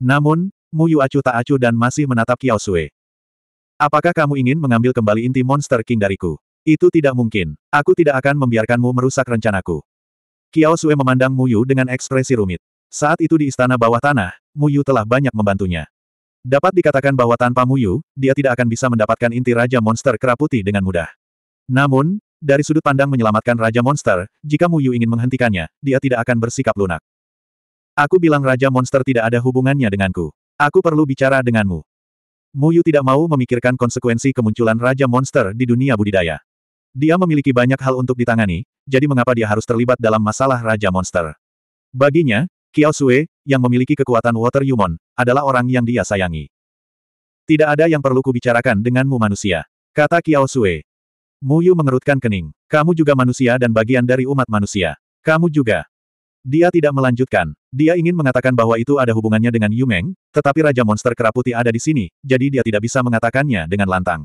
Speaker 1: Namun, Muyu acuh tak acuh dan masih menatap Kiao Sui. Apakah kamu ingin mengambil kembali inti Monster King dariku? Itu tidak mungkin. Aku tidak akan membiarkanmu merusak rencanaku. Kiao Sui memandang Mu Yu dengan ekspresi rumit. Saat itu di istana bawah tanah, Mu Yu telah banyak membantunya. Dapat dikatakan bahwa tanpa Mu Yu, dia tidak akan bisa mendapatkan inti Raja Monster keraputi dengan mudah. Namun, dari sudut pandang menyelamatkan Raja Monster, jika Mu Yu ingin menghentikannya, dia tidak akan bersikap lunak. Aku bilang Raja Monster tidak ada hubungannya denganku. Aku perlu bicara denganmu. Mu Yu tidak mau memikirkan konsekuensi kemunculan Raja Monster di dunia budidaya. Dia memiliki banyak hal untuk ditangani, jadi mengapa dia harus terlibat dalam masalah Raja Monster? Baginya, Kiao Sue, yang memiliki kekuatan Water Yumon, adalah orang yang dia sayangi. Tidak ada yang perlu kubicarakan denganmu manusia. Kata Kiao Sue. Yu mengerutkan kening. Kamu juga manusia dan bagian dari umat manusia. Kamu juga. Dia tidak melanjutkan. Dia ingin mengatakan bahwa itu ada hubungannya dengan Yumeng, tetapi Raja Monster Kera Putih ada di sini, jadi dia tidak bisa mengatakannya dengan lantang.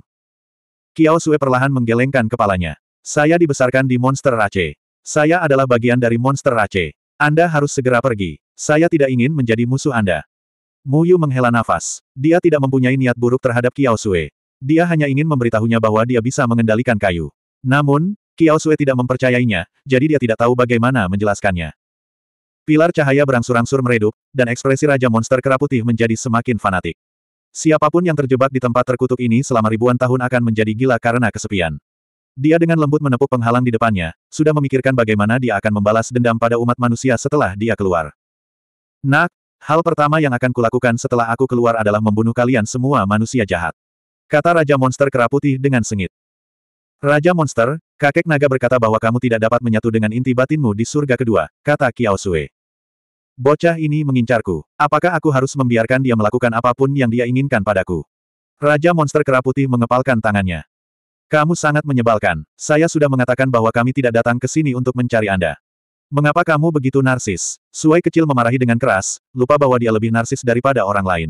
Speaker 1: Kiao Sue perlahan menggelengkan kepalanya. Saya dibesarkan di Monster Rache. Saya adalah bagian dari Monster Rache. Anda harus segera pergi. Saya tidak ingin menjadi musuh Anda. Mu Yu menghela nafas. Dia tidak mempunyai niat buruk terhadap Kiao Sue. Dia hanya ingin memberitahunya bahwa dia bisa mengendalikan kayu. Namun, Kiao Sue tidak mempercayainya, jadi dia tidak tahu bagaimana menjelaskannya. Pilar cahaya berangsur-angsur meredup, dan ekspresi Raja Monster Kera menjadi semakin fanatik. Siapapun yang terjebak di tempat terkutuk ini selama ribuan tahun akan menjadi gila karena kesepian. Dia dengan lembut menepuk penghalang di depannya, sudah memikirkan bagaimana dia akan membalas dendam pada umat manusia setelah dia keluar. Nak, hal pertama yang akan kulakukan setelah aku keluar adalah membunuh kalian semua manusia jahat. Kata Raja Monster Kera dengan sengit. Raja Monster, kakek naga berkata bahwa kamu tidak dapat menyatu dengan inti batinmu di surga kedua, kata Kiao Sui. Bocah ini mengincarku. Apakah aku harus membiarkan dia melakukan apapun yang dia inginkan padaku? Raja Monster Kera Putih mengepalkan tangannya. Kamu sangat menyebalkan. Saya sudah mengatakan bahwa kami tidak datang ke sini untuk mencari Anda. Mengapa kamu begitu narsis? Suai kecil memarahi dengan keras, lupa bahwa dia lebih narsis daripada orang lain.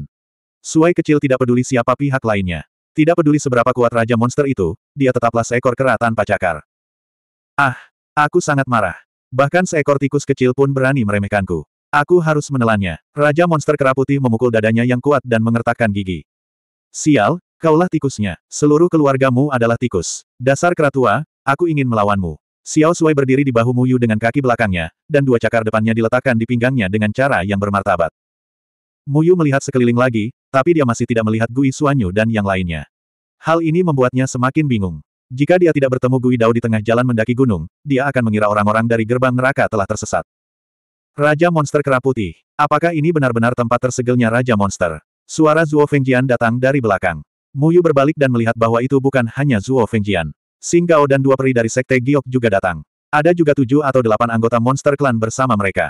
Speaker 1: Suai kecil tidak peduli siapa pihak lainnya. Tidak peduli seberapa kuat Raja Monster itu, dia tetaplah seekor kera tanpa cakar. Ah, aku sangat marah. Bahkan seekor tikus kecil pun berani meremehkanku. Aku harus menelannya. Raja Monster Kera Putih memukul dadanya yang kuat dan mengertakkan gigi. Sial, kaulah tikusnya. Seluruh keluargamu adalah tikus. Dasar kera tua, aku ingin melawanmu. Xiao Sui berdiri di bahu Muyu dengan kaki belakangnya, dan dua cakar depannya diletakkan di pinggangnya dengan cara yang bermartabat. Muyu melihat sekeliling lagi, tapi dia masih tidak melihat Gui Suanyu dan yang lainnya. Hal ini membuatnya semakin bingung. Jika dia tidak bertemu Gui Dao di tengah jalan mendaki gunung, dia akan mengira orang-orang dari gerbang neraka telah tersesat. Raja Monster Kera Apakah ini benar-benar tempat tersegelnya Raja Monster? Suara Zuo Fengjian datang dari belakang. Muyu berbalik dan melihat bahwa itu bukan hanya Zuo Fengjian. Sing Gao dan dua peri dari Sekte Giok juga datang. Ada juga tujuh atau delapan anggota monster klan bersama mereka.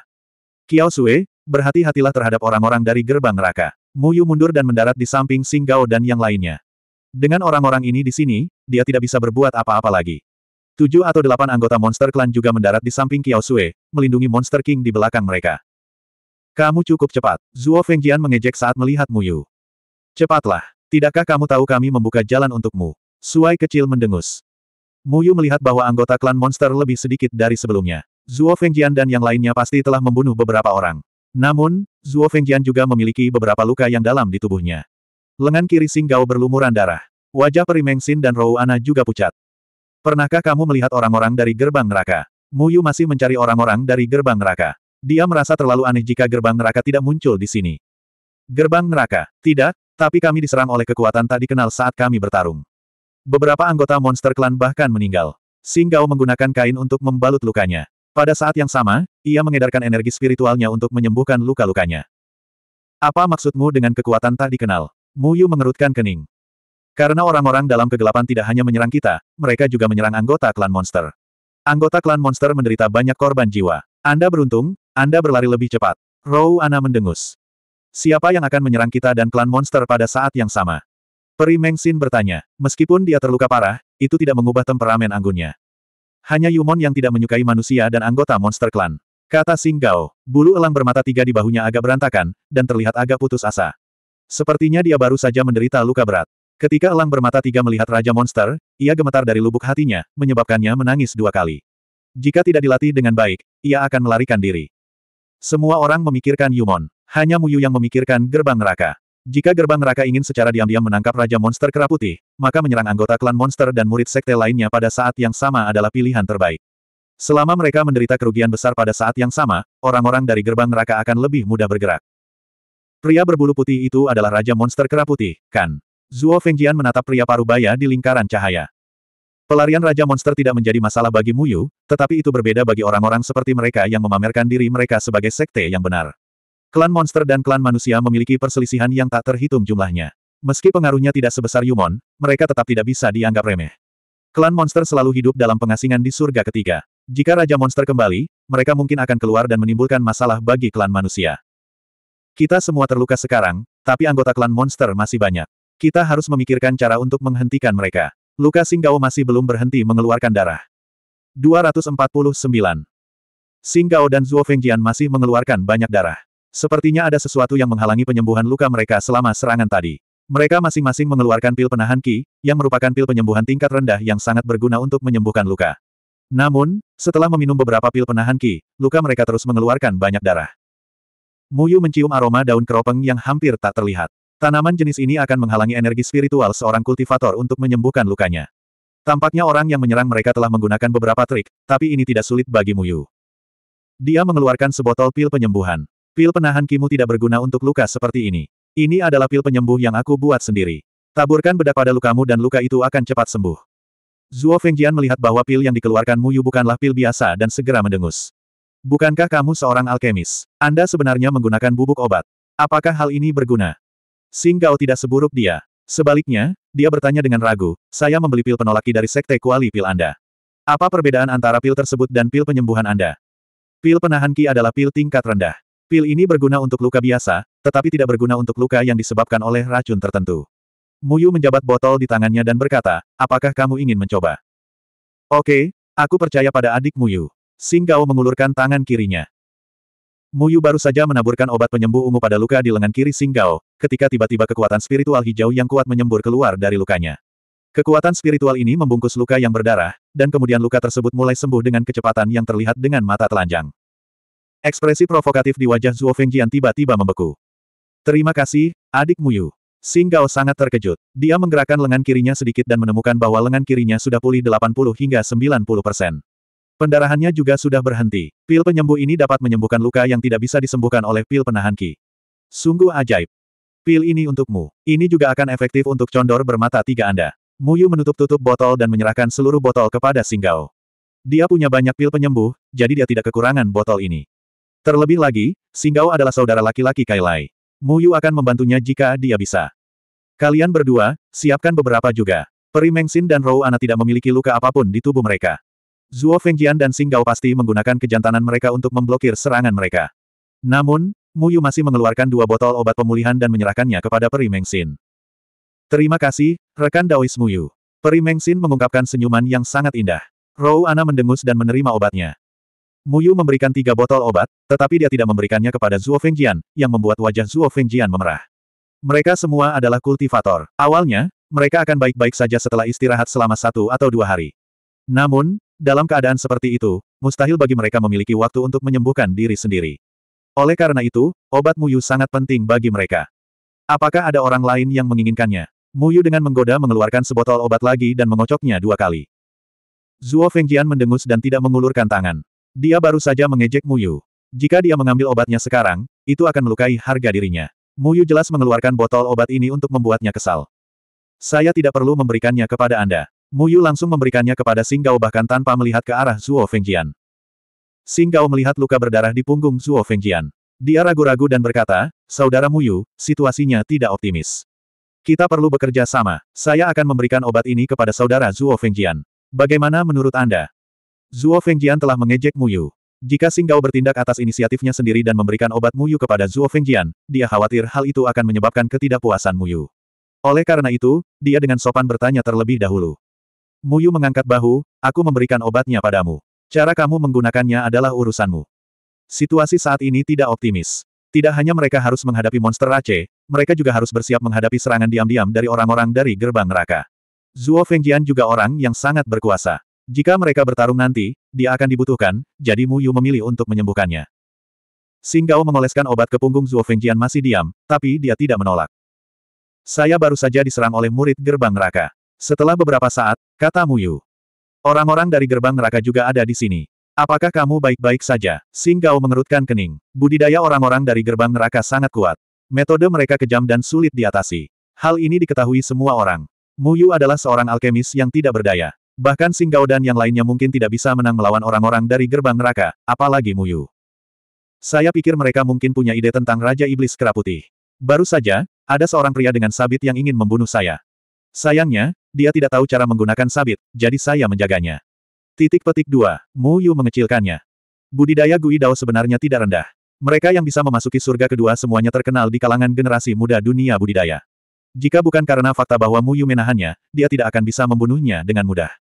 Speaker 1: Kiao Sue, Berhati-hatilah terhadap orang-orang dari gerbang neraka. Muyu mundur dan mendarat di samping Singgao dan yang lainnya. Dengan orang-orang ini di sini, dia tidak bisa berbuat apa-apa lagi. Tujuh atau delapan anggota Monster klan juga mendarat di samping Kiao Sue, melindungi Monster King di belakang mereka. Kamu cukup cepat, Zuo Fengjian mengejek saat melihat Muyu. Cepatlah, tidakkah kamu tahu kami membuka jalan untukmu? Suai kecil mendengus. Muyu melihat bahwa anggota klan monster lebih sedikit dari sebelumnya. Zuo Fengjian dan yang lainnya pasti telah membunuh beberapa orang. Namun, Zhuo Fengjian juga memiliki beberapa luka yang dalam di tubuhnya. Lengan kiri Singgao berlumuran darah. Wajah peri Mengxin dan Rou Ana juga pucat. Pernahkah kamu melihat orang-orang dari gerbang neraka? Muyu masih mencari orang-orang dari gerbang neraka. Dia merasa terlalu aneh jika gerbang neraka tidak muncul di sini. Gerbang neraka? Tidak, tapi kami diserang oleh kekuatan tak dikenal saat kami bertarung. Beberapa anggota monster klan bahkan meninggal. Singgao menggunakan kain untuk membalut lukanya. Pada saat yang sama, ia mengedarkan energi spiritualnya untuk menyembuhkan luka-lukanya. Apa maksudmu dengan kekuatan tak dikenal? Mu Yu mengerutkan kening. Karena orang-orang dalam kegelapan tidak hanya menyerang kita, mereka juga menyerang anggota klan monster. Anggota klan monster menderita banyak korban jiwa. Anda beruntung, Anda berlari lebih cepat. Rou Ana mendengus. Siapa yang akan menyerang kita dan klan monster pada saat yang sama? Peri Mengsin bertanya. Meskipun dia terluka parah, itu tidak mengubah temperamen anggunnya. Hanya Yumon yang tidak menyukai manusia dan anggota monster klan. Kata Singgao, bulu elang bermata tiga di bahunya agak berantakan, dan terlihat agak putus asa. Sepertinya dia baru saja menderita luka berat. Ketika elang bermata tiga melihat Raja Monster, ia gemetar dari lubuk hatinya, menyebabkannya menangis dua kali. Jika tidak dilatih dengan baik, ia akan melarikan diri. Semua orang memikirkan Yumon. Hanya Muyu yang memikirkan gerbang neraka. Jika gerbang neraka ingin secara diam-diam menangkap Raja Monster Kera maka menyerang anggota klan monster dan murid sekte lainnya pada saat yang sama adalah pilihan terbaik. Selama mereka menderita kerugian besar pada saat yang sama, orang-orang dari gerbang neraka akan lebih mudah bergerak. Pria berbulu putih itu adalah Raja Monster Kera kan? Zuo Fengjian menatap pria parubaya di lingkaran cahaya. Pelarian Raja Monster tidak menjadi masalah bagi Muyu, tetapi itu berbeda bagi orang-orang seperti mereka yang memamerkan diri mereka sebagai sekte yang benar. Klan monster dan klan manusia memiliki perselisihan yang tak terhitung jumlahnya. Meski pengaruhnya tidak sebesar Yumon, mereka tetap tidak bisa dianggap remeh. Klan monster selalu hidup dalam pengasingan di surga ketiga. Jika Raja Monster kembali, mereka mungkin akan keluar dan menimbulkan masalah bagi klan manusia. Kita semua terluka sekarang, tapi anggota klan monster masih banyak. Kita harus memikirkan cara untuk menghentikan mereka. Luka Singgao masih belum berhenti mengeluarkan darah. 249. Singgao dan Zuo Fengjian masih mengeluarkan banyak darah. Sepertinya ada sesuatu yang menghalangi penyembuhan luka mereka selama serangan tadi. Mereka masing-masing mengeluarkan pil penahan Ki, yang merupakan pil penyembuhan tingkat rendah yang sangat berguna untuk menyembuhkan luka. Namun, setelah meminum beberapa pil penahan Ki, luka mereka terus mengeluarkan banyak darah. Muyu mencium aroma daun keropeng yang hampir tak terlihat. Tanaman jenis ini akan menghalangi energi spiritual seorang kultivator untuk menyembuhkan lukanya. Tampaknya orang yang menyerang mereka telah menggunakan beberapa trik, tapi ini tidak sulit bagi Muyu. Dia mengeluarkan sebotol pil penyembuhan. Pil penahan kimu tidak berguna untuk luka seperti ini. Ini adalah pil penyembuh yang aku buat sendiri. Taburkan bedak pada lukamu dan luka itu akan cepat sembuh. Zuo Fengjian melihat bahwa pil yang dikeluarkan Mu Yu bukanlah pil biasa dan segera mendengus. Bukankah kamu seorang alkemis? Anda sebenarnya menggunakan bubuk obat. Apakah hal ini berguna? Sing Gao tidak seburuk dia. Sebaliknya, dia bertanya dengan ragu, saya membeli pil penolaki dari sekte kuali pil Anda. Apa perbedaan antara pil tersebut dan pil penyembuhan Anda? Pil penahan ki adalah pil tingkat rendah. Pil ini berguna untuk luka biasa, tetapi tidak berguna untuk luka yang disebabkan oleh racun tertentu. Muyu menjabat botol di tangannya dan berkata, apakah kamu ingin mencoba? Oke, aku percaya pada adik Muyu. Singgao mengulurkan tangan kirinya. Muyu baru saja menaburkan obat penyembuh ungu pada luka di lengan kiri Singgao, ketika tiba-tiba kekuatan spiritual hijau yang kuat menyembur keluar dari lukanya. Kekuatan spiritual ini membungkus luka yang berdarah, dan kemudian luka tersebut mulai sembuh dengan kecepatan yang terlihat dengan mata telanjang. Ekspresi provokatif di wajah Zhuo Fengjian tiba-tiba membeku. Terima kasih, adik Muyu. Sing Gao sangat terkejut. Dia menggerakkan lengan kirinya sedikit dan menemukan bahwa lengan kirinya sudah pulih 80 hingga 90 persen. Pendarahannya juga sudah berhenti. Pil penyembuh ini dapat menyembuhkan luka yang tidak bisa disembuhkan oleh pil penahan ki. Sungguh ajaib. Pil ini untukmu. Ini juga akan efektif untuk condor bermata tiga Anda. Muyu menutup tutup botol dan menyerahkan seluruh botol kepada Singgao. Dia punya banyak pil penyembuh, jadi dia tidak kekurangan botol ini. Terlebih lagi, Singgau adalah saudara laki-laki Kailai. Muyu akan membantunya jika dia bisa. Kalian berdua, siapkan beberapa juga. Peri Mengxin dan Rou Ana tidak memiliki luka apapun di tubuh mereka. Zuo Fengjian dan Singgau pasti menggunakan kejantanan mereka untuk memblokir serangan mereka. Namun, Muyu masih mengeluarkan dua botol obat pemulihan dan menyerahkannya kepada Peri Mengxin. Terima kasih, rekan Daois Muyu. Peri Mengxin mengungkapkan senyuman yang sangat indah. Rou Ana mendengus dan menerima obatnya. Muyu memberikan tiga botol obat, tetapi dia tidak memberikannya kepada Zhuo Fengjian, yang membuat wajah Zhuo Fengjian memerah. Mereka semua adalah kultivator. Awalnya, mereka akan baik-baik saja setelah istirahat selama satu atau dua hari. Namun, dalam keadaan seperti itu, mustahil bagi mereka memiliki waktu untuk menyembuhkan diri sendiri. Oleh karena itu, obat Muyu sangat penting bagi mereka. Apakah ada orang lain yang menginginkannya? Muyu dengan menggoda mengeluarkan sebotol obat lagi dan mengocoknya dua kali. Zuo Fengjian mendengus dan tidak mengulurkan tangan. Dia baru saja mengejek Muyu. Jika dia mengambil obatnya sekarang, itu akan melukai harga dirinya. Muyu jelas mengeluarkan botol obat ini untuk membuatnya kesal. Saya tidak perlu memberikannya kepada Anda. Muyu langsung memberikannya kepada Singgau bahkan tanpa melihat ke arah Zuo Fengjian. Singgau melihat luka berdarah di punggung Zuo Fengjian. Dia ragu-ragu dan berkata, Saudara Muyu, situasinya tidak optimis. Kita perlu bekerja sama. Saya akan memberikan obat ini kepada Saudara Zuo Fengjian. Bagaimana menurut Anda? Zuo Fengjian telah mengejek Mu Yu. Jika Singgau bertindak atas inisiatifnya sendiri dan memberikan obat Mu Yu kepada Zuo Fengjian, dia khawatir hal itu akan menyebabkan ketidakpuasan Mu Yu. Oleh karena itu, dia dengan sopan bertanya terlebih dahulu. Mu Yu mengangkat bahu, aku memberikan obatnya padamu. Cara kamu menggunakannya adalah urusanmu. Situasi saat ini tidak optimis. Tidak hanya mereka harus menghadapi monster Rache, mereka juga harus bersiap menghadapi serangan diam-diam dari orang-orang dari gerbang neraka. Zuo Fengjian juga orang yang sangat berkuasa. Jika mereka bertarung nanti, dia akan dibutuhkan, jadi Mu Yu memilih untuk menyembuhkannya. Singgao mengoleskan obat ke punggung Zhuo Fengjian masih diam, tapi dia tidak menolak. Saya baru saja diserang oleh murid gerbang neraka. Setelah beberapa saat, kata Mu Yu. Orang-orang dari gerbang neraka juga ada di sini. Apakah kamu baik-baik saja? Singgao mengerutkan kening. Budidaya orang-orang dari gerbang neraka sangat kuat. Metode mereka kejam dan sulit diatasi. Hal ini diketahui semua orang. Mu Yu adalah seorang alkemis yang tidak berdaya. Bahkan Singgao dan yang lainnya mungkin tidak bisa menang melawan orang-orang dari gerbang neraka, apalagi Muyu. Saya pikir mereka mungkin punya ide tentang Raja Iblis Kera Baru saja, ada seorang pria dengan sabit yang ingin membunuh saya. Sayangnya, dia tidak tahu cara menggunakan sabit, jadi saya menjaganya. Titik petik dua, Mu Yu mengecilkannya. Budidaya Gui Dao sebenarnya tidak rendah. Mereka yang bisa memasuki surga kedua semuanya terkenal di kalangan generasi muda dunia budidaya. Jika bukan karena fakta bahwa Mu Yu menahannya, dia tidak akan bisa membunuhnya dengan mudah.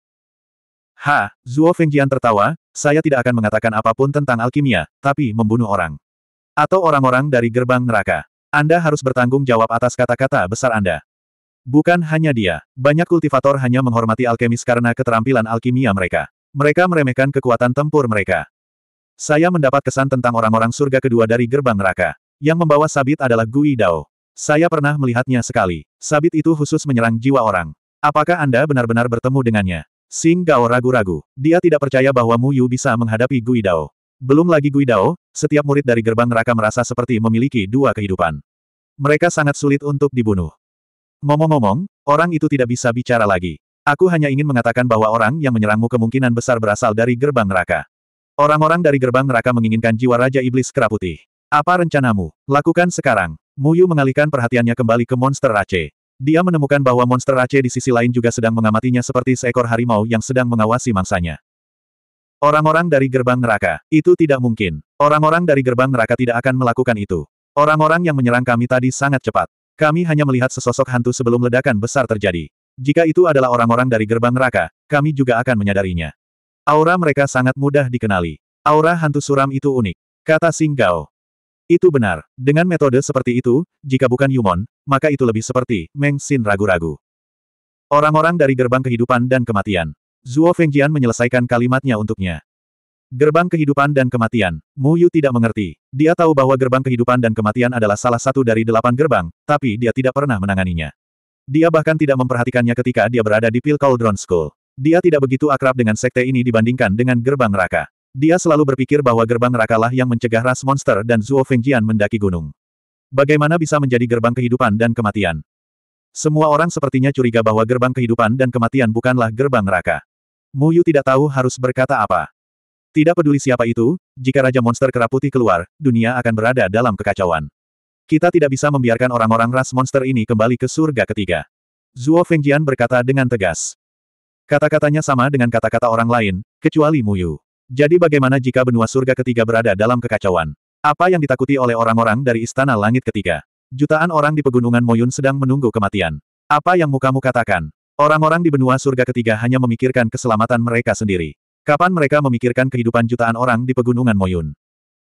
Speaker 1: Ha, Zuo Fengjian tertawa, saya tidak akan mengatakan apapun tentang alkimia, tapi membunuh orang. Atau orang-orang dari gerbang neraka. Anda harus bertanggung jawab atas kata-kata besar Anda. Bukan hanya dia, banyak kultivator hanya menghormati alkemis karena keterampilan alkimia mereka. Mereka meremehkan kekuatan tempur mereka. Saya mendapat kesan tentang orang-orang surga kedua dari gerbang neraka. Yang membawa sabit adalah Gui Dao. Saya pernah melihatnya sekali. Sabit itu khusus menyerang jiwa orang. Apakah Anda benar-benar bertemu dengannya? Sing Gao ragu-ragu. Dia tidak percaya bahwa Mu Yu bisa menghadapi Gui Dao. Belum lagi Gui Dao, setiap murid dari gerbang neraka merasa seperti memiliki dua kehidupan. Mereka sangat sulit untuk dibunuh. Ngomong-ngomong, orang itu tidak bisa bicara lagi. Aku hanya ingin mengatakan bahwa orang yang menyerangmu kemungkinan besar berasal dari gerbang neraka. Orang-orang dari gerbang neraka menginginkan jiwa Raja Iblis Kera Apa rencanamu? Lakukan sekarang. Muyu mengalihkan perhatiannya kembali ke monster Rache. Dia menemukan bahwa monster Rache di sisi lain juga sedang mengamatinya seperti seekor harimau yang sedang mengawasi mangsanya. Orang-orang dari gerbang neraka, itu tidak mungkin. Orang-orang dari gerbang neraka tidak akan melakukan itu. Orang-orang yang menyerang kami tadi sangat cepat. Kami hanya melihat sesosok hantu sebelum ledakan besar terjadi. Jika itu adalah orang-orang dari gerbang neraka, kami juga akan menyadarinya. Aura mereka sangat mudah dikenali. Aura hantu suram itu unik, kata Singgao. Itu benar. Dengan metode seperti itu, jika bukan Yumon, maka itu lebih seperti Meng Xin ragu-ragu. Orang-orang dari gerbang kehidupan dan kematian. Zuo Fengjian menyelesaikan kalimatnya untuknya. Gerbang kehidupan dan kematian. Mu Yu tidak mengerti. Dia tahu bahwa gerbang kehidupan dan kematian adalah salah satu dari delapan gerbang, tapi dia tidak pernah menanganinya. Dia bahkan tidak memperhatikannya ketika dia berada di Pil Cauldron School. Dia tidak begitu akrab dengan sekte ini dibandingkan dengan gerbang neraka. Dia selalu berpikir bahwa gerbang nerakalah yang mencegah ras monster dan Zuo Fengjian mendaki gunung. Bagaimana bisa menjadi gerbang kehidupan dan kematian? Semua orang sepertinya curiga bahwa gerbang kehidupan dan kematian bukanlah gerbang neraka. Yu tidak tahu harus berkata apa. Tidak peduli siapa itu, jika Raja Monster keraputi keluar, dunia akan berada dalam kekacauan. Kita tidak bisa membiarkan orang-orang ras monster ini kembali ke surga ketiga. Zuo Fengjian berkata dengan tegas. Kata-katanya sama dengan kata-kata orang lain, kecuali Mu Yu. Jadi bagaimana jika benua surga ketiga berada dalam kekacauan? Apa yang ditakuti oleh orang-orang dari Istana Langit Ketiga? Jutaan orang di pegunungan Moyun sedang menunggu kematian. Apa yang mukamu katakan? Orang-orang di benua surga ketiga hanya memikirkan keselamatan mereka sendiri. Kapan mereka memikirkan kehidupan jutaan orang di pegunungan Moyun?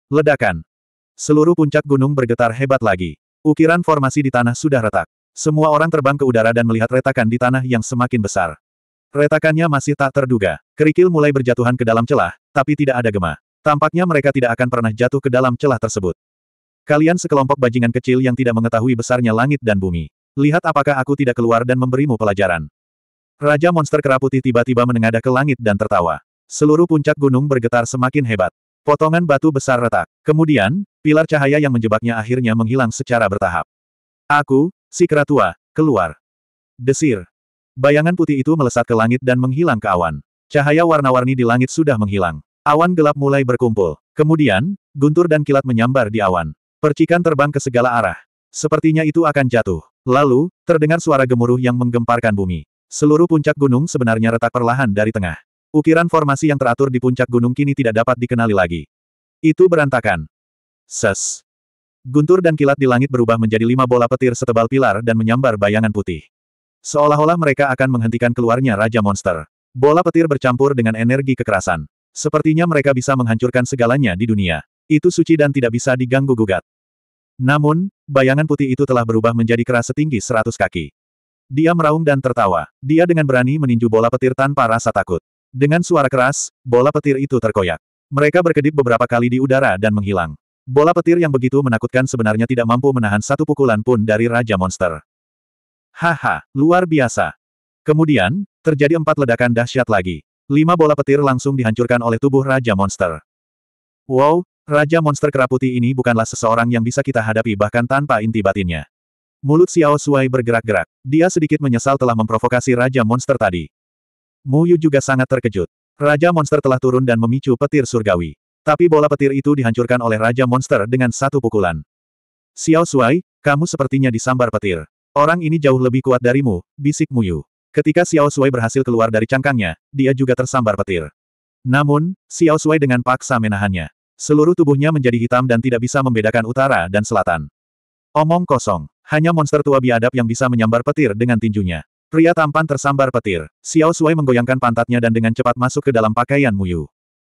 Speaker 1: Ledakan. Seluruh puncak gunung bergetar hebat lagi. Ukiran formasi di tanah sudah retak. Semua orang terbang ke udara dan melihat retakan di tanah yang semakin besar. Retakannya masih tak terduga. Kerikil mulai berjatuhan ke dalam celah, tapi tidak ada gema. Tampaknya mereka tidak akan pernah jatuh ke dalam celah tersebut. Kalian sekelompok bajingan kecil yang tidak mengetahui besarnya langit dan bumi. Lihat apakah aku tidak keluar dan memberimu pelajaran. Raja monster keraputi tiba-tiba menengadah ke langit dan tertawa. Seluruh puncak gunung bergetar semakin hebat. Potongan batu besar retak. Kemudian, pilar cahaya yang menjebaknya akhirnya menghilang secara bertahap. Aku, si keratua, keluar. Desir. Bayangan putih itu melesat ke langit dan menghilang ke awan. Cahaya warna-warni di langit sudah menghilang. Awan gelap mulai berkumpul. Kemudian, guntur dan kilat menyambar di awan. Percikan terbang ke segala arah. Sepertinya itu akan jatuh. Lalu, terdengar suara gemuruh yang menggemparkan bumi. Seluruh puncak gunung sebenarnya retak perlahan dari tengah. Ukiran formasi yang teratur di puncak gunung kini tidak dapat dikenali lagi. Itu berantakan. Ses. Guntur dan kilat di langit berubah menjadi lima bola petir setebal pilar dan menyambar bayangan putih. Seolah-olah mereka akan menghentikan keluarnya Raja Monster. Bola petir bercampur dengan energi kekerasan. Sepertinya mereka bisa menghancurkan segalanya di dunia. Itu suci dan tidak bisa diganggu-gugat. Namun, bayangan putih itu telah berubah menjadi keras setinggi seratus kaki. Dia meraung dan tertawa. Dia dengan berani meninju bola petir tanpa rasa takut. Dengan suara keras, bola petir itu terkoyak. Mereka berkedip beberapa kali di udara dan menghilang. Bola petir yang begitu menakutkan sebenarnya tidak mampu menahan satu pukulan pun dari Raja Monster. Haha, luar biasa. Kemudian, terjadi empat ledakan dahsyat lagi. Lima bola petir langsung dihancurkan oleh tubuh Raja Monster. Wow, Raja Monster keraputi ini bukanlah seseorang yang bisa kita hadapi bahkan tanpa inti batinnya. Mulut Xiao Suai bergerak-gerak. Dia sedikit menyesal telah memprovokasi Raja Monster tadi. Mu Yu juga sangat terkejut. Raja Monster telah turun dan memicu petir surgawi. Tapi bola petir itu dihancurkan oleh Raja Monster dengan satu pukulan. Xiao Suai, kamu sepertinya disambar petir. Orang ini jauh lebih kuat darimu, bisik Mu Yu. Ketika Xiao Sui berhasil keluar dari cangkangnya, dia juga tersambar petir. Namun, Xiao Sui dengan paksa menahannya. Seluruh tubuhnya menjadi hitam dan tidak bisa membedakan utara dan selatan. Omong kosong. Hanya monster tua biadab yang bisa menyambar petir dengan tinjunya. Pria tampan tersambar petir. Xiao Sui menggoyangkan pantatnya dan dengan cepat masuk ke dalam pakaian Muyu.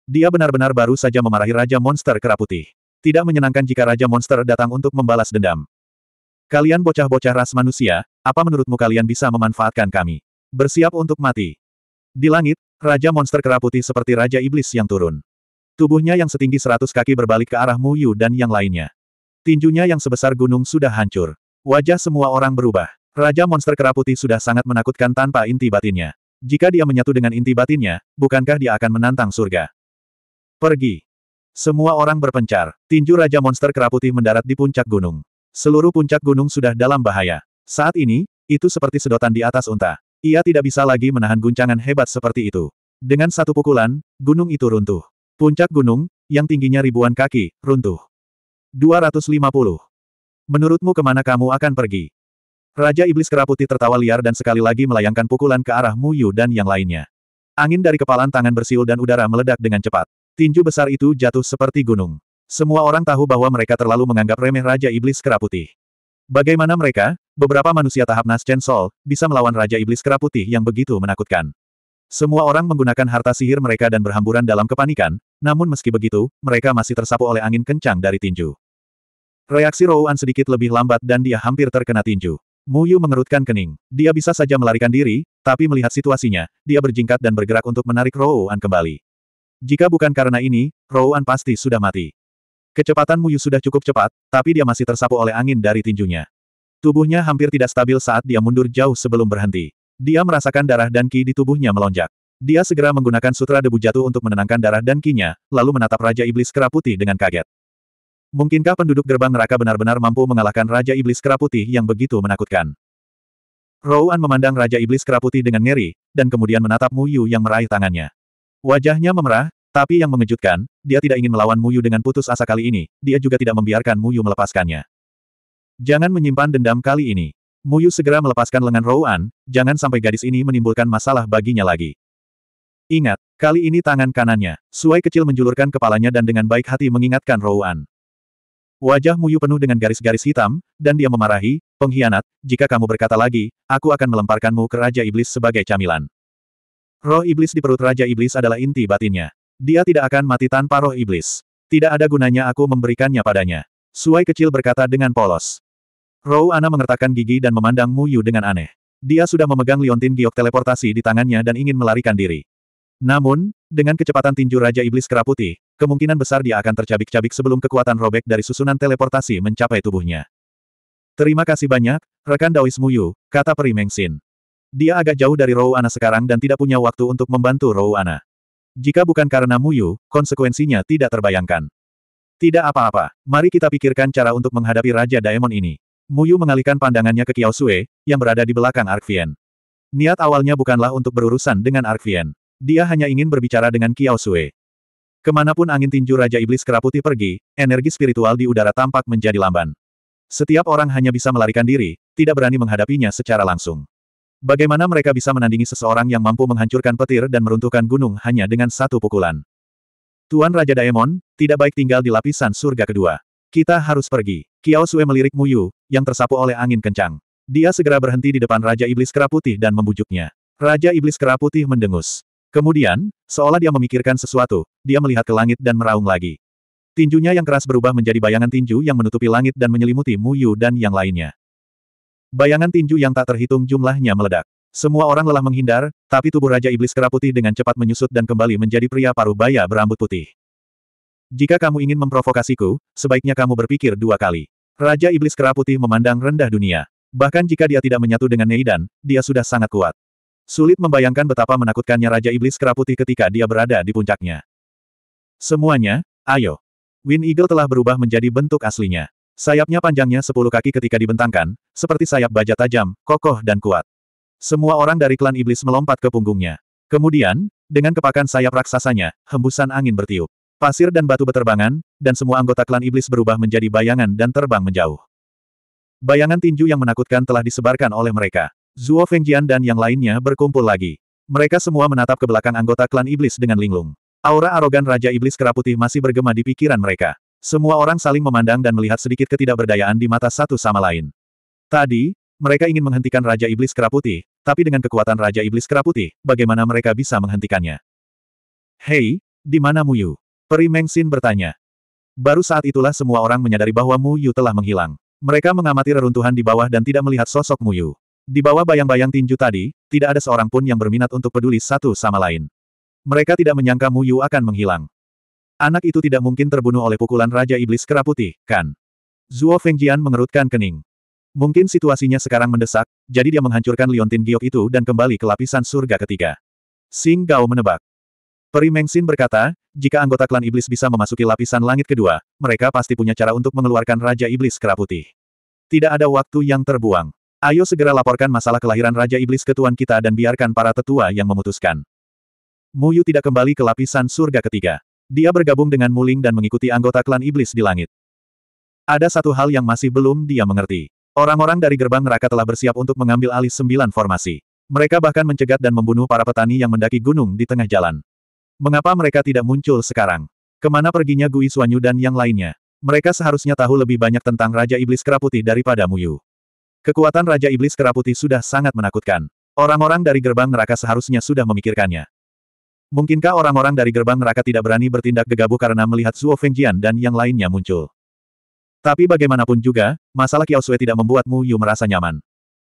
Speaker 1: Dia benar-benar baru saja memarahi Raja Monster Kera Putih. Tidak menyenangkan jika Raja Monster datang untuk membalas dendam. Kalian bocah-bocah ras manusia, apa menurutmu kalian bisa memanfaatkan kami? Bersiap untuk mati. Di langit, Raja monster kera putih seperti Raja Iblis yang turun. Tubuhnya yang setinggi seratus kaki berbalik ke arah Mu Yu dan yang lainnya. Tinjunya yang sebesar gunung sudah hancur. Wajah semua orang berubah. Raja monster kera putih sudah sangat menakutkan tanpa inti batinnya. Jika dia menyatu dengan inti batinnya, bukankah dia akan menantang surga? Pergi. Semua orang berpencar. Tinju Raja monster kera putih mendarat di puncak gunung. Seluruh puncak gunung sudah dalam bahaya. Saat ini, itu seperti sedotan di atas unta. Ia tidak bisa lagi menahan guncangan hebat seperti itu. Dengan satu pukulan, gunung itu runtuh. Puncak gunung, yang tingginya ribuan kaki, runtuh. 250. Menurutmu kemana kamu akan pergi? Raja Iblis Keraputi tertawa liar dan sekali lagi melayangkan pukulan ke arah Mu Yu dan yang lainnya. Angin dari kepalan tangan bersiul dan udara meledak dengan cepat. Tinju besar itu jatuh seperti gunung. Semua orang tahu bahwa mereka terlalu menganggap remeh Raja Iblis Keraputi. Bagaimana mereka, beberapa manusia tahap Chen Sol, bisa melawan Raja Iblis Kera Putih yang begitu menakutkan. Semua orang menggunakan harta sihir mereka dan berhamburan dalam kepanikan, namun meski begitu, mereka masih tersapu oleh angin kencang dari tinju. Reaksi Rouan sedikit lebih lambat dan dia hampir terkena tinju. Mu Yu mengerutkan kening. Dia bisa saja melarikan diri, tapi melihat situasinya, dia berjingkat dan bergerak untuk menarik Rouan kembali. Jika bukan karena ini, Rouan pasti sudah mati. Kecepatanmu Yu sudah cukup cepat, tapi dia masih tersapu oleh angin dari tinjunya. Tubuhnya hampir tidak stabil saat dia mundur jauh sebelum berhenti. Dia merasakan darah dan ki di tubuhnya melonjak. Dia segera menggunakan sutra debu jatuh untuk menenangkan darah dan kinya, lalu menatap Raja Iblis Keraputi dengan kaget. Mungkinkah penduduk gerbang neraka benar-benar mampu mengalahkan Raja Iblis Keraputi yang begitu menakutkan? Rowan memandang Raja Iblis Keraputi dengan ngeri, dan kemudian menatap Mu Yu yang meraih tangannya. Wajahnya memerah, tapi yang mengejutkan, dia tidak ingin melawan Muyu dengan putus asa kali ini, dia juga tidak membiarkan Muyu melepaskannya. Jangan menyimpan dendam kali ini. Muyu segera melepaskan lengan Rouan, jangan sampai gadis ini menimbulkan masalah baginya lagi. Ingat, kali ini tangan kanannya. Suai kecil menjulurkan kepalanya dan dengan baik hati mengingatkan Rouan. Wajah Muyu penuh dengan garis-garis hitam, dan dia memarahi, pengkhianat, jika kamu berkata lagi, aku akan melemparkanmu ke Raja Iblis sebagai camilan. Roh Iblis di perut Raja Iblis adalah inti batinnya. Dia tidak akan mati tanpa roh iblis. Tidak ada gunanya aku memberikannya padanya. Suai kecil berkata dengan polos. Rou Ana mengertakkan gigi dan memandang Mu Yu dengan aneh. Dia sudah memegang liontin giok teleportasi di tangannya dan ingin melarikan diri. Namun, dengan kecepatan tinju Raja Iblis Keraputi, kemungkinan besar dia akan tercabik-cabik sebelum kekuatan robek dari susunan teleportasi mencapai tubuhnya. Terima kasih banyak, rekan Daois Mu Yu, kata Peri Mengsin. Dia agak jauh dari Rou Ana sekarang dan tidak punya waktu untuk membantu Rou Ana. Jika bukan karena Muyu, konsekuensinya tidak terbayangkan. Tidak apa-apa, mari kita pikirkan cara untuk menghadapi Raja Daemon ini. Muyu mengalihkan pandangannya ke Kiao Sue, yang berada di belakang Arkvien. Niat awalnya bukanlah untuk berurusan dengan Arkvien. Dia hanya ingin berbicara dengan Kiao Sue. Kemanapun angin tinju Raja Iblis Keraputi pergi, energi spiritual di udara tampak menjadi lamban. Setiap orang hanya bisa melarikan diri, tidak berani menghadapinya secara langsung. Bagaimana mereka bisa menandingi seseorang yang mampu menghancurkan petir dan meruntuhkan gunung hanya dengan satu pukulan? Tuan Raja Daemon, tidak baik tinggal di lapisan surga kedua. Kita harus pergi. Kiao Sue melirik Muyu, yang tersapu oleh angin kencang. Dia segera berhenti di depan Raja Iblis Kera Putih dan membujuknya. Raja Iblis Kera Putih mendengus. Kemudian, seolah dia memikirkan sesuatu, dia melihat ke langit dan meraung lagi. Tinjunya yang keras berubah menjadi bayangan tinju yang menutupi langit dan menyelimuti Muyu dan yang lainnya. Bayangan tinju yang tak terhitung jumlahnya meledak. Semua orang lelah menghindar, tapi tubuh Raja Iblis Kera Putih dengan cepat menyusut dan kembali menjadi pria paruh baya berambut putih. Jika kamu ingin memprovokasiku, sebaiknya kamu berpikir dua kali. Raja Iblis Kera Putih memandang rendah dunia. Bahkan jika dia tidak menyatu dengan Neidan, dia sudah sangat kuat. Sulit membayangkan betapa menakutkannya Raja Iblis Kera Putih ketika dia berada di puncaknya. Semuanya, ayo. Win Eagle telah berubah menjadi bentuk aslinya. Sayapnya panjangnya sepuluh kaki ketika dibentangkan, seperti sayap baja tajam, kokoh dan kuat. Semua orang dari klan iblis melompat ke punggungnya. Kemudian, dengan kepakan sayap raksasanya, hembusan angin bertiup. Pasir dan batu beterbangan, dan semua anggota klan iblis berubah menjadi bayangan dan terbang menjauh. Bayangan tinju yang menakutkan telah disebarkan oleh mereka. Zuo Fengjian dan yang lainnya berkumpul lagi. Mereka semua menatap ke belakang anggota klan iblis dengan linglung. Aura arogan Raja Iblis Kera Putih masih bergema di pikiran mereka. Semua orang saling memandang dan melihat sedikit ketidakberdayaan di mata satu sama lain. Tadi, mereka ingin menghentikan Raja Iblis Keraputi, tapi dengan kekuatan Raja Iblis Keraputi, bagaimana mereka bisa menghentikannya? Hei, di mana Muyu? Peri Mengsin bertanya. Baru saat itulah semua orang menyadari bahwa Muyu telah menghilang. Mereka mengamati reruntuhan di bawah dan tidak melihat sosok Muyu. Di bawah bayang-bayang tinju tadi, tidak ada seorang pun yang berminat untuk peduli satu sama lain. Mereka tidak menyangka Muyu akan menghilang. Anak itu tidak mungkin terbunuh oleh pukulan Raja Iblis Keraputi, kan? Zuo Fengjian mengerutkan kening. Mungkin situasinya sekarang mendesak, jadi dia menghancurkan liontin giok itu dan kembali ke lapisan surga ketiga. Sing Gao menebak. Peri Mengxin berkata, jika anggota klan iblis bisa memasuki lapisan langit kedua, mereka pasti punya cara untuk mengeluarkan Raja Iblis Keraputi. Tidak ada waktu yang terbuang. Ayo segera laporkan masalah kelahiran Raja Iblis ke kita dan biarkan para tetua yang memutuskan. Muyu tidak kembali ke lapisan surga ketiga. Dia bergabung dengan Muling dan mengikuti anggota klan iblis di langit. Ada satu hal yang masih belum dia mengerti. Orang-orang dari gerbang neraka telah bersiap untuk mengambil alih sembilan formasi. Mereka bahkan mencegat dan membunuh para petani yang mendaki gunung di tengah jalan. Mengapa mereka tidak muncul sekarang? Kemana perginya Gui Suanyu dan yang lainnya? Mereka seharusnya tahu lebih banyak tentang Raja Iblis Keraputi daripada Muyu. Kekuatan Raja Iblis Keraputi sudah sangat menakutkan. Orang-orang dari gerbang neraka seharusnya sudah memikirkannya. Mungkinkah orang-orang dari gerbang neraka tidak berani bertindak gegabah karena melihat Zuo Fengjian dan yang lainnya muncul? Tapi bagaimanapun juga, masalah Kiao Sui tidak membuat Mu Yu merasa nyaman.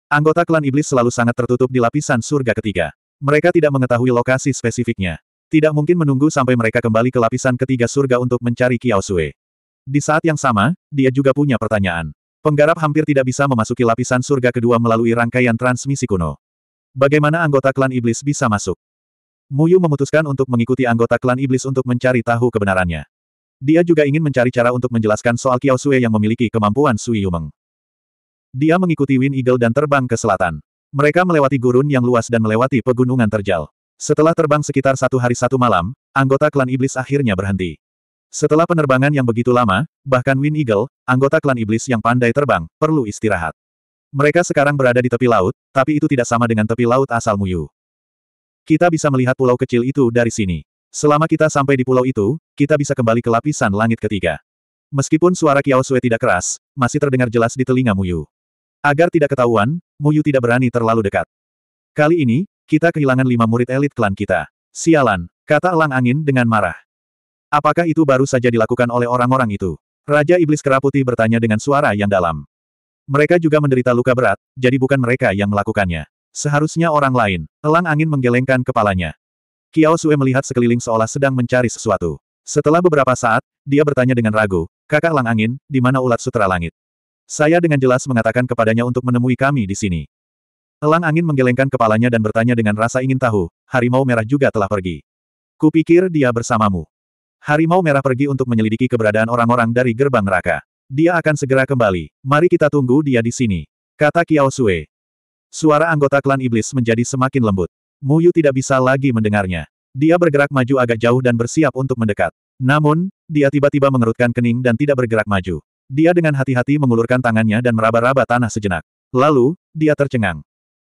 Speaker 1: Anggota klan iblis selalu sangat tertutup di lapisan surga ketiga. Mereka tidak mengetahui lokasi spesifiknya. Tidak mungkin menunggu sampai mereka kembali ke lapisan ketiga surga untuk mencari Kiao Sui. Di saat yang sama, dia juga punya pertanyaan. Penggarap hampir tidak bisa memasuki lapisan surga kedua melalui rangkaian transmisi kuno. Bagaimana anggota klan iblis bisa masuk? Muyu memutuskan untuk mengikuti anggota klan iblis untuk mencari tahu kebenarannya. Dia juga ingin mencari cara untuk menjelaskan soal Kiao Sui yang memiliki kemampuan Sui Yumeng. Dia mengikuti Win Eagle dan terbang ke selatan. Mereka melewati gurun yang luas dan melewati pegunungan terjal. Setelah terbang sekitar satu hari satu malam, anggota klan iblis akhirnya berhenti. Setelah penerbangan yang begitu lama, bahkan Win Eagle, anggota klan iblis yang pandai terbang, perlu istirahat. Mereka sekarang berada di tepi laut, tapi itu tidak sama dengan tepi laut asal Muyu. Kita bisa melihat pulau kecil itu dari sini. Selama kita sampai di pulau itu, kita bisa kembali ke lapisan langit ketiga. Meskipun suara Kiao Sui tidak keras, masih terdengar jelas di telinga Muyu. Agar tidak ketahuan, Muyu tidak berani terlalu dekat. Kali ini, kita kehilangan lima murid elit klan kita. Sialan, kata Elang Angin dengan marah. Apakah itu baru saja dilakukan oleh orang-orang itu? Raja Iblis Keraputi bertanya dengan suara yang dalam. Mereka juga menderita luka berat, jadi bukan mereka yang melakukannya. Seharusnya orang lain. Elang angin menggelengkan kepalanya. Kiao Sue melihat sekeliling seolah sedang mencari sesuatu. Setelah beberapa saat, dia bertanya dengan ragu, kakak elang angin, di mana ulat sutra langit? Saya dengan jelas mengatakan kepadanya untuk menemui kami di sini. Elang angin menggelengkan kepalanya dan bertanya dengan rasa ingin tahu, harimau merah juga telah pergi. Kupikir dia bersamamu. Harimau merah pergi untuk menyelidiki keberadaan orang-orang dari gerbang neraka. Dia akan segera kembali. Mari kita tunggu dia di sini. Kata Kiao Sue. Suara anggota klan iblis menjadi semakin lembut. Mu Yu tidak bisa lagi mendengarnya. Dia bergerak maju agak jauh dan bersiap untuk mendekat. Namun, dia tiba-tiba mengerutkan kening dan tidak bergerak maju. Dia dengan hati-hati mengulurkan tangannya dan meraba-raba tanah sejenak. Lalu, dia tercengang.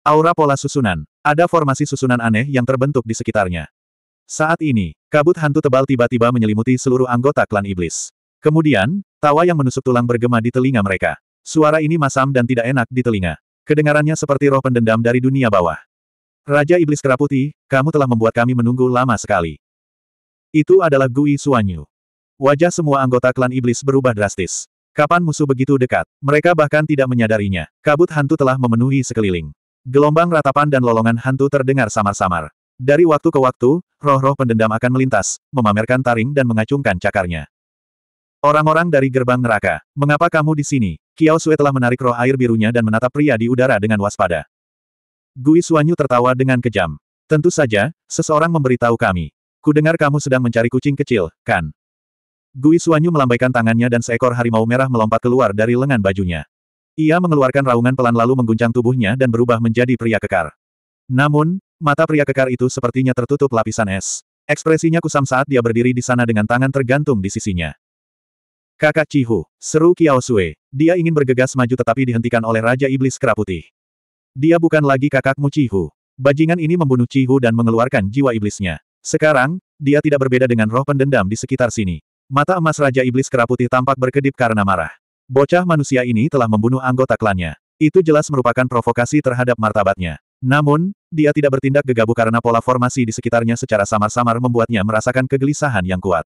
Speaker 1: Aura pola susunan. Ada formasi susunan aneh yang terbentuk di sekitarnya. Saat ini, kabut hantu tebal tiba-tiba menyelimuti seluruh anggota klan iblis. Kemudian, tawa yang menusuk tulang bergema di telinga mereka. Suara ini masam dan tidak enak di telinga. Kedengarannya seperti roh pendendam dari dunia bawah. Raja Iblis Keraputi, kamu telah membuat kami menunggu lama sekali. Itu adalah Gui Suanyu. Wajah semua anggota klan Iblis berubah drastis. Kapan musuh begitu dekat, mereka bahkan tidak menyadarinya. Kabut hantu telah memenuhi sekeliling. Gelombang ratapan dan lolongan hantu terdengar samar-samar. Dari waktu ke waktu, roh-roh pendendam akan melintas, memamerkan taring dan mengacungkan cakarnya. Orang-orang dari gerbang neraka, mengapa kamu di sini? Kiao Sue telah menarik roh air birunya dan menatap pria di udara dengan waspada. Gui Suanyu tertawa dengan kejam. Tentu saja, seseorang memberitahu kami. Kudengar kamu sedang mencari kucing kecil, kan? Gui Suanyu melambaikan tangannya dan seekor harimau merah melompat keluar dari lengan bajunya. Ia mengeluarkan raungan pelan lalu mengguncang tubuhnya dan berubah menjadi pria kekar. Namun, mata pria kekar itu sepertinya tertutup lapisan es. Ekspresinya kusam saat dia berdiri di sana dengan tangan tergantung di sisinya. Kakak Cihu, seru Kiao Sui. Dia ingin bergegas maju tetapi dihentikan oleh Raja Iblis Keraputih. Dia bukan lagi kakakmu Cihu. Bajingan ini membunuh Cihu dan mengeluarkan jiwa iblisnya. Sekarang, dia tidak berbeda dengan roh pendendam di sekitar sini. Mata emas Raja Iblis Keraputih tampak berkedip karena marah. Bocah manusia ini telah membunuh anggota klannya. Itu jelas merupakan provokasi terhadap martabatnya. Namun, dia tidak bertindak gegabah karena pola formasi di sekitarnya secara samar-samar membuatnya merasakan kegelisahan yang kuat.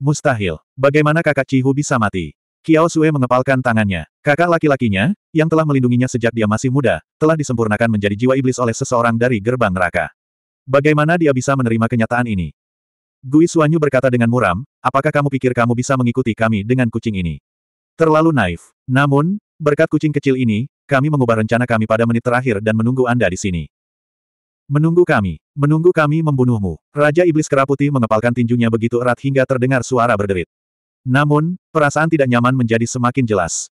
Speaker 1: Mustahil. Bagaimana kakak Cihu bisa mati? Kiao Sue mengepalkan tangannya. Kakak laki-lakinya, yang telah melindunginya sejak dia masih muda, telah disempurnakan menjadi jiwa iblis oleh seseorang dari gerbang neraka. Bagaimana dia bisa menerima kenyataan ini? Gui Suanyu berkata dengan muram, apakah kamu pikir kamu bisa mengikuti kami dengan kucing ini? Terlalu naif. Namun, berkat kucing kecil ini, kami mengubah rencana kami pada menit terakhir dan menunggu Anda di sini. Menunggu kami. Menunggu kami membunuhmu. Raja Iblis Keraputi mengepalkan tinjunya begitu erat hingga terdengar suara berderit. Namun, perasaan tidak nyaman menjadi semakin jelas.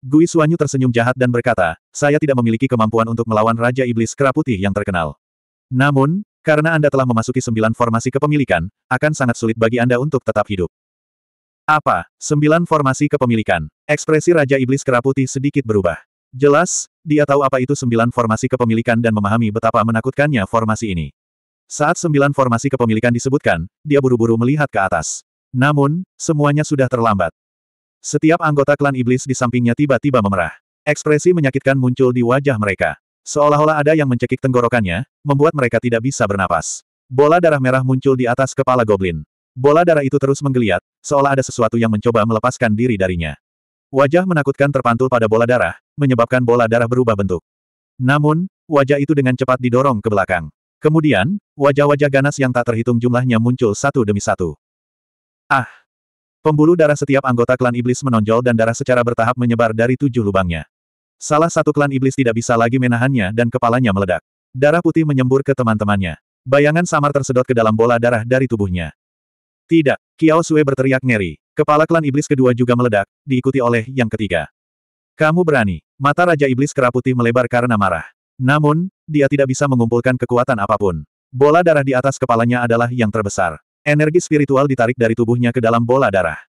Speaker 1: Gui Suanyu tersenyum jahat dan berkata, saya tidak memiliki kemampuan untuk melawan Raja Iblis Keraputi yang terkenal. Namun, karena Anda telah memasuki sembilan formasi kepemilikan, akan sangat sulit bagi Anda untuk tetap hidup. Apa? Sembilan formasi kepemilikan. Ekspresi Raja Iblis Keraputi sedikit berubah. Jelas, dia tahu apa itu sembilan formasi kepemilikan dan memahami betapa menakutkannya formasi ini. Saat sembilan formasi kepemilikan disebutkan, dia buru-buru melihat ke atas. Namun, semuanya sudah terlambat. Setiap anggota klan iblis di sampingnya tiba-tiba memerah. Ekspresi menyakitkan muncul di wajah mereka. Seolah-olah ada yang mencekik tenggorokannya, membuat mereka tidak bisa bernapas. Bola darah merah muncul di atas kepala goblin. Bola darah itu terus menggeliat, seolah ada sesuatu yang mencoba melepaskan diri darinya. Wajah menakutkan terpantul pada bola darah, menyebabkan bola darah berubah bentuk. Namun, wajah itu dengan cepat didorong ke belakang. Kemudian, wajah-wajah ganas yang tak terhitung jumlahnya muncul satu demi satu. Ah! Pembuluh darah setiap anggota klan iblis menonjol dan darah secara bertahap menyebar dari tujuh lubangnya. Salah satu klan iblis tidak bisa lagi menahannya dan kepalanya meledak. Darah putih menyembur ke teman-temannya. Bayangan samar tersedot ke dalam bola darah dari tubuhnya. Tidak, Kiao Sue berteriak ngeri. Kepala klan iblis kedua juga meledak, diikuti oleh yang ketiga. Kamu berani. Mata Raja Iblis keraputi melebar karena marah. Namun, dia tidak bisa mengumpulkan kekuatan apapun. Bola darah di atas kepalanya adalah yang terbesar. Energi spiritual ditarik dari tubuhnya ke dalam bola darah.